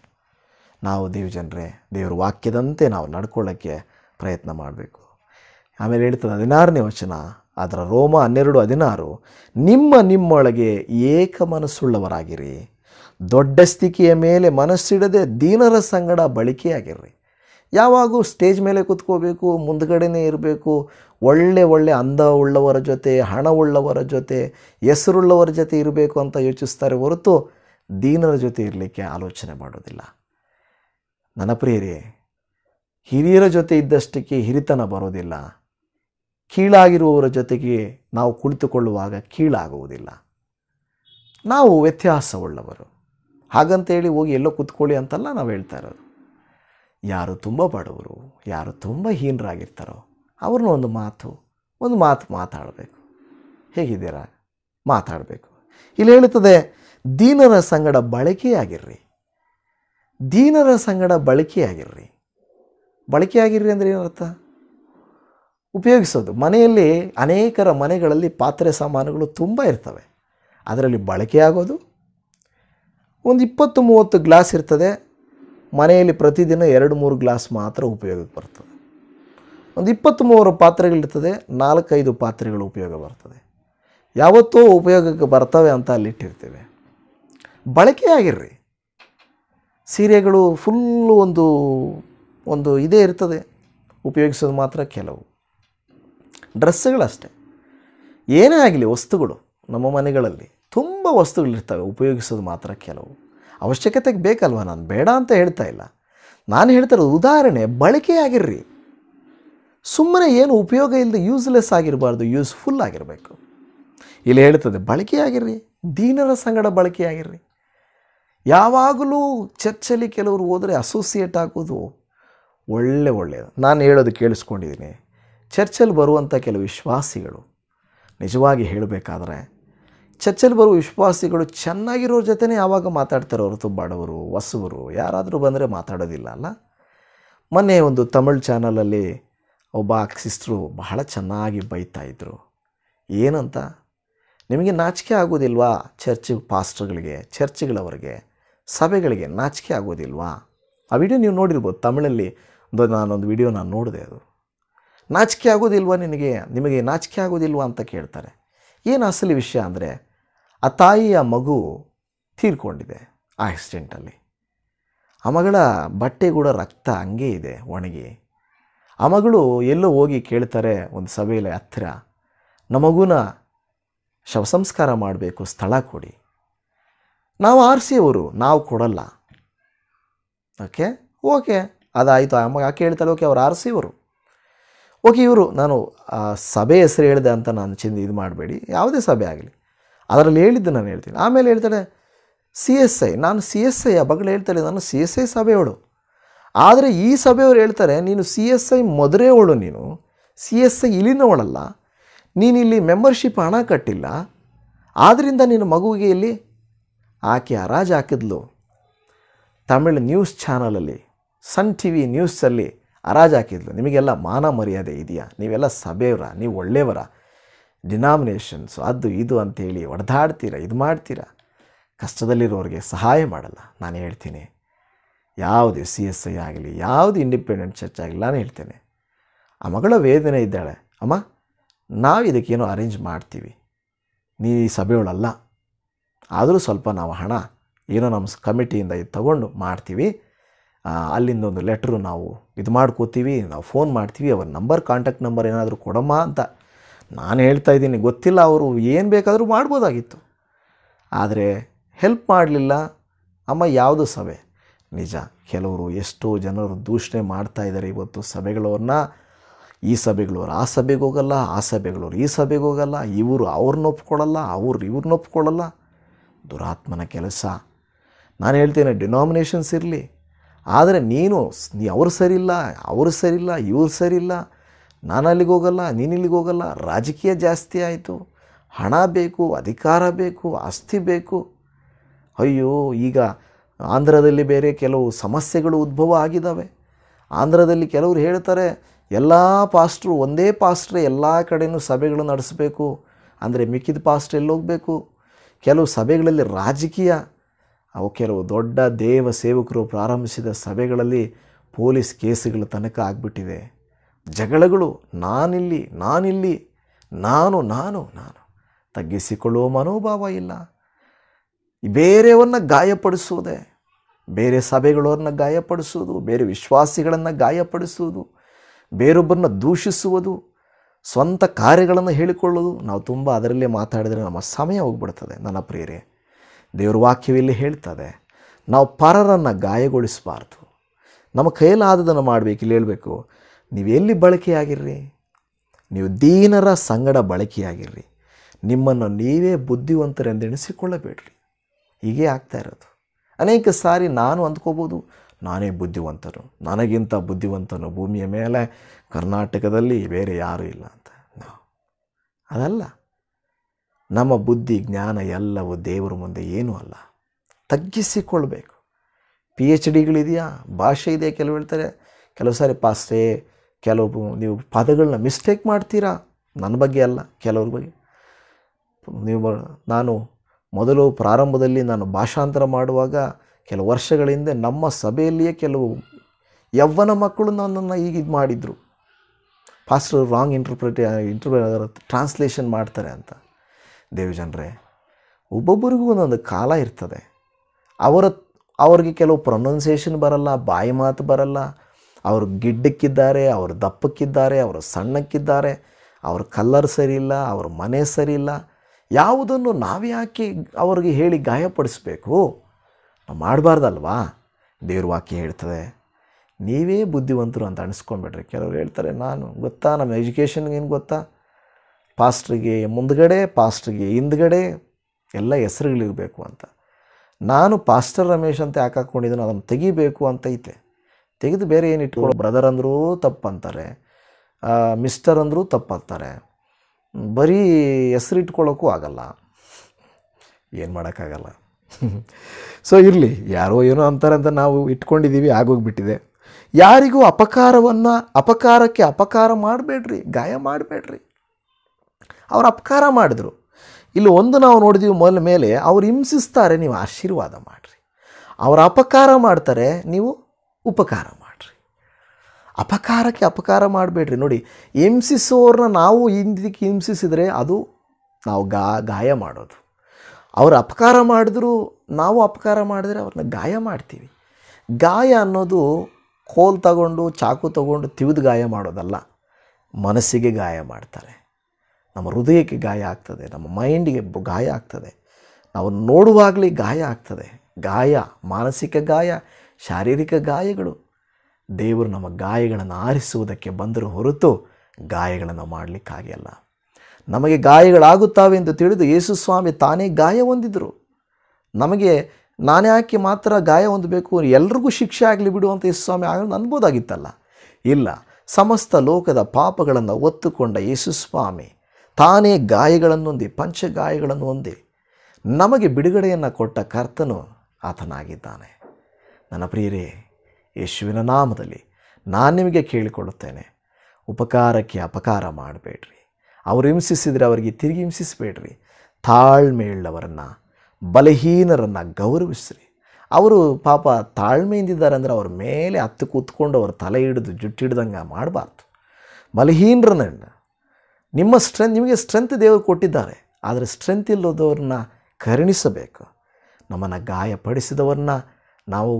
ನಾವು ದೇವ ಜನರೇ ದೇವ್ರ ವಾಕ್ಯದಂತೆ ನಾವು ನಡ್ಕೊಳ್ಳೋಕ್ಕೆ ಪ್ರಯತ್ನ ಮಾಡಬೇಕು ಆಮೇಲೆ ಹೇಳ್ತಾರೆ ಹದಿನಾರನೇ ವಚನ ಅದರ ರೋಮ ಹನ್ನೆರಡು ಹದಿನಾರು ನಿಮ್ಮ ನಿಮ್ಮೊಳಗೆ ಏಕ ಮನಸ್ಸುಳ್ಳವರಾಗಿರಿ ದೊಡ್ಡ ಸ್ಥಿತಿಯ ಮೇಲೆ ಮನಸ್ಸಿಡದೆ ದೀನರ ಸಂಗಡ ಬಳಕೆಯಾಗಿರ್ರಿ ಯಾವಾಗೂ ಸ್ಟೇಜ್ ಮೇಲೆ ಕುತ್ಕೋಬೇಕು ಮುಂದ್ಗಡೆನೇ ಇರಬೇಕು ಒಳ್ಳೆ ಒಳ್ಳೆ ಅಂದ ಉಳ್ಳವರ ಜೊತೆ ಉಳ್ಳವರ ಜೊತೆ ಹೆಸರುಳ್ಳವರ ಜೊತೆ ಇರಬೇಕು ಅಂತ ಯೋಚಿಸ್ತಾರೆ ಹೊರತು ದೀನರ ಜೊತೆ ಇರಲಿಕ್ಕೆ ಆಲೋಚನೆ ಮಾಡೋದಿಲ್ಲ ನನ್ನ ಪ್ರಿಯರೇ ಹಿರಿಯರ ಜೊತೆ ಇದ್ದಷ್ಟಕ್ಕೆ ಹಿರಿತನ ಬರೋದಿಲ್ಲ ಕೀಳಾಗಿರುವವರ ಜೊತೆಗೆ ನಾವು ಕುಳಿತುಕೊಳ್ಳುವಾಗ ಕೀಳಾಗುವುದಿಲ್ಲ ನಾವು ವ್ಯತ್ಯಾಸವುಳ್ಳವರು ಹಾಗಂತೇಳಿ ಹೋಗಿ ಎಲ್ಲೋ ಕೂತ್ಕೊಳ್ಳಿ ಅಂತಲ್ಲ ನಾವು ಹೇಳ್ತಾ ಇರೋದು ಯಾರು ತುಂಬ ಬಡವರು ಯಾರು ತುಂಬ ಹೀನರಾಗಿರ್ತಾರೋ ಅವ್ರನ್ನ ಒಂದು ಮಾತು ಒಂದು ಮಾತು ಮಾತಾಡಬೇಕು ಹೇಗಿದ್ದೀರಾ ಮಾತಾಡಬೇಕು ಇಲ್ಲಿ ಹೇಳುತ್ತದೆ ದೀನರ ಸಂಗಡ ಬಳಕೆಯಾಗಿರ್ರಿ ದೀನರ ಸಂಗಡ ಬಳಕೆಯಾಗಿರ್ರಿ ಬಳಕೆಯಾಗಿರ್ರಿ ಅಂದರೆ ಏನರ್ಥ ಉಪಯೋಗಿಸೋದು ಮನೆಯಲ್ಲಿ ಅನೇಕರ ಮನೆಗಳಲ್ಲಿ ಪಾತ್ರೆ ಸಾಮಾನುಗಳು ತುಂಬ ಇರ್ತವೆ ಅದರಲ್ಲಿ ಬಳಕೆಯಾಗೋದು ಒಂದು ಇಪ್ಪತ್ತು ಮೂವತ್ತು ಗ್ಲಾಸ್ ಇರ್ತದೆ ಮನೆಯಲ್ಲಿ ಪ್ರತಿದಿನ ಎರಡು ಮೂರು ಗ್ಲಾಸ್ ಮಾತ್ರ ಉಪಯೋಗಕ್ಕೆ ಬರ್ತದೆ ಒಂದು ಇಪ್ಪತ್ತ್ಮೂರು ಮೂರು ಪಾತ್ರೆಗಳಿರ್ತದೆ ನಾಲ್ಕೈದು ಪಾತ್ರೆಗಳು ಉಪಯೋಗ ಬರ್ತದೆ ಯಾವತ್ತೂ ಉಪಯೋಗಕ್ಕೆ ಬರ್ತವೆ ಅಂತ ಅಲ್ಲಿಟ್ಟಿರ್ತೇವೆ ಆಗಿರ್ರಿ ಸೀರೆಗಳು ಫುಲ್ಲು ಒಂದು ಒಂದು ಇದೇ ಇರ್ತದೆ ಉಪಯೋಗಿಸೋದು ಮಾತ್ರ ಕೆಲವು ಡ್ರೆಸ್ಸುಗಳಷ್ಟೆ ಏನೇ ಆಗಲಿ ವಸ್ತುಗಳು ನಮ್ಮ ಮನೆಗಳಲ್ಲಿ ತುಂಬ ವಸ್ತುಗಳಿರ್ತವೆ ಉಪಯೋಗಿಸೋದು ಮಾತ್ರ ಕೆಲವು ಅವಶ್ಯಕತೆಗೆ ಬೇಕಲ್ವ ನಾನು ಬೇಡ ಅಂತ ಹೇಳ್ತಾ ಇಲ್ಲ ನಾನು ಹೇಳ್ತಾ ಇರೋದು ಉದಾಹರಣೆ ಬಳಕೆಯಾಗಿರ್ರಿ ಸುಮ್ಮನೆ ಏನು ಉಪಯೋಗ ಇಲ್ಲದೆ ಯೂಸ್ಲೆಸ್ ಆಗಿರಬಾರ್ದು ಯೂಸ್ಫುಲ್ ಆಗಿರಬೇಕು ಇಲ್ಲಿ ಹೇಳ್ತದೆ ಬಳಕೆಯಾಗಿರ್ರಿ ದೀನರ ಸಂಗಡ ಬಳಕೆಯಾಗಿರ್ರಿ ಯಾವಾಗಲೂ ಚರ್ಚಲ್ಲಿ ಕೆಲವರು ಹೋದರೆ ಅಸೋಸಿಯೇಟ್ ಆಗೋದು ಒಳ್ಳೆ ಒಳ್ಳೆಯದು ನಾನು ಹೇಳೋದು ಕೇಳಿಸ್ಕೊಂಡಿದ್ದೀನಿ ಚರ್ಚಲ್ಲಿ ಬರುವಂಥ ಕೆಲವು ವಿಶ್ವಾಸಿಗಳು ನಿಜವಾಗಿ ಹೇಳಬೇಕಾದ್ರೆ ಚರ್ಚಲ್ಲಿ ಬರುವ ವಿಶ್ವಾಸಿಗಳು ಚೆನ್ನಾಗಿರೋರ ಜೊತೆನೇ ಯಾವಾಗ ಮಾತಾಡ್ತಾರೆ ಅವರು ಬಡವರು ಹೊಸವರು ಯಾರಾದರೂ ಬಂದರೆ ಮಾತಾಡೋದಿಲ್ಲ ಅಲ್ಲ ಮೊನ್ನೆ ಒಂದು ತಮಿಳ್ ಚಾನಲಲ್ಲಿ ಒಬ್ಬ ಸಿಸ್ಟ್ರು ಬಹಳ ಚೆನ್ನಾಗಿ ಬೈತಾಯಿದ್ರು ಏನಂತ ನಿಮಗೆ ನಾಚಿಕೆ ಆಗೋದಿಲ್ವಾ ಚರ್ಚ್ ಪಾಸ್ಟ್ರ್ಗಳಿಗೆ ಚರ್ಚ್ಗಳವರಿಗೆ ಸಭೆಗಳಿಗೆ ನಾಚಿಕೆ ಆಗೋದಿಲ್ವಾ ಆ ವಿಡಿಯೋ ನೀವು ನೋಡಿರ್ಬೋದು ತಮಿಳಲ್ಲಿ ಒಂದು ನಾನೊಂದು ವಿಡಿಯೋ ನಾನು ನೋಡಿದೆ ಅದು ನಾಚಿಕೆ ಆಗೋದಿಲ್ವಾ ನಿನಗೆ ನಿಮಗೆ ನಾಚಿಕೆ ಆಗೋದಿಲ್ವಾ ಅಂತ ಕೇಳ್ತಾರೆ ಏನು ಅಸಲಿ ವಿಷಯ ಅಂದರೆ ಆ ತಾಯಿಯ ಮಗು ತೀರ್ಕೊಂಡಿದೆ ಆ ಆಕ್ಸಿಡೆಂಟಲ್ಲಿ ಆ ಮಗಳ ಬಟ್ಟೆ ಕೂಡ ರಕ್ತ ಹಂಗೆ ಇದೆ ಒಣಗಿ ಆ ಮಗಳು ಎಲ್ಲೋ ಹೋಗಿ ಕೇಳ್ತಾರೆ ಒಂದು ಸಭೆಯಲ್ಲಿ ಹತ್ತಿರ ನಮಗೂನ ಶವ ಸಂಸ್ಕಾರ ಮಾಡಬೇಕು ಸ್ಥಳ ಕೊಡಿ ನಾವು ಆರಿಸಿ ಅವರು ನಾವು ಕೊಡಲ್ಲ ಓಕೆ ಓಕೆ ಅದಾಯಿತು ಆ ಮಗ ಕೇಳ್ತಾರೆ ಓಕೆ ಅವ್ರು ಆರಿಸಿವರು ಓಕೆ ಇವರು ನಾನು ಸಭೆ ಹೆಸರು ಹೇಳಿದೆ ಅಂತ ನಾನು ಚಿಂದ ಇದು ಮಾಡಬೇಡಿ ಯಾವುದೇ ಸಭೆ ಆಗಲಿ ಅದರಲ್ಲಿ ಹೇಳಿದ್ದು ನಾನು ಹೇಳ್ತೀನಿ ಆಮೇಲೆ ಹೇಳ್ತಾಳೆ ಸಿ ಎಸ್ ಐ ನಾನು ಸಿ ಎಸ್ ಐ ಆ ಬಗ್ಗೆ ಹೇಳ್ತಾಳೆ ನಾನು ಸಿ ಎಸ್ ಐ ಸಭೆಯವಳು ಆದರೆ ಈ ಸಭೆಯವರು ಹೇಳ್ತಾರೆ ನೀನು ಸಿ ಎಸ್ ಐ ಅವಳು ನೀನು ಸಿ ಎಸ್ ಐ ಇಲ್ಲಿನವಳಲ್ಲ ನೀನು ಇಲ್ಲಿ ಮೆಂಬರ್ಶಿಪ್ ಹಣ ಕಟ್ಟಿಲ್ಲ ಆದ್ದರಿಂದ ನಿನ್ನ ಮಗುವಿಗೆ ಇಲ್ಲಿ ಆಕೆ ಹರಾಜು ಹಾಕಿದ್ಲು ತಮಿಳ್ ನ್ಯೂಸ್ ಚಾನಲಲ್ಲಿ ಸನ್ ಟಿ ವಿ ನ್ಯೂಸಲ್ಲಿ ಹರಾಜು ಹಾಕಿದ್ಲು ನಿಮಗೆಲ್ಲ ಮಾನ ಮರ್ಯಾದೆ ಇದೆಯಾ ನೀವೆಲ್ಲ ಸಭೆಯವರ ನೀವು ಒಳ್ಳೆಯವರ ಡಿನಾಮಿನೇಷನ್ಸು ಅದು ಇದು ಅಂತೇಳಿ ಹೊಡೆದಾಡ್ತೀರ ಇದು ಮಾಡ್ತೀರ ಕಷ್ಟದಲ್ಲಿರೋರಿಗೆ ಸಹಾಯ ಮಾಡಲ್ಲ ನಾನು ಹೇಳ್ತೀನಿ ಯಾವುದು ಸಿ ಎಸ್ ಐ ಆಗಲಿ ಯಾವುದು ಇಂಡಿಪೆಂಡೆಂಟ್ ಚರ್ಚ್ ಆಗಲಿ ನಾನು ಹೇಳ್ತೇನೆ ಆ ಮಗಳ ವೇದನೆ ಇದ್ದಾಳೆ ಅಮ್ಮ ನಾವು ಇದಕ್ಕೇನೋ ಅರೇಂಜ್ ಮಾಡ್ತೀವಿ ನೀ ಸಭೆಯೊಳಲ್ಲ ಆದರೂ ಸ್ವಲ್ಪ ನಾವು ಹಣ ಏನೋ ನಮ್ಮ ಕಮಿಟಿಯಿಂದ ಇದು ತೊಗೊಂಡು ಮಾಡ್ತೀವಿ ಅಲ್ಲಿಂದ ಒಂದು ಲೆಟ್ರು ನಾವು ಇದು ಮಾಡ್ಕೋತೀವಿ ನಾವು ಫೋನ್ ಮಾಡ್ತೀವಿ ಅವ್ರ ನಂಬರ್ ಕಾಂಟ್ಯಾಕ್ಟ್ ನಂಬರ್ ಏನಾದರೂ ಕೊಡಮ್ಮ ಅಂತ ನಾನು ಹೇಳ್ತಾ ಇದ್ದೀನಿ ಗೊತ್ತಿಲ್ಲ ಅವರು ಏನು ಬೇಕಾದರೂ ಮಾಡ್ಬೋದಾಗಿತ್ತು ಆದರೆ ಹೆಲ್ಪ್ ಮಾಡಲಿಲ್ಲ ಅಮ್ಮ ಯಾವುದು ಸಭೆ ನಿಜ ಕೆಲವರು ಎಷ್ಟೋ ಜನರು ದೂಷಣೆ ಮಾಡ್ತಾ ಇದ್ದಾರೆ ಇವತ್ತು ಸಭೆಗಳವ್ರನ್ನ ಈ ಸಭೆಗಳವ್ರು ಆ ಸಭೆಗೆ ಹೋಗಲ್ಲ ಆ ಸಭೆಗಳವ್ರು ಈ ಸಭೆಗೆ ಹೋಗಲ್ಲ ಇವರು ಅವ್ರನ್ನ ಒಪ್ಕೊಳ್ಳಲ್ಲ ಅವ್ರು ಇವ್ರನ್ನ ಒಪ್ಕೊಳ್ಳಲ್ಲ ದುರಾತ್ಮನ ಕೆಲಸ ನಾನು ಹೇಳ್ತೇನೆ ಡಿನಾಮಿನೇಷನ್ಸ್ ಇರಲಿ ಆದರೆ ನೀನು ಅವ್ರು ಸರಿಯಿಲ್ಲ ಅವರು ಸರಿಯಿಲ್ಲ ಇವ್ರು ಸರಿಯಿಲ್ಲ ನಾನು ಅಲ್ಲಿಗೆ ಹೋಗಲ್ಲ ನೀನು ಇಲ್ಲಿಗೆ ಹೋಗಲ್ಲ ರಾಜಕೀಯ ಜಾಸ್ತಿ ಆಯಿತು ಹಣ ಬೇಕು ಅಧಿಕಾರ ಬೇಕು ಆಸ್ತಿ ಬೇಕು ಅಯ್ಯೋ ಈಗ ಆಂಧ್ರದಲ್ಲಿ ಬೇರೆ ಕೆಲವು ಸಮಸ್ಯೆಗಳು ಉದ್ಭವ ಆಗಿದ್ದಾವೆ ಆಂಧ್ರದಲ್ಲಿ ಕೆಲವರು ಹೇಳ್ತಾರೆ ಎಲ್ಲ ಪಾಸ್ಟ್ರು ಒಂದೇ ಪಾಸ್ಟ್ರೆ ಎಲ್ಲ ಕಡೆಯೂ ಸಭೆಗಳು ನಡೆಸಬೇಕು ಅಂದರೆ ಮಿಕ್ಕಿದ ಪಾಸ್ಟ್ ಎಲ್ಲಿ ಹೋಗಬೇಕು ಕೆಲವು ಸಭೆಗಳಲ್ಲಿ ರಾಜಕೀಯ ಅವು ಕೆಲವು ದೊಡ್ಡ ದೇವ ಸೇವಕರು ಪ್ರಾರಂಭಿಸಿದ ಸಭೆಗಳಲ್ಲಿ ಪೊಲೀಸ್ ಕೇಸುಗಳ ತನಕ ಆಗಿಬಿಟ್ಟಿದೆ ಜಗಳಗಳು ನಾನಿಲ್ಲಿ ನಾನಿಲ್ಲಿ ನಾನು ನಾನು ನಾನು ತಗ್ಗಿಸಿಕೊಳ್ಳುವ ಮನೋಭಾವ ಇಲ್ಲ ಬೇರೆಯವ್ರನ್ನ ಗಾಯಪಡಿಸುವುದೇ ಬೇರೆ ಸಭೆಗಳವ್ರನ್ನ ಗಾಯಪಡಿಸುವುದು ಬೇರೆ ವಿಶ್ವಾಸಿಗಳನ್ನು ಗಾಯಪಡಿಸುವುದು ಬೇರೊಬ್ಬರನ್ನ ದೂಷಿಸುವುದು ಸ್ವಂತ ಕಾರ್ಯಗಳನ್ನು ಹೇಳಿಕೊಳ್ಳೋದು ನಾವು ತುಂಬ ಅದರಲ್ಲೇ ಮಾತಾಡಿದರೆ ನಮ್ಮ ಸಮಯ ಹೋಗ್ಬಿಡ್ತದೆ ನನ್ನ ಪ್ರಿಯರೇ ದೇವ್ರ ವಾಕ್ಯವಿಲ್ಲಿ ಹೇಳ್ತದೆ ನಾವು ಪರರನ್ನು ಗಾಯಗೊಳಿಸಬಾರ್ದು ನಮ್ಮ ಕೈಲಾದದನ್ನು ಮಾಡಬೇಕು ಇಲ್ಲಿ ಹೇಳಬೇಕು ನೀವೆಲ್ಲಿ ಬಳಕೆಯಾಗಿರ್ರಿ ನೀವು ದೀನರ ಸಂಗಡ ಬಳಕೆಯಾಗಿರ್ರಿ ನಿಮ್ಮನ್ನು ನೀವೇ ಬುದ್ಧಿವಂತರೆಂದೆಣಿಸಿಕೊಳ್ಳಬೇಡ್ರಿ ಹೀಗೆ ಆಗ್ತಾ ಇರೋದು ಅನೇಕ ಸಾರಿ ನಾನು ಅಂದ್ಕೋಬೋದು ನಾನೇ ಬುದ್ಧಿವಂತನು ನನಗಿಂತ ಬುದ್ಧಿವಂತನು ಭೂಮಿಯ ಮೇಲೆ ಕರ್ನಾಟಕದಲ್ಲಿ ಬೇರೆ ಯಾರೂ ಇಲ್ಲ ಅಂತ ಅದಲ್ಲ ನಮ್ಮ ಬುದ್ಧಿ ಜ್ಞಾನ ಎಲ್ಲವೂ ದೇವರ ಮುಂದೆ ಏನೂ ಅಲ್ಲ ತಗ್ಗಿಸಿಕೊಳ್ಬೇಕು ಪಿ ಎಚ್ ಡಿಗಳಿದೆಯಾ ಭಾಷೆ ಇದೆಯಾ ಕೆಲವು ಹೇಳ್ತಾರೆ ಕೆಲವು ಸಾರಿ ಪಾಸ್ಟೇ ಕೆಲವು ನೀವು ಪದಗಳನ್ನ ಮಿಸ್ಟೇಕ್ ಮಾಡ್ತೀರಾ ನನ್ನ ಬಗ್ಗೆ ಅಲ್ಲ ಕೆಲವ್ರ ಬಗ್ಗೆ ನೀವು ನಾನು ಮೊದಲು ಪ್ರಾರಂಭದಲ್ಲಿ ನಾನು ಭಾಷಾಂತರ ಮಾಡುವಾಗ ಕೆಲವು ವರ್ಷಗಳ ಹಿಂದೆ ನಮ್ಮ ಸಭೆಯಲ್ಲಿಯೇ ಕೆಲವು ಯವ್ವನ ಮಕ್ಕಳು ನನ್ನನ್ನು ಈಗ ಇದು ಮಾಡಿದರು ಫಾಸ್ಟ್ ರಾಂಗ್ ಇಂಟರ್ಪ್ರಿಟೇ ಇಂಟರ್ಪ್ರೇ ಟ್ರಾನ್ಸ್ಲೇಷನ್ ಮಾಡ್ತಾರೆ ಅಂತ ದೇವಜನರೇ ಒಬ್ಬೊಬ್ಬರಿಗೂ ಒಂದೊಂದು ಕಾಲ ಇರ್ತದೆ ಅವರ ಅವ್ರಿಗೆ ಕೆಲವು ಪ್ರೊನೌನ್ಸಿಯೇಷನ್ ಬರಲ್ಲ ಬಾಯಿ ಮಾತು ಬರಲ್ಲ ಅವರು ಗಿಡ್ಡಕ್ಕಿದ್ದಾರೆ ಅವರು ದಪ್ಪಕ್ಕಿದ್ದಾರೆ ಅವರು ಸಣ್ಣಕ್ಕಿದ್ದಾರೆ ಅವ್ರ ಕಲ್ಲರ್ ಸರಿಯಿಲ್ಲ ಅವ್ರ ಮನೆ ಸರಿಯಿಲ್ಲ ಯಾವುದನ್ನು ನಾವ್ಯಾಕೆ ಅವ್ರಿಗೆ ಹೇಳಿ ಗಾಯಪಡಿಸಬೇಕು ನಾವು ಮಾಡಬಾರ್ದಲ್ವಾ ದೇವ್ರ ವಾಕ್ಯ ಹೇಳ್ತದೆ ನೀವೇ ಬುದ್ಧಿವಂತರು ಅಂತ ಅನಿಸ್ಕೊಂಡ್ಬಿಡ್ರಿ ಕೆಲವರು ಹೇಳ್ತಾರೆ ನಾನು ಗೊತ್ತಾ ನಮ್ಮ ಎಜುಕೇಷನ್ಗೆ ಏನು ಗೊತ್ತಾ ಪಾಸ್ಟ್ರಿಗೆ ಮುಂದ್ಗಡೆ ಪಾಸ್ಟ್ರಿಗೆ ಹಿಂದ್ಗಡೆ ಎಲ್ಲ ಹೆಸರುಗಳಿರಬೇಕು ಅಂತ ನಾನು ಪಾಸ್ಟರ್ ರಮೇಶ್ ಅಂತ ಯಾಕೆ ಹಾಕ್ಕೊಂಡಿದ್ದೀನಿ ಅದನ್ನು ತೆಗಿಬೇಕು ಅಂತ ತೆಗೆದು ಬೇರೆ ಏನು ಇಟ್ಕೊಳ್ಳೋ ಬ್ರದರ್ ಅಂದರೂ ತಪ್ಪಂತಾರೆ ಮಿಸ್ಟರ್ ಅಂದರೂ ಅಂತಾರೆ ಬರೀ ಹೆಸರು ಇಟ್ಕೊಳ್ಳೋಕ್ಕೂ ಆಗಲ್ಲ ಏನು ಮಾಡೋಕ್ಕಾಗಲ್ಲ ಸೊ <laughs> ಇರಲಿ ಯಾರೋ ಏನೋ ಅಂತಾರೆ ಅಂತ ನಾವು ಇಟ್ಕೊಂಡಿದ್ದೀವಿ ಆಗೋಗ್ಬಿಟ್ಟಿದೆ ಯಾರಿಗೂ ಅಪಕಾರವನ್ನು ಅಪಕಾರಕ್ಕೆ ಅಪಕಾರ ಮಾಡಬೇಡ್ರಿ ಗಾಯ ಮಾಡಬೇಡ್ರಿ ಅವ್ರು ಅಪಕಾರ ಮಾಡಿದ್ರು ಇಲ್ಲಿ ಒಂದು ನಾವು ನೋಡಿದೀವಿ ಮೊದಲ ಮೇಲೆ ಅವ್ರು ಹಿಂಸಿಸ್ತಾರೆ ನೀವು ಆಶೀರ್ವಾದ ಮಾಡಿರಿ ಅವ್ರು ಅಪಕಾರ ಮಾಡ್ತಾರೆ ನೀವು ಉಪಕಾರ ಮಾಡಿರಿ ಅಪಕಾರಕ್ಕೆ ಅಪಕಾರ ಮಾಡಬೇಡ್ರಿ ನೋಡಿ ಹಿಂಸಿಸೋರನ್ನ ನಾವು ಹಿಂದಿಕ್ಕೆ ಹಿಂಸಿಸಿದರೆ ಅದು ನಾವು ಗಾ ಗಾಯ ಮಾಡೋದು ಅವರು ಅಪಕಾರ ಮಾಡಿದ್ರು ನಾವು ಅಪಕಾರ ಮಾಡಿದ್ರೆ ಅವ್ರನ್ನ ಗಾಯ ಮಾಡ್ತೀವಿ ಗಾಯ ಅನ್ನೋದು ಕೋಲ್ ತಗೊಂಡು ಚಾಕು ತಗೊಂಡು ತಿವಿದು ಗಾಯ ಮಾಡೋದಲ್ಲ ಮನಸ್ಸಿಗೆ ಗಾಯ ಮಾಡ್ತಾರೆ ನಮ್ಮ ಹೃದಯಕ್ಕೆ ಗಾಯ ಆಗ್ತದೆ ನಮ್ಮ ಮೈಂಡಿಗೆ ಗಾಯ ಆಗ್ತದೆ ನಾವು ನೋಡುವಾಗಲೇ ಗಾಯ ಆಗ್ತದೆ ಗಾಯ ಮಾನಸಿಕ ಗಾಯ ಶಾರೀರಿಕ ಗಾಯಗಳು ದೇವರು ನಮ್ಮ ಗಾಯಗಳನ್ನು ಆರಿಸುವುದಕ್ಕೆ ಬಂದರೂ ಹೊರತು ಗಾಯಗಳನ್ನು ಮಾಡಲಿಕ್ಕಾಗಿಲ್ಲ ನಮಗೆ ಗಾಯಗಳಾಗುತ್ತಾವೆ ಎಂದು ತಿಳಿದು ಯೇಸು ಸ್ವಾಮಿ ತಾನೇ ಗಾಯ ಹೊಂದಿದರು ನಮಗೆ ನಾನೇ ಹಾಕಿ ಮಾತ್ರ ಗಾಯ ಹೊಂದಬೇಕು ಎಲ್ರಿಗೂ ಶಿಕ್ಷೆ ಆಗಲಿ ಬಿಡುವಂಥ ಯೇಸು ಸ್ವಾಮಿ ಆಗಲಿ ಅನ್ಬೋದಾಗಿತ್ತಲ್ಲ ಇಲ್ಲ ಸಮಸ್ತ ಲೋಕದ ಪಾಪಗಳನ್ನು ಒತ್ತುಕೊಂಡ ಯೇಸು ಸ್ವಾಮಿ ತಾನೇ ಗಾಯಗಳನ್ನು ಹೊಂದಿ ಪಂಚಗಾಯಗಳನ್ನು ಹೊಂದಿ ನಮಗೆ ಬಿಡುಗಡೆಯನ್ನು ಕೊಟ್ಟ ಕರ್ತನು ಆತನಾಗಿದ್ದಾನೆ ನನ್ನ ಪ್ರಿಯರೇ ಯೇಸುವಿನ ನಾಮದಲ್ಲಿ ನಾನು ನಿಮಗೆ ಕೇಳಿಕೊಳ್ಳುತ್ತೇನೆ ಉಪಕಾರಕ್ಕೆ ಅಪಕಾರ ಮಾಡಬೇಡ್ರಿ ಅವರು ಹಿಂಸಿಸಿದರೆ ಅವರಿಗೆ ತಿರುಗಿ ಹಿಂಸಿಸಬೇಡ್ರಿ ತಾಳ್ಮೆಯುಳ್ಳವರನ್ನು ಬಲಹೀನರನ್ನು ಗೌರವಿಸ್ರಿ ಅವರು ಪಾಪ ತಾಳ್ಮೆಯಿಂದಿದ್ದಾರೆ ಅಂದರೆ ಅವ್ರ ಮೇಲೆ ಹತ್ತು ಕೂತ್ಕೊಂಡು ಅವ್ರ ತಲೆ ಹಿಡಿದು ಜುಟ್ಟು ಹಿಡ್ದಂಗೆ ಮಾಡಬಾರ್ದು ಬಲಹೀನರನ್ನು ನಿಮ್ಮ ಸ್ಟ್ರೆಂತ್ ನಿಮಗೆ ಸ್ಟ್ರೆಂತ್ ದೇವರು ಕೊಟ್ಟಿದ್ದಾರೆ ಆದರೆ ಸ್ಟ್ರೆಂತ್ ಇಲ್ಲದವ್ರನ್ನ ಕರುಣಿಸಬೇಕು ನಮ್ಮನ್ನು ಗಾಯಪಡಿಸಿದವರನ್ನ ನಾವು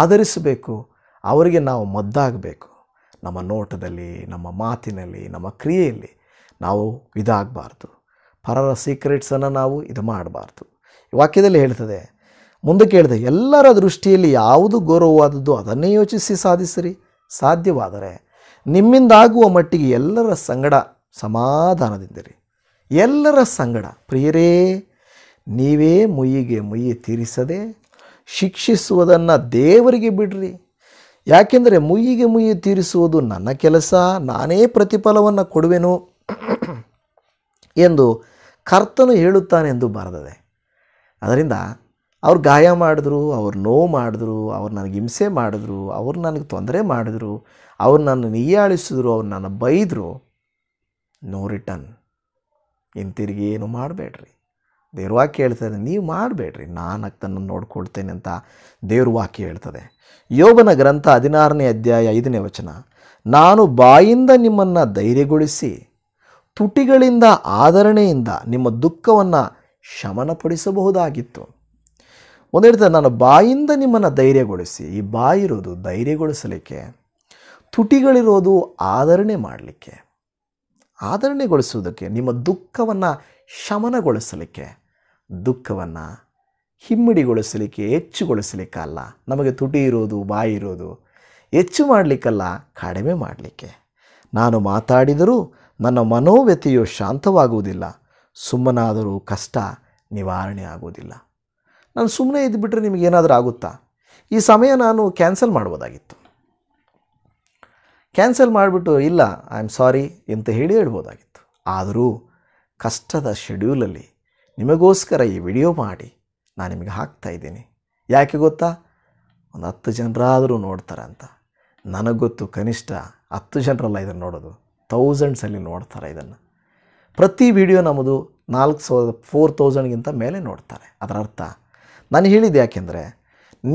ಆಧರಿಸಬೇಕು ಅವರಿಗೆ ನಾವು ಮದ್ದಾಗಬೇಕು ನಮ್ಮ ನೋಟದಲ್ಲಿ ನಮ್ಮ ಮಾತಿನಲ್ಲಿ ನಮ್ಮ ಕ್ರಿಯೆಯಲ್ಲಿ ನಾವು ಇದಾಗಬಾರ್ದು ಪರರ ಸೀಕ್ರೆಟ್ಸನ್ನು ನಾವು ಇದು ಮಾಡಬಾರ್ದು ವಾಕ್ಯದಲ್ಲಿ ಹೇಳ್ತದೆ ಮುಂದಕ್ಕೆ ಹೇಳಿದೆ ಎಲ್ಲರ ದೃಷ್ಟಿಯಲ್ಲಿ ಯಾವುದು ಗೌರವವಾದದ್ದು ಅದನ್ನೇ ಯೋಚಿಸಿ ಸಾಧಿಸಿರಿ ಸಾಧ್ಯವಾದರೆ ನಿಮ್ಮಿಂದಾಗುವ ಮಟ್ಟಿಗೆ ಎಲ್ಲರ ಸಂಗಡ ಸಮಾಧಾನದಿಂದಿರಿ ಎಲ್ಲರ ಸಂಗಡ ಪ್ರಿಯರೇ ನೀವೇ ಮುಯ್ಯಿಗೆ ಮುಯ್ಯಿ ತೀರಿಸದೆ ಶಿಕ್ಷಿಸುವುದನ್ನು ದೇವರಿಗೆ ಬಿಡ್ರಿ ಯಾಕೆಂದರೆ ಮುಯ್ಯಿಗೆ ಮುಯ್ಯಿ ತೀರಿಸುವುದು ನನ್ನ ಕೆಲಸ ನಾನೇ ಪ್ರತಿಫಲವನ್ನು ಕೊಡುವೆನು ಎಂದು ಕರ್ತನು ಹೇಳುತ್ತಾನೆಂದು ಬಾರದದೆ ಅದರಿಂದ ಅವ್ರು ಗಾಯ ಮಾಡಿದ್ರು ಅವ್ರು ನೋವು ಮಾಡಿದ್ರು ಅವ್ರು ನನಗೆ ಹಿಂಸೆ ಮಾಡಿದ್ರು ಅವ್ರು ನನಗೆ ತೊಂದರೆ ಮಾಡಿದ್ರು ಅವ್ರು ನನ್ನ ನೀಯಾಳಿಸಿದ್ರು ಅವ್ರು ನನ್ನ ಬೈದರು ನೋ ರಿಟರ್ನ್ ಹಿಂತಿರುಗಿ ಏನು ಮಾಡಬೇಡ್ರಿ ದೇವ್ರ ವಾಕ್ಯ ಹೇಳ್ತದೆ ನೀವು ಮಾಡಬೇಡ್ರಿ ನಾನು ತನ್ನ ನೋಡ್ಕೊಳ್ತೇನೆ ಅಂತ ದೇವ್ರ ವಾಕ್ಯ ಹೇಳ್ತದೆ ಯೋಗನ ಗ್ರಂಥ ಹದಿನಾರನೇ ಅಧ್ಯಾಯ ಐದನೇ ವಚನ ನಾನು ಬಾಯಿಂದ ನಿಮ್ಮನ್ನು ಧೈರ್ಯಗೊಳಿಸಿ ತುಟಿಗಳಿಂದ ಆಧರಣೆಯಿಂದ ನಿಮ್ಮ ದುಃಖವನ್ನು ಶಮನಪಡಿಸಬಹುದಾಗಿತ್ತು ಒಂದು ಹೇಳ್ತಾರೆ ನಾನು ಬಾಯಿಂದ ನಿಮ್ಮನ್ನು ಧೈರ್ಯಗೊಳಿಸಿ ಈ ಬಾಯಿ ಇರೋದು ಧೈರ್ಯಗೊಳಿಸಲಿಕ್ಕೆ ತುಟಿಗಳಿರೋದು ಆಧರಣೆ ಮಾಡಲಿಕ್ಕೆ ಆಧರಣೆಗೊಳಿಸುವುದಕ್ಕೆ ನಿಮ್ಮ ದುಃಖವನ್ನು ಶಮನಗೊಳಿಸಲಿಕ್ಕೆ ದುಃಖವನ್ನು ಹಿಮ್ಮಡಿಗೊಳಿಸಲಿಕ್ಕೆ ಹೆಚ್ಚುಗೊಳಿಸಲಿಕ್ಕಲ್ಲ ನಮಗೆ ತುಟಿ ಇರೋದು ಬಾಯಿ ಇರೋದು ಹೆಚ್ಚು ಮಾಡಲಿಕ್ಕಲ್ಲ ಕಡಿಮೆ ಮಾಡಲಿಕ್ಕೆ ನಾನು ಮಾತಾಡಿದರೂ ನನ್ನ ಮನೋವ್ಯತೆಯು ಶಾಂತವಾಗುವುದಿಲ್ಲ ಸುಮ್ಮನಾದರೂ ಕಷ್ಟ ನಿವಾರಣೆ ಆಗುವುದಿಲ್ಲ ನಾನು ಸುಮ್ಮನೆ ಇದ್ದುಬಿಟ್ರೆ ನಿಮಗೇನಾದರೂ ಆಗುತ್ತಾ ಈ ಸಮಯ ನಾನು ಕ್ಯಾನ್ಸಲ್ ಮಾಡ್ಬೋದಾಗಿತ್ತು ಕ್ಯಾನ್ಸಲ್ ಮಾಡಿಬಿಟ್ಟು ಇಲ್ಲ ಐ ಆಮ್ ಸಾರಿ ಅಂತ ಹೇಳಿ ಹೇಳ್ಬೋದಾಗಿತ್ತು ಆದರೂ ಕಷ್ಟದ ಶೆಡ್ಯೂಲಲ್ಲಿ ನಿಮಗೋಸ್ಕರ ಈ ವಿಡಿಯೋ ಮಾಡಿ ನಾನು ನಿಮಗೆ ಹಾಕ್ತಾ ಇದ್ದೀನಿ ಯಾಕೆ ಗೊತ್ತಾ ಒಂದು ಹತ್ತು ಜನರಾದರೂ ನೋಡ್ತಾರೆ ನನಗೆ ಗೊತ್ತು ಕನಿಷ್ಠ ಹತ್ತು ಜನರಲ್ಲ ಇದನ್ನು ನೋಡೋದು ಥೌಸಂಡ್ಸಲ್ಲಿ ನೋಡ್ತಾರೆ ಇದನ್ನು ಪ್ರತಿ ವಿಡಿಯೋ ನಮ್ಮದು ನಾಲ್ಕು ಸಾವಿರದ ಫೋರ್ ತೌಸಂಡ್ಗಿಂತ ಮೇಲೆ ನೋಡ್ತಾರೆ ಅದರ ಅರ್ಥ ನಾನು ಹೇಳಿದ್ದು ಯಾಕೆಂದರೆ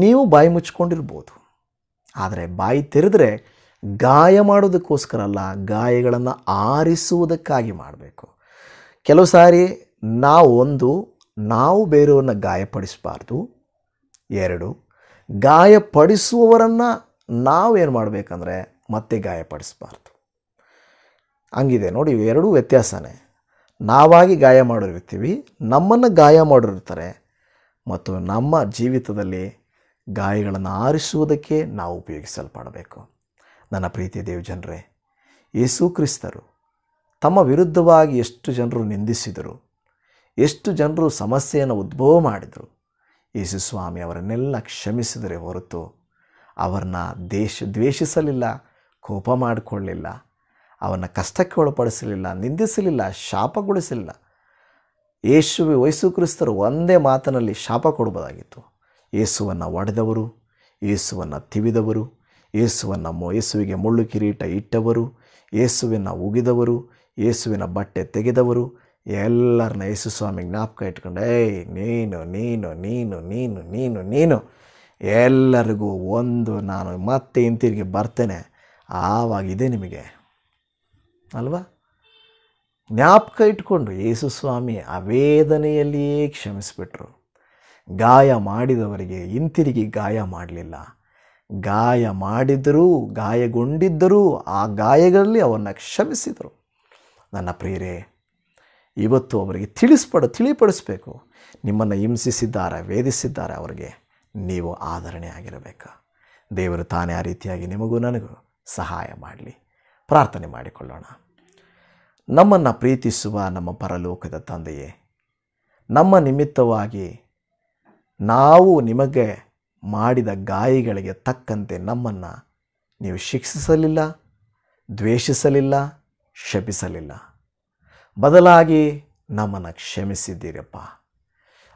ನೀವು ಬಾಯಿ ಮುಚ್ಕೊಂಡಿರ್ಬೋದು ಆದರೆ ಬಾಯಿ ತೆರೆದರೆ ಗಾಯ ಮಾಡೋದಕ್ಕೋಸ್ಕರ ಅಲ್ಲ ಗಾಯಗಳನ್ನು ಆರಿಸುವುದಕ್ಕಾಗಿ ಮಾಡಬೇಕು ಕೆಲವು ಸಾರಿ ನಾವು ಒಂದು ನಾವು ಬೇರೆಯವ್ರನ್ನ ಗಾಯಪಡಿಸಬಾರ್ದು ಎರಡು ಗಾಯಪಡಿಸುವವರನ್ನು ನಾವೇನು ಮಾಡಬೇಕಂದ್ರೆ ಮತ್ತೆ ಗಾಯಪಡಿಸಬಾರ್ದು ಹಂಗಿದೆ ನೋಡಿ ಎರಡೂ ವ್ಯತ್ಯಾಸನೇ ನಾವಾಗಿ ಗಾಯ ಮಾಡಿರ್ತೀವಿ ನಮ್ಮನ್ನು ಗಾಯ ಮಾಡಿರ್ತಾರೆ ಮತ್ತು ನಮ್ಮ ಜೀವಿತದಲ್ಲಿ ಗಾಯಗಳನ್ನು ಆರಿಸುವುದಕ್ಕೆ ನಾವು ಉಪಯೋಗಿಸಲ್ಪಡಬೇಕು ನನ್ನ ಪ್ರೀತಿ ಜನರೇ ಯೇಸು ಕ್ರಿಸ್ತರು ತಮ್ಮ ವಿರುದ್ಧವಾಗಿ ಎಷ್ಟು ಜನರು ನಿಂದಿಸಿದರು ಎಷ್ಟು ಜನರು ಸಮಸ್ಯೆಯನ್ನು ಉದ್ಭವ ಮಾಡಿದರು ಯೇಸುಸ್ವಾಮಿ ಅವರನ್ನೆಲ್ಲ ಕ್ಷಮಿಸಿದರೆ ಹೊರತು ಅವರನ್ನ ದೇಶ ದ್ವೇಷಿಸಲಿಲ್ಲ ಕೋಪ ಮಾಡಿಕೊಳ್ಳಲಿಲ್ಲ ಅವನ ಕಷ್ಟಕ್ಕೆ ಒಳಪಡಿಸಲಿಲ್ಲ ನಿಂದಿಸಲಿಲ್ಲ ಶಾಪಗೊಳಿಸಲಿಲ್ಲ ಯೇಸುವೆ ವಯಸ್ಸು ಕ್ರಿಸ್ತರು ಒಂದೇ ಮಾತಿನಲ್ಲಿ ಶಾಪ ಕೊಡಬಹುದಾಗಿತ್ತು ಏಸುವನ್ನು ಒಡೆದವರು ಏಸುವನ್ನು ತಿವಿದವರು ಯೇಸುವನ್ನು ಯೇಸುವಿಗೆ ಮುಳ್ಳು ಕಿರೀಟ ಇಟ್ಟವರು ಯೇಸುವನ್ನು ಉಗಿದವರು ಯೇಸುವಿನ ಬಟ್ಟೆ ತೆಗೆದವರು ಎಲ್ಲರನ್ನ ಯೇಸು ಸ್ವಾಮಿ ಜ್ಞಾಪಕ ಇಟ್ಕೊಂಡು ಏಯ್ ನೀನು ನೀನು ನೀನು ನೀನು ನೀನು ನೀನು ಎಲ್ಲರಿಗೂ ಒಂದು ನಾನು ಮತ್ತೆ ಹಿಂತಿರುಗಿ ಬರ್ತೇನೆ ಆವಾಗಿದೆ ನಿಮಗೆ ಅಲ್ವಾ ಜ್ಞಾಪಕ ಇಟ್ಕೊಂಡು ಯೇಸು ಸ್ವಾಮಿ ಅವೇದನೆಯಲ್ಲಿಯೇ ಕ್ಷಮಿಸಿಬಿಟ್ರು ಗಾಯ ಮಾಡಿದವರಿಗೆ ಹಿಂತಿರುಗಿ ಗಾಯ ಮಾಡಲಿಲ್ಲ ಗಾಯ ಮಾಡಿದರೂ ಗಾಯಗೊಂಡಿದ್ದರೂ ಆ ಗಾಯಗಳಲ್ಲಿ ಅವನ್ನು ಕ್ಷಮಿಸಿದರು ನನ್ನ ಪ್ರಿಯರೇ ಇವತ್ತು ಅವರಿಗೆ ತಿಳಿಸ್ಪಡ ತಿಳಿಪಡಿಸಬೇಕು ನಿಮ್ಮನ್ನು ಹಿಂಸಿಸಿದ್ದಾರೆ ವೇದಿಸಿದ್ದಾರೆ ಅವರಿಗೆ ನೀವು ಆಧರಣೆ ಆಗಿರಬೇಕು ದೇವರು ತಾನೇ ಆ ರೀತಿಯಾಗಿ ನಿಮಗೂ ನನಗೂ ಸಹಾಯ ಮಾಡಲಿ ಪ್ರಾರ್ಥನೆ ಮಾಡಿಕೊಳ್ಳೋಣ ನಮ್ಮನ್ನು ಪ್ರೀತಿಸುವ ನಮ್ಮ ಪರಲೋಕದ ತಂದೆಯೇ ನಮ್ಮ ನಿಮಿತ್ತವಾಗಿ ನಾವು ನಿಮಗೆ ಮಾಡಿದ ಗಾಯಗಳಿಗೆ ತಕ್ಕಂತೆ ನಮ್ಮನ್ನು ನೀವು ಶಿಕ್ಷಿಸಲಿಲ್ಲ ದ್ವೇಷಿಸಲಿಲ್ಲ ಶಪಿಸಲಿಲ್ಲ ಬದಲಾಗಿ ನಮ್ಮನ್ನು ಕ್ಷಮಿಸಿದ್ದೀರಪ್ಪ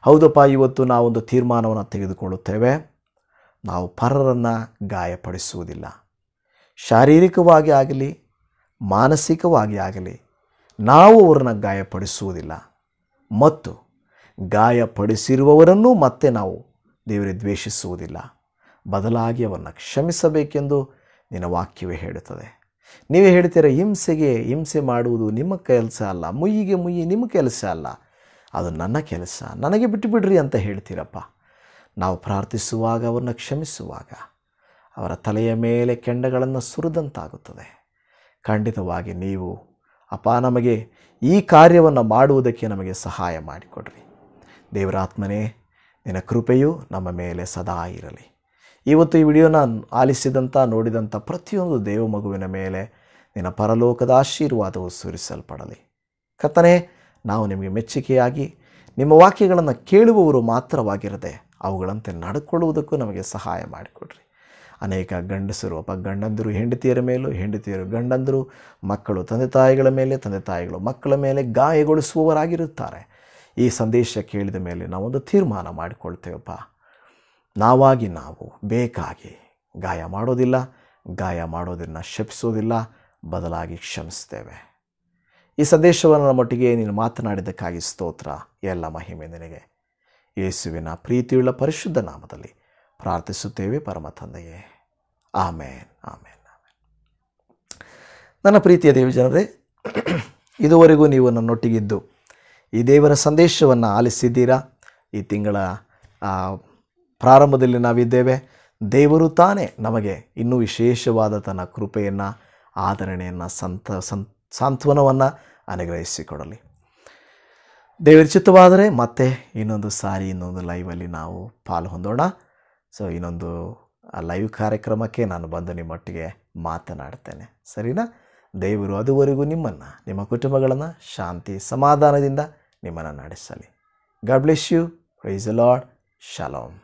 ಹೌದಪ್ಪ ಇವತ್ತು ನಾವೊಂದು ತೀರ್ಮಾನವನ್ನು ತೆಗೆದುಕೊಳ್ಳುತ್ತೇವೆ ನಾವು ಪರರನ್ನು ಗಾಯಪಡಿಸುವುದಿಲ್ಲ ಶಾರೀರಿಕವಾಗಿ ಆಗಲಿ ಮಾನಸಿಕವಾಗಿ ಆಗಲಿ ನಾವು ಅವರನ್ನು ಗಾಯಪಡಿಸುವುದಿಲ್ಲ ಮತ್ತು ಗಾಯಪಡಿಸಿರುವವರನ್ನು ಮತ್ತೆ ನಾವು ದೇವರೇ ದ್ವೇಷಿಸುವುದಿಲ್ಲ ಬದಲಾಗಿ ಅವರನ್ನು ಕ್ಷಮಿಸಬೇಕೆಂದು ನಿನ್ನ ವಾಕ್ಯವೇ ಹೇಳುತ್ತದೆ ನೀವೇ ಹೇಳ್ತೀರ ಹಿಂಸೆಗೆ ಹಿಂಸೆ ಮಾಡುವುದು ನಿಮ್ಮ ಕೆಲಸ ಅಲ್ಲ ಮುಯ್ಯಿಗೆ ಮುಯ್ಯಿ ನಿಮ್ಮ ಕೆಲಸ ಅಲ್ಲ ಅದು ನನ್ನ ಕೆಲಸ ನನಗೆ ಬಿಟ್ಟುಬಿಡ್ರಿ ಅಂತ ಹೇಳ್ತೀರಪ್ಪ ನಾವು ಪ್ರಾರ್ಥಿಸುವಾಗ ಅವರನ್ನು ಕ್ಷಮಿಸುವಾಗ ಅವರ ತಲೆಯ ಮೇಲೆ ಕೆಂಡಗಳನ್ನು ಸುರಿದಂತಾಗುತ್ತದೆ ಖಂಡಿತವಾಗಿ ನೀವು ಅಪ್ಪ ನಮಗೆ ಈ ಕಾರ್ಯವನ್ನು ಮಾಡುವುದಕ್ಕೆ ನಮಗೆ ಸಹಾಯ ಮಾಡಿಕೊಡ್ರಿ ದೇವರಾತ್ಮನೇ ನಿನ್ನ ಕೃಪೆಯು ನಮ್ಮ ಮೇಲೆ ಸದಾ ಇರಲಿ ಇವತ್ತು ಈ ವಿಡಿಯೋನ ಆಲಿಸಿದಂಥ ನೋಡಿದಂಥ ಪ್ರತಿಯೊಂದು ದೇವ ಮಗುವಿನ ಮೇಲೆ ನಿನ್ನ ಪರಲೋಕದ ಆಶೀರ್ವಾದವು ಸುರಿಸಲ್ಪಡಲಿ ಕತ್ತನೆ ನಾವು ನಿಮಗೆ ಮೆಚ್ಚುಗೆಯಾಗಿ ನಿಮ್ಮ ವಾಕ್ಯಗಳನ್ನು ಕೇಳುವವರು ಮಾತ್ರವಾಗಿರದೆ ಅವುಗಳಂತೆ ನಡ್ಕೊಳ್ಳುವುದಕ್ಕೂ ನಮಗೆ ಸಹಾಯ ಮಾಡಿಕೊಡ್ರಿ ಅನೇಕ ಗಂಡಸರು ಒಬ್ಬ ಗಂಡಂದರು ಹೆಂಡತಿಯರ ಮೇಲೂ ಹೆಂಡತಿಯರು ಗಂಡಂದರು ಮಕ್ಕಳು ತಂದೆ ತಾಯಿಗಳ ಮೇಲೆ ತಂದೆ ತಾಯಿಗಳು ಮಕ್ಕಳ ಮೇಲೆ ಗಾಯಗೊಳಿಸುವವರಾಗಿರುತ್ತಾರೆ ಈ ಸಂದೇಶ ಕೇಳಿದ ಮೇಲೆ ನಾವೊಂದು ತೀರ್ಮಾನ ಮಾಡಿಕೊಳ್ತೇವಪ್ಪ ನಾವಾಗಿ ನಾವು ಬೇಕಾಗಿ ಗಾಯ ಮಾಡೋದಿಲ್ಲ ಗಾಯ ಮಾಡೋದನ್ನು ಶಪಿಸೋದಿಲ್ಲ ಬದಲಾಗಿ ಕ್ಷಮಿಸ್ತೇವೆ ಈ ಸಂದೇಶವನ್ನು ಮಟ್ಟಿಗೆ ನೀನು ಮಾತನಾಡಿದ್ದಕ್ಕಾಗಿ ಸ್ತೋತ್ರ ಎಲ್ಲ ಮಹಿಮೆ ನಿನಗೆ ಯೇಸುವಿನ ಪ್ರೀತಿಯುಳ್ಳ ಪರಿಶುದ್ಧ ನಾಮದಲ್ಲಿ ಪ್ರಾರ್ಥಿಸುತ್ತೇವೆ ಪರಮ ತಂದೆಯೇ ಆಮೇನ್ ಆಮೇನ್ ನನ್ನ ಪ್ರೀತಿಯ ದೇವಜನರೇ ಇದುವರೆಗೂ ನೀವು ನನ್ನೊಟ್ಟಿಗಿದ್ದು ಈ ದೇವರ ಸಂದೇಶವನ್ನು ಆಲಿಸಿದ್ದೀರಾ ಈ ತಿಂಗಳ ಪ್ರಾರಂಭದಲ್ಲಿ ನಾವಿದ್ದೇವೆ ದೇವರು ತಾನೇ ನಮಗೆ ಇನ್ನೂ ವಿಶೇಷವಾದ ತನ್ನ ಕೃಪೆಯನ್ನು ಆಧರಣೆಯನ್ನು ಸಂತ ಸಂ ಸಾಂತ್ವನವನ್ನು ಅನುಗ್ರಹಿಸಿಕೊಡಲಿ ದೇವರ ಚಿತ್ತವಾದರೆ ಮತ್ತೆ ಇನ್ನೊಂದು ಸಾರಿ ಇನ್ನೊಂದು ಲೈವಲ್ಲಿ ನಾವು ಪಾಲು ಹೊಂದೋಣ ಸೊ ಇನ್ನೊಂದು ಲೈವ್ ಕಾರ್ಯಕ್ರಮಕ್ಕೆ ನಾನು ಬಂದು ನಿಮ್ಮೊಟ್ಟಿಗೆ ಮಾತನಾಡ್ತೇನೆ ಸರಿನಾ ದೇವರು ಅದುವರೆಗೂ ನಿಮ್ಮನ್ನು ನಿಮ್ಮ ಕುಟುಂಬಗಳನ್ನು ಶಾಂತಿ ಸಮಾಧಾನದಿಂದ ನಿಮ್ಮನ್ನು ನಡೆಸಲಿ God bless you praise Lord shalom